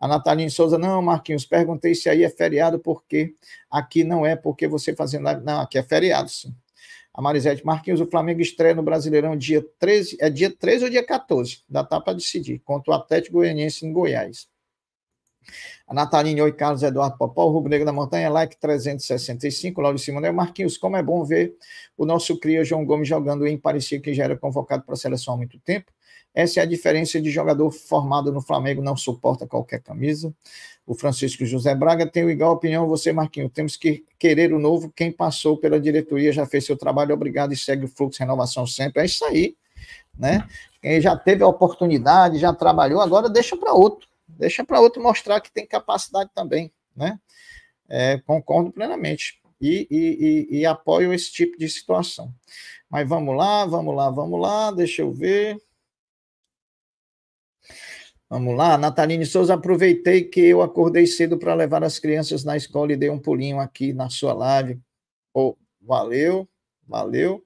Speaker 1: A Nataline Souza, não, Marquinhos, perguntei se aí é feriado, porque aqui não é, porque você fazendo. Não, aqui é feriado, sim a Marisete Marquinhos, o Flamengo estreia no Brasileirão dia 13, é dia 13 ou dia 14, dá tá para decidir, contra o Atlético Goianiense em Goiás. A Nataline, Oi, Carlos Eduardo Popó, Rubro Negro da Montanha, like 365, Laurice Manuel Marquinhos, como é bom ver o nosso cria João Gomes jogando em parecia que já era convocado para a seleção há muito tempo. Essa é a diferença de jogador formado no Flamengo, não suporta qualquer camisa. O Francisco José Braga tem igual opinião, você, Marquinho. Temos que querer o novo. Quem passou pela diretoria já fez seu trabalho, obrigado e segue o fluxo renovação sempre. É isso aí, né? Quem já teve a oportunidade, já trabalhou, agora deixa para outro. Deixa para outro mostrar que tem capacidade também, né? É, concordo plenamente. E, e, e, e apoio esse tipo de situação. Mas vamos lá, vamos lá, vamos lá, deixa eu ver. Vamos lá, Nataline Souza, aproveitei que eu acordei cedo para levar as crianças na escola e dei um pulinho aqui na sua live. Oh, valeu, valeu,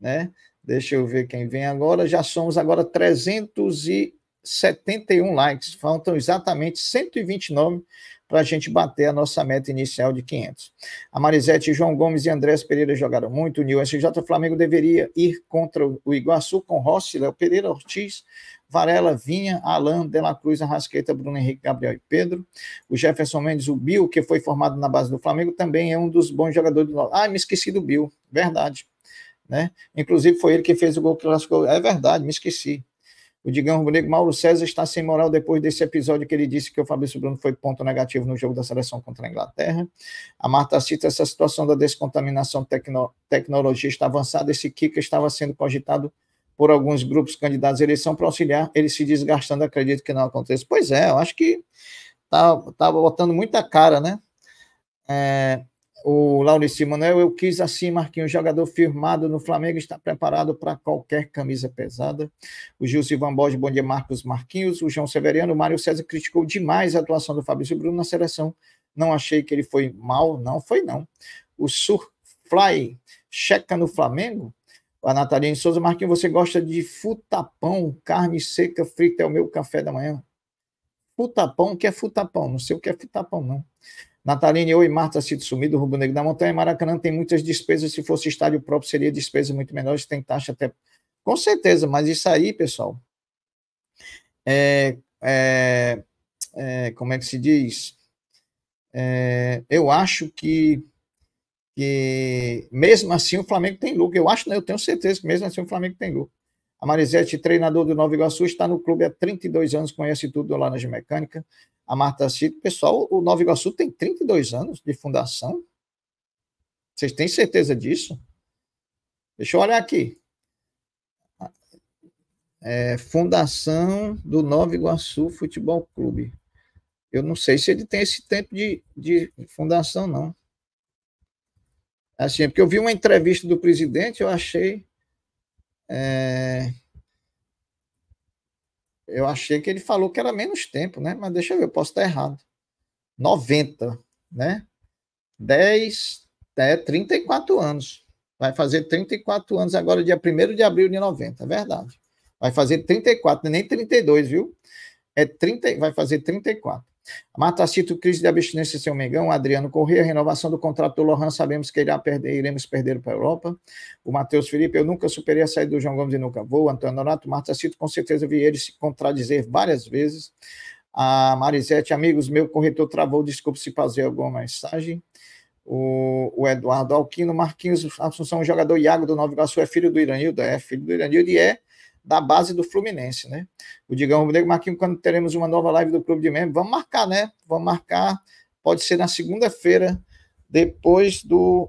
Speaker 1: né? Deixa eu ver quem vem agora. Já somos agora 371 likes. Faltam exatamente 129 para a gente bater a nossa meta inicial de 500. A Marisete, João Gomes e Andrés Pereira jogaram muito. O Nil SJ Flamengo deveria ir contra o Iguaçu com Rossi, Léo Pereira, Ortiz, Varela, Vinha, Alain, Dela Cruz, Arrasqueta, Bruno Henrique, Gabriel e Pedro. O Jefferson Mendes, o Bill, que foi formado na base do Flamengo, também é um dos bons jogadores do Ah, me esqueci do Bill, verdade. Né? Inclusive foi ele que fez o gol que classificou. É verdade, me esqueci. O Digão Rubro-Negro, Mauro César está sem moral depois desse episódio que ele disse que o Fabrício Bruno foi ponto negativo no jogo da seleção contra a Inglaterra. A Marta cita essa situação da descontaminação tecno tecnologista avançada. Esse Kika estava sendo cogitado por alguns grupos candidatos à eleição para auxiliar ele se desgastando. Acredito que não aconteça. Pois é, eu acho que tá, tá botando muita cara, né? É, o Laurici Manuel, eu quis assim, Marquinhos, jogador firmado no Flamengo, está preparado para qualquer camisa pesada. O Gilson Borges, bom dia, Marcos Marquinhos. O João Severiano, o Mário César criticou demais a atuação do Fabrício Bruno na seleção. Não achei que ele foi mal, não foi não. O Surfly, checa no Flamengo. A Natalina Souza, Marquinhos, você gosta de futapão, carne seca frita é o meu café da manhã. Futapão, o que é futapão? Não sei o que é futapão, não. Natalina, eu e Marta sido sumido, Rubro Negro da Montanha, Maracanã tem muitas despesas, se fosse estádio próprio seria despesa muito menor, tem taxa até... Com certeza, mas isso aí, pessoal, é, é, é, como é que se diz? É, eu acho que, que, mesmo assim, o Flamengo tem lucro. Eu acho, né, eu tenho certeza que mesmo assim o Flamengo tem lucro. A Marisete, treinador do Nova Iguaçu, está no clube há 32 anos, conhece tudo na Laranja Mecânica a Marta Cid, pessoal, o Nova Iguaçu tem 32 anos de fundação. Vocês têm certeza disso? Deixa eu olhar aqui. É, fundação do Nova Iguaçu Futebol Clube. Eu não sei se ele tem esse tempo de, de fundação, não. Assim, é porque eu vi uma entrevista do presidente, eu achei. É, eu achei que ele falou que era menos tempo, né? Mas deixa eu ver, eu posso estar errado. 90, né? 10, até 34 anos. Vai fazer 34 anos agora, dia 1 de abril de 90, é verdade. Vai fazer 34, é nem 32, viu? É 30, vai fazer 34 cito crise de abstinência seu Mengão, Adriano Corrêa, renovação do contrato do Lohan, sabemos que irá perder, iremos perder para a Europa. O Matheus Felipe, eu nunca superei a saída do João Gomes e nunca vou. Antônio Marta cito com certeza vi ele se contradizer várias vezes. A Marisete, amigos, meu corretor travou, desculpe se fazer alguma mensagem. O, o, Eduardo Alquino, Marquinhos Assunção, jogador Iago do Nova Iguaçu, é filho do Iranildo, é filho do Iranildo e é da base do Fluminense, né? O Digão Rubro Marquinhos, quando teremos uma nova live do Clube de Membro, vamos marcar, né? Vamos marcar, pode ser na segunda-feira, depois do.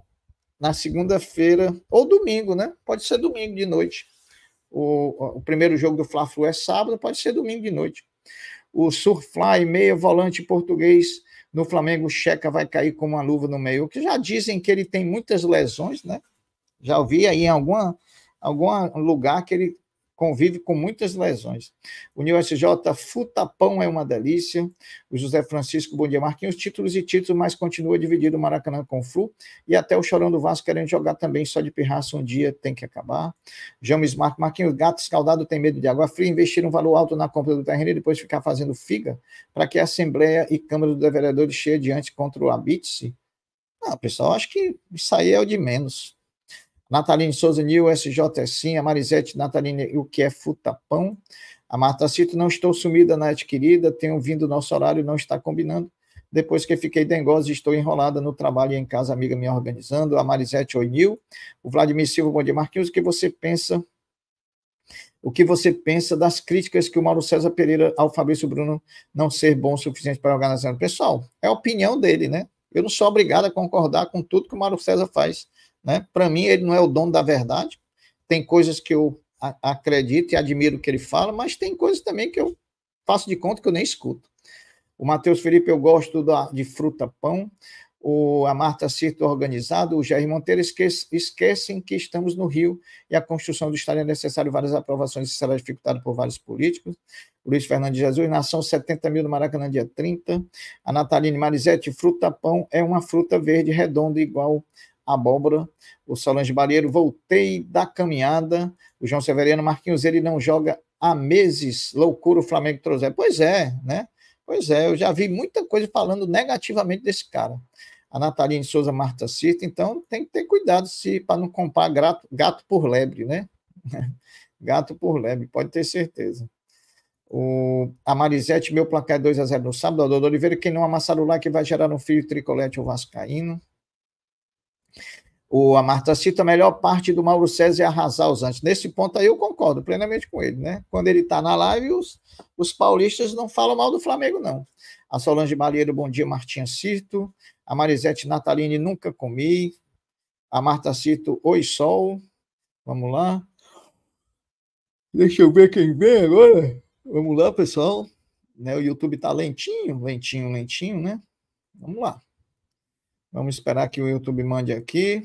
Speaker 1: Na segunda-feira, ou domingo, né? Pode ser domingo de noite. O, o primeiro jogo do Fla-Flu é sábado, pode ser domingo de noite. O Surfly, meia volante português no Flamengo, Checa vai cair com uma luva no meio. O que já dizem que ele tem muitas lesões, né? Já ouvi aí em alguma, algum lugar que ele convive com muitas lesões. O New SJ Futapão é uma delícia. O José Francisco Bom Dia Marquinhos, títulos e títulos, mas continua dividido o Maracanã com o Flu. E até o Chorão do Vasco querendo jogar também, só de pirraça um dia tem que acabar. James Marco Marquinhos, gato escaldado tem medo de água fria, investir um valor alto na compra do terreno e depois ficar fazendo figa para que a Assembleia e Câmara dos Vereadores cheia diante contra o Abitse. Ah, pessoal, acho que isso aí é o de menos. Nataline Souza Nil, SJ é sim. A Marisete Nataline, o que é futapão? A Marta Cito, não estou sumida na adquirida, tenho vindo nosso horário, não está combinando. Depois que fiquei dengosa, estou enrolada no trabalho e em casa, amiga me organizando. A Marisete Oinil, o Vladimir Silva, bom dia, Marquinhos. O que você pensa? O que você pensa das críticas que o Mauro César Pereira ao Fabrício Bruno não ser bom o suficiente para organizar? Pessoal, é a opinião dele, né? Eu não sou obrigado a concordar com tudo que o Mauro César faz. Né? Para mim, ele não é o dono da verdade. Tem coisas que eu acredito e admiro que ele fala, mas tem coisas também que eu faço de conta que eu nem escuto. O Matheus Felipe, eu gosto da, de fruta-pão. O, a Marta Cirto organizado, o Jair Monteiro esquece, esquecem que estamos no Rio e a construção do Estado é necessário várias aprovações e será dificultado por vários políticos. Luiz Fernando de Jesus, nação 70 mil no Maracanã, dia 30. A Nataline Marizete, fruta-pão é uma fruta verde redonda igual abóbora. O Solange Barreiro, voltei da caminhada. O João Severiano, Marquinhos, ele não joga há meses. Loucura o Flamengo trouxer. Pois é, né? Pois é, eu já vi muita coisa falando negativamente desse cara. A Natalina Souza Marta Cita, então tem que ter cuidado se para não comprar gato, gato por lebre, né? Gato por lebre, pode ter certeza. O, a Marisete, meu placar é 2 a 0 no sábado. Dodô Oliveira, quem não amassar o like vai gerar um filho tricolete ou vascaíno. O, a Marta cita a melhor parte do Mauro César é arrasar os antes. Nesse ponto aí eu concordo plenamente com ele, né? Quando ele está na live, os, os paulistas não falam mal do Flamengo, não. A Solange Malheiro, bom dia, Martinha Cito. A Marisete Nataline, nunca comi. A Marta Cito, oi sol. Vamos lá. Deixa eu ver quem vem agora. Vamos lá, pessoal. Né, o YouTube está lentinho, lentinho, lentinho, né? Vamos lá. Vamos esperar que o YouTube mande aqui.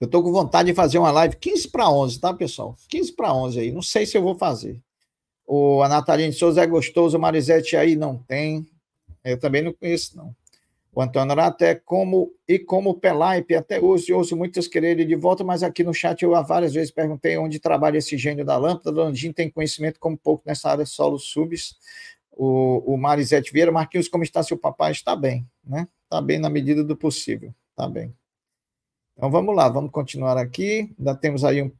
Speaker 1: Eu estou com vontade de fazer uma live 15 para 11, tá, pessoal? 15 para 11 aí. Não sei se eu vou fazer. O, a Natalina de Souza é gostoso, Marisete aí não tem. Eu também não conheço, não. O Antônio é como e como Pelaipe, até hoje ouço muitas querer ele de volta, mas aqui no chat eu várias vezes perguntei onde trabalha esse gênio da lâmpada. Landim tem conhecimento como pouco nessa área solo subs o, o Marisete Vieira, Marquinhos, como está seu papai? Está bem, né? Está bem na medida do possível, está bem. Então vamos lá, vamos continuar aqui. Ainda temos aí um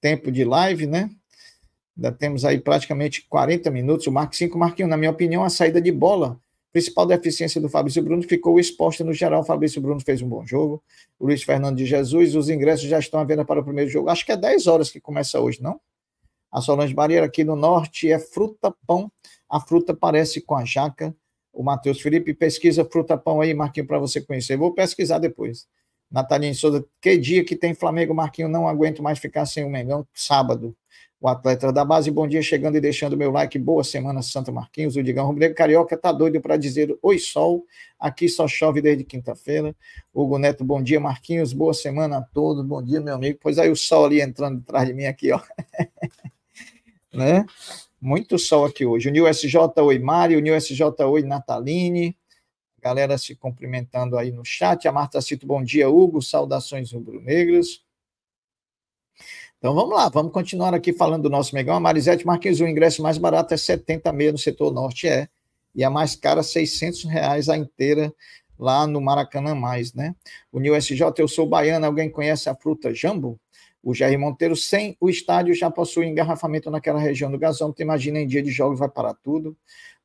Speaker 1: tempo de live, né? Ainda temos aí praticamente 40 minutos. O Marco 5, Marquinhos, na minha opinião, a saída de bola principal deficiência do Fabrício Bruno ficou exposta no geral. O Fabrício Bruno fez um bom jogo. O Luiz Fernando de Jesus, os ingressos já estão à venda para o primeiro jogo. Acho que é 10 horas que começa hoje, não? A Solange Barreira aqui no norte é fruta, pão a fruta parece com a jaca. O Matheus Felipe pesquisa fruta pão aí, Marquinho, para você conhecer. Vou pesquisar depois. Natalinha Souza, que dia que tem Flamengo, Marquinho, não aguento mais ficar sem o Mengão, sábado. O atleta da base, bom dia, chegando e deixando meu like. Boa semana, Santo Marquinhos. O Digão Rubro-Negro Carioca tá doido para dizer oi sol. Aqui só chove desde quinta-feira. Hugo Neto, bom dia, Marquinhos. Boa semana a todos. Bom dia, meu amigo. Pois aí o sol ali entrando atrás de mim aqui, ó. né? Muito sol aqui hoje. O SJ, oi Mari, o SJ, oi Nataline. Galera se cumprimentando aí no chat. A Marta Cito, bom dia, Hugo. Saudações rubro-negras. Então vamos lá, vamos continuar aqui falando do nosso Megão. A Marisete Marquinhos, o ingresso mais barato é 76 no setor norte, é. E a mais cara, 600 reais a inteira lá no Maracanã Mais, né? O NilSJ, eu sou baiano, alguém conhece a fruta jambo? o Jair Monteiro, sem o estádio já possui engarrafamento naquela região do Gasão. Tu imagina em dia de jogo vai parar tudo.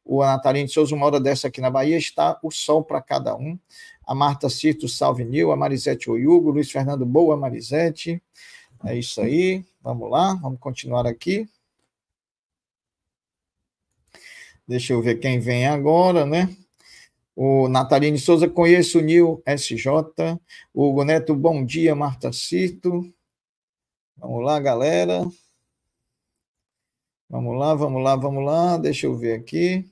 Speaker 1: O Natalino de Souza, uma hora dessa aqui na Bahia, está o sol para cada um. A Marta Cito, salve Nil, a Marisete Oyugo, Luiz Fernando Boa, Marisete. É isso aí, vamos lá, vamos continuar aqui. Deixa eu ver quem vem agora, né? O Natalino Souza, conheço o Nil SJ. O Hugo Neto, bom dia, Marta Cito. Vamos lá, galera. Vamos lá, vamos lá, vamos lá. Deixa eu ver aqui.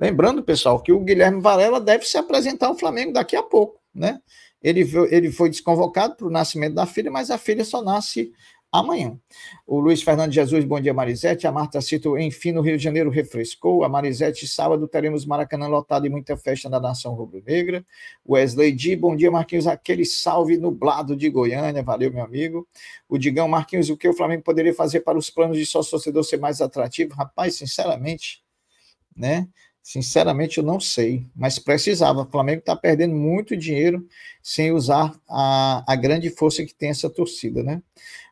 Speaker 1: Lembrando, pessoal, que o Guilherme Varela deve se apresentar ao Flamengo daqui a pouco, né? Ele, ele foi desconvocado para o nascimento da filha, mas a filha só nasce amanhã. O Luiz Fernando Jesus, bom dia, Marisete. A Marta Cito, enfim, no Rio de Janeiro refrescou. A Marisete, sábado teremos Maracanã lotado e muita festa na nação rubro-negra. Wesley Di, bom dia, Marquinhos. Aquele salve nublado de Goiânia, valeu, meu amigo. O Digão, Marquinhos, o que o Flamengo poderia fazer para os planos de sócio torcedor ser mais atrativo? Rapaz, sinceramente, né? Sinceramente, eu não sei, mas precisava. O Flamengo está perdendo muito dinheiro sem usar a, a grande força que tem essa torcida, né?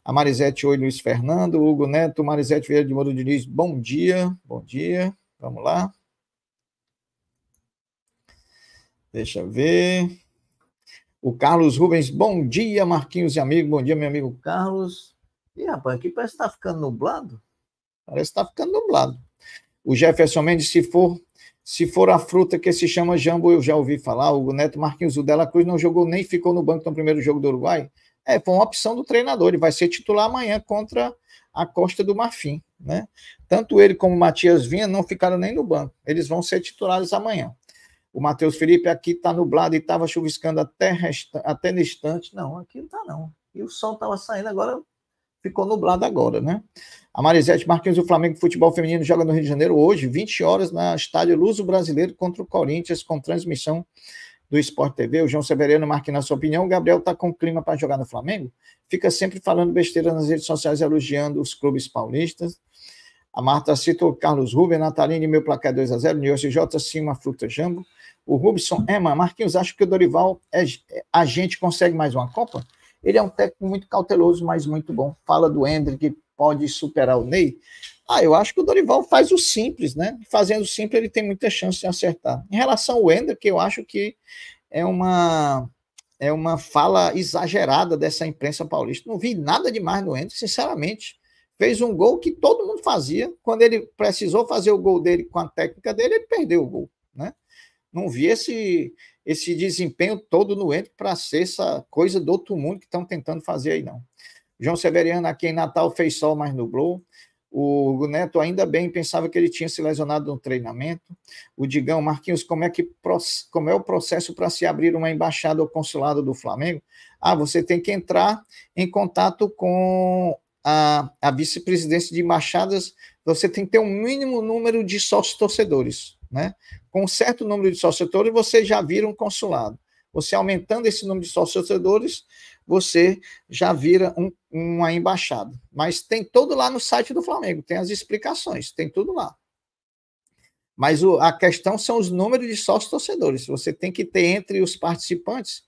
Speaker 1: a Marisete Oi, Luiz Fernando, Hugo Neto, Marisete Vieira de Moro Diniz, bom dia, bom dia, vamos lá. Deixa eu ver. O Carlos Rubens, bom dia, Marquinhos e amigo, bom dia, meu amigo Carlos. Ih, rapaz, aqui parece que está ficando nublado. Parece que está ficando nublado. O Jefferson Mendes, se for se for a fruta que se chama jambo, eu já ouvi falar. O Neto Marquinhos, o Dela Cruz não jogou nem ficou no banco no primeiro jogo do Uruguai. É, foi uma opção do treinador. Ele vai ser titular amanhã contra a Costa do Marfim. Né? Tanto ele como o Matias Vinha não ficaram nem no banco. Eles vão ser titulares amanhã. O Matheus Felipe aqui está nublado e estava chuviscando até, resta... até no instante. Não, aqui não está não. E o sol estava saindo, agora ficou nublado agora, né? A Marisete Marquinhos, o Flamengo Futebol Feminino joga no Rio de Janeiro hoje, 20 horas, na estádio Luso Brasileiro contra o Corinthians, com transmissão do Sport TV, o João Severiano marque na sua opinião, o Gabriel está com clima para jogar no Flamengo, fica sempre falando besteira nas redes sociais, elogiando os clubes paulistas. A Marta cita o Carlos Rubens, Natalini, meu placar 2x0, Nilson J, sim, uma fruta jambo. O Rubson, é, mano, Marquinhos, acho que o Dorival, é, é, a gente consegue mais uma Copa? Ele é um técnico muito cauteloso, mas muito bom. Fala do Hendrick, pode superar o Ney. Ah, eu acho que o Dorival faz o simples, né? Fazendo o simples, ele tem muita chance de acertar. Em relação ao Ender, que eu acho que é uma é uma fala exagerada dessa imprensa paulista. Não vi nada demais no Ender, sinceramente. Fez um gol que todo mundo fazia. Quando ele precisou fazer o gol dele com a técnica dele, ele perdeu o gol, né? Não vi esse esse desempenho todo no Ender para ser essa coisa do outro mundo que estão tentando fazer aí, não. João Severiano aqui em Natal fez sol, mas nublou. O Neto, ainda bem, pensava que ele tinha se lesionado no treinamento. O Digão, Marquinhos, como é, que, como é o processo para se abrir uma embaixada ou consulado do Flamengo? Ah, você tem que entrar em contato com a, a vice-presidência de embaixadas. Você tem que ter um mínimo número de sócios torcedores. Né? Com um certo número de sócios torcedores, você já vira um consulado. Você aumentando esse número de sócios torcedores, você já vira um, uma embaixada. Mas tem todo lá no site do Flamengo, tem as explicações, tem tudo lá. Mas o, a questão são os números de sócios torcedores. Você tem que ter entre os participantes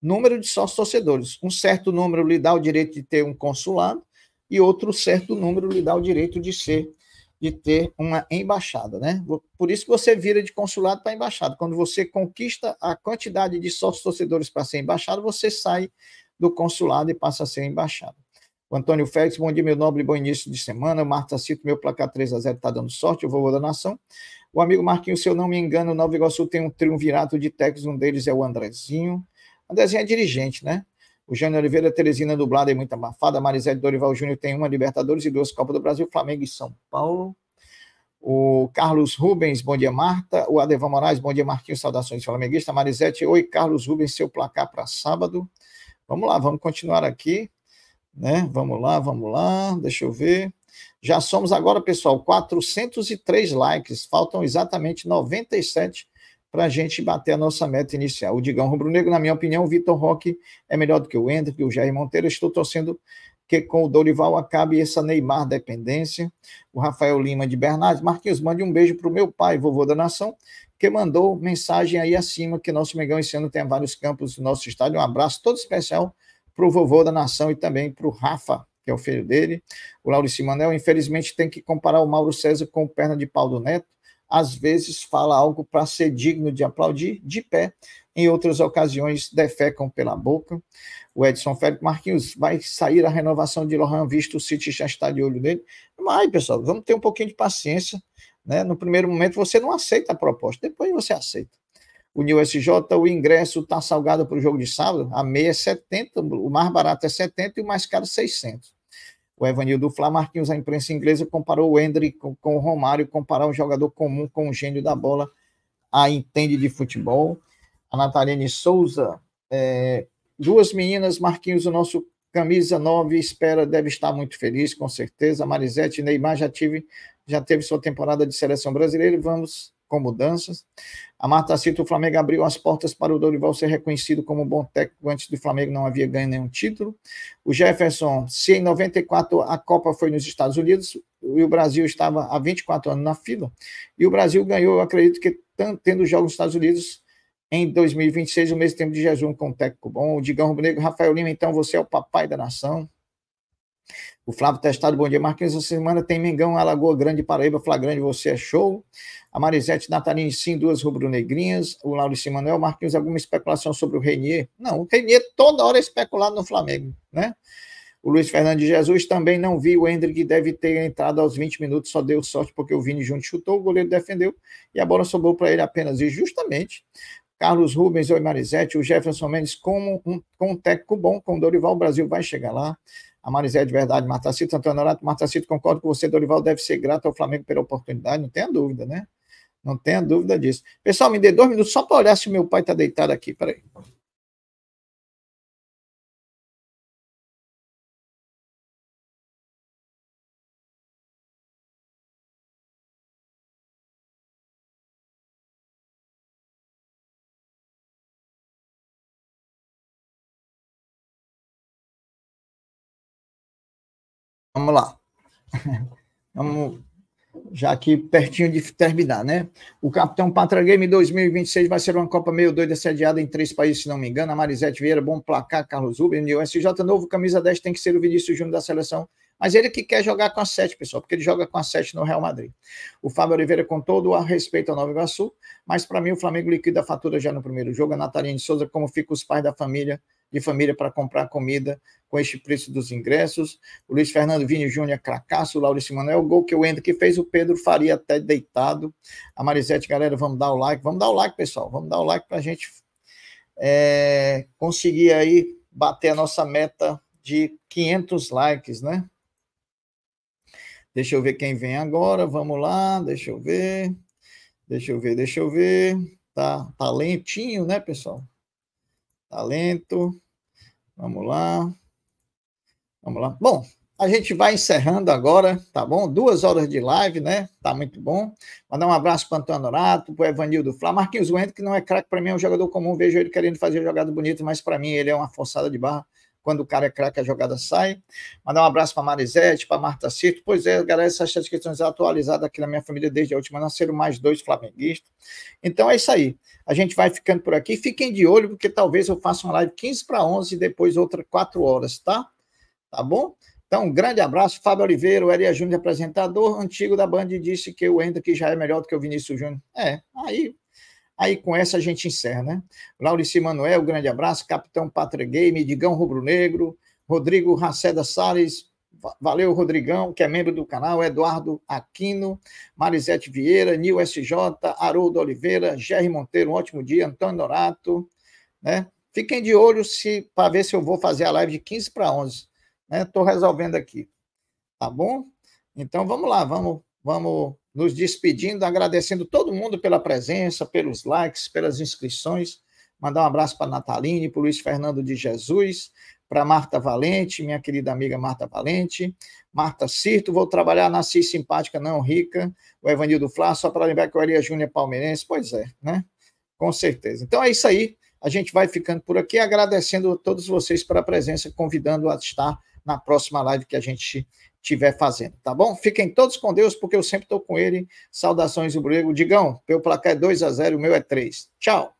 Speaker 1: número de sócios torcedores. Um certo número lhe dá o direito de ter um consulado e outro certo número lhe dá o direito de ser de ter uma embaixada, né? Por isso que você vira de consulado para embaixada. Quando você conquista a quantidade de sócios torcedores para ser embaixada, você sai do consulado e passa a ser embaixada. O Antônio Félix, bom dia, meu nobre, bom início de semana. Marta Cito, meu placar 3 a 0 está dando sorte, o vovô da nação. O amigo Marquinhos, se eu não me engano, o Nova Iguaçu tem um triunvirato de técnicos, um deles é o Andrezinho. Andrezinho é dirigente, né? O Jânio Oliveira, Teresina dublada e é muito abafada. Marisete Dorival Júnior tem uma Libertadores e duas Copas do Brasil, Flamengo e São Paulo. O Carlos Rubens, bom dia, Marta. O Adevan Moraes, bom dia, Marquinhos, saudações flamenguista. Marisete, oi, Carlos Rubens, seu placar para sábado. Vamos lá, vamos continuar aqui, né? Vamos lá, vamos lá, deixa eu ver. Já somos agora, pessoal, 403 likes, faltam exatamente 97 para a gente bater a nossa meta inicial. O Digão Rubro Negro, na minha opinião, o Vitor Roque é melhor do que o Ender, que o Jair Monteiro. estou torcendo que com o Dorival acabe essa Neymar dependência. O Rafael Lima de Bernardes. Marquinhos, mande um beijo para o meu pai, vovô da nação, que mandou mensagem aí acima que nosso Mengão esse ano tem vários campos do nosso estádio. Um abraço todo especial para o vovô da nação e também para o Rafa, que é o filho dele. O Laurici Manel, infelizmente, tem que comparar o Mauro César com o perna de pau do Neto. Às vezes fala algo para ser digno de aplaudir de pé, em outras ocasiões defecam pela boca. O Edson Félix Marquinhos vai sair a renovação de Lohan, visto o City já está de olho nele. Mas, pessoal, vamos ter um pouquinho de paciência. Né? No primeiro momento você não aceita a proposta, depois você aceita. O New SJ, o ingresso está salgado para o jogo de sábado, a meia é 70, o mais barato é 70 e o mais caro 600. O Evanildo Flá Marquinhos, a imprensa inglesa, comparou o Hendry com, com o Romário, comparar um jogador comum com um gênio da bola, a entende de futebol a Natalene Souza. É, duas meninas, Marquinhos, o nosso camisa 9, espera, deve estar muito feliz, com certeza. Marisete Neymar já, tive, já teve sua temporada de seleção brasileira vamos com mudanças. A Marta cita, o Flamengo abriu as portas para o Dorival ser reconhecido como um bom técnico antes do Flamengo não havia ganho nenhum título. O Jefferson, se em 94 a Copa foi nos Estados Unidos e o Brasil estava há 24 anos na fila, e o Brasil ganhou, acredito que tendo jogos nos Estados Unidos, em 2026, o mês tempo de jejum com o técnico bom. O Digão Rubro Rafael Lima, então você é o papai da nação. O Flávio Testado, bom dia. Marquinhos, essa semana tem Mengão, Alagoa Grande, Paraíba, Flagrande, você é show. A Marisete Natalini, sim, duas rubro-negrinhas. O Laurice Manuel, Marquinhos, alguma especulação sobre o Renier? Não, o Renier toda hora é especulado no Flamengo, né? O Luiz Fernando de Jesus também não viu. O Hendrick deve ter entrado aos 20 minutos, só deu sorte porque o Vini junto, chutou, o goleiro defendeu e a bola sobrou para ele apenas. E justamente Carlos Rubens, Oi Marizete, o Jefferson Mendes, como um, com um técnico bom, com o Dorival, o Brasil vai chegar lá. A Marizete, de verdade, Martacito, Antônio Horato, Martacito, concordo com você, Dorival deve ser grato ao Flamengo pela oportunidade, não tenha dúvida, né? Não tenha dúvida disso. Pessoal, me dê dois minutos só para olhar se meu pai está deitado aqui, peraí. Vamos, já aqui pertinho de terminar, né? O Capitão Patra Game 2026 vai ser uma Copa meio doida sediada em três países, se não me engano. A Marisete Vieira, bom placar, Carlos Rubens, o SJ novo, camisa 10 tem que ser o Vinícius Júnior da seleção. Mas ele que quer jogar com a 7, pessoal, porque ele joga com a 7 no Real Madrid. O Fábio Oliveira com todo o respeito ao Nova Iguaçu, mas para mim o Flamengo liquida a fatura já no primeiro jogo. A Natalina de Souza, como fica os pais da família de família para comprar comida com este preço dos ingressos. O Luiz Fernando Vini Júnior, cracaço. O Manoel Manuel, gol que o entro, que fez, o Pedro faria até deitado. A Marisete, galera, vamos dar o like. Vamos dar o like, pessoal. Vamos dar o like para a gente é, conseguir aí bater a nossa meta de 500 likes, né? Deixa eu ver quem vem agora. Vamos lá, deixa eu ver. Deixa eu ver, deixa eu ver. Tá, tá lentinho, né, pessoal? Talento. Tá lento. Vamos lá. Vamos lá. Bom, a gente vai encerrando agora, tá bom? Duas horas de live, né? Tá muito bom. Mandar um abraço para Antônio Norato, para Evanildo Flá. Marquinhos Wendel, que não é craque, para mim é um jogador comum. Vejo ele querendo fazer jogada bonita, mas para mim ele é uma forçada de barra quando o cara é craque, a jogada sai. Mandar um abraço para Marisete, para Marta Cito. Pois é, galera, essas três questões atualizadas aqui na minha família desde a última, nasceram mais dois flamenguistas. Então é isso aí. A gente vai ficando por aqui. Fiquem de olho, porque talvez eu faça uma live 15 para 11 e depois outra 4 horas, tá? Tá bom? Então, um grande abraço. Fábio Oliveira, o Elia Júnior, apresentador antigo da Band, disse que o Enda que já é melhor do que o Vinícius Júnior. É, aí Aí com essa a gente encerra, né? Laurici Manuel, grande abraço, Capitão Pátria Game, Digão Rubro Negro, Rodrigo Raceda Salles, valeu Rodrigão, que é membro do canal, Eduardo Aquino, Marisete Vieira, Nil SJ, Haroldo Oliveira, Jerry Monteiro, um ótimo dia, Antônio Norato, né? Fiquem de olho se para ver se eu vou fazer a live de 15 para 11, né? Estou resolvendo aqui. Tá bom? Então vamos lá, vamos vamos nos despedindo, agradecendo todo mundo pela presença, pelos likes, pelas inscrições. Mandar um abraço para Nataline, para Luiz Fernando de Jesus, para Marta Valente, minha querida amiga Marta Valente, Marta Cirto, vou trabalhar na CIS Simpática Não Rica, o Evanildo Flá, só para lembrar que eu era Júnior é Palmeirense, pois é, né? Com certeza. Então é isso aí, a gente vai ficando por aqui, agradecendo a todos vocês pela presença, convidando a estar na próxima live que a gente estiver fazendo, tá bom? Fiquem todos com Deus, porque eu sempre estou com ele. Saudações, Ubrego. Digão, meu placar é 2 a 0 o meu é 3. Tchau!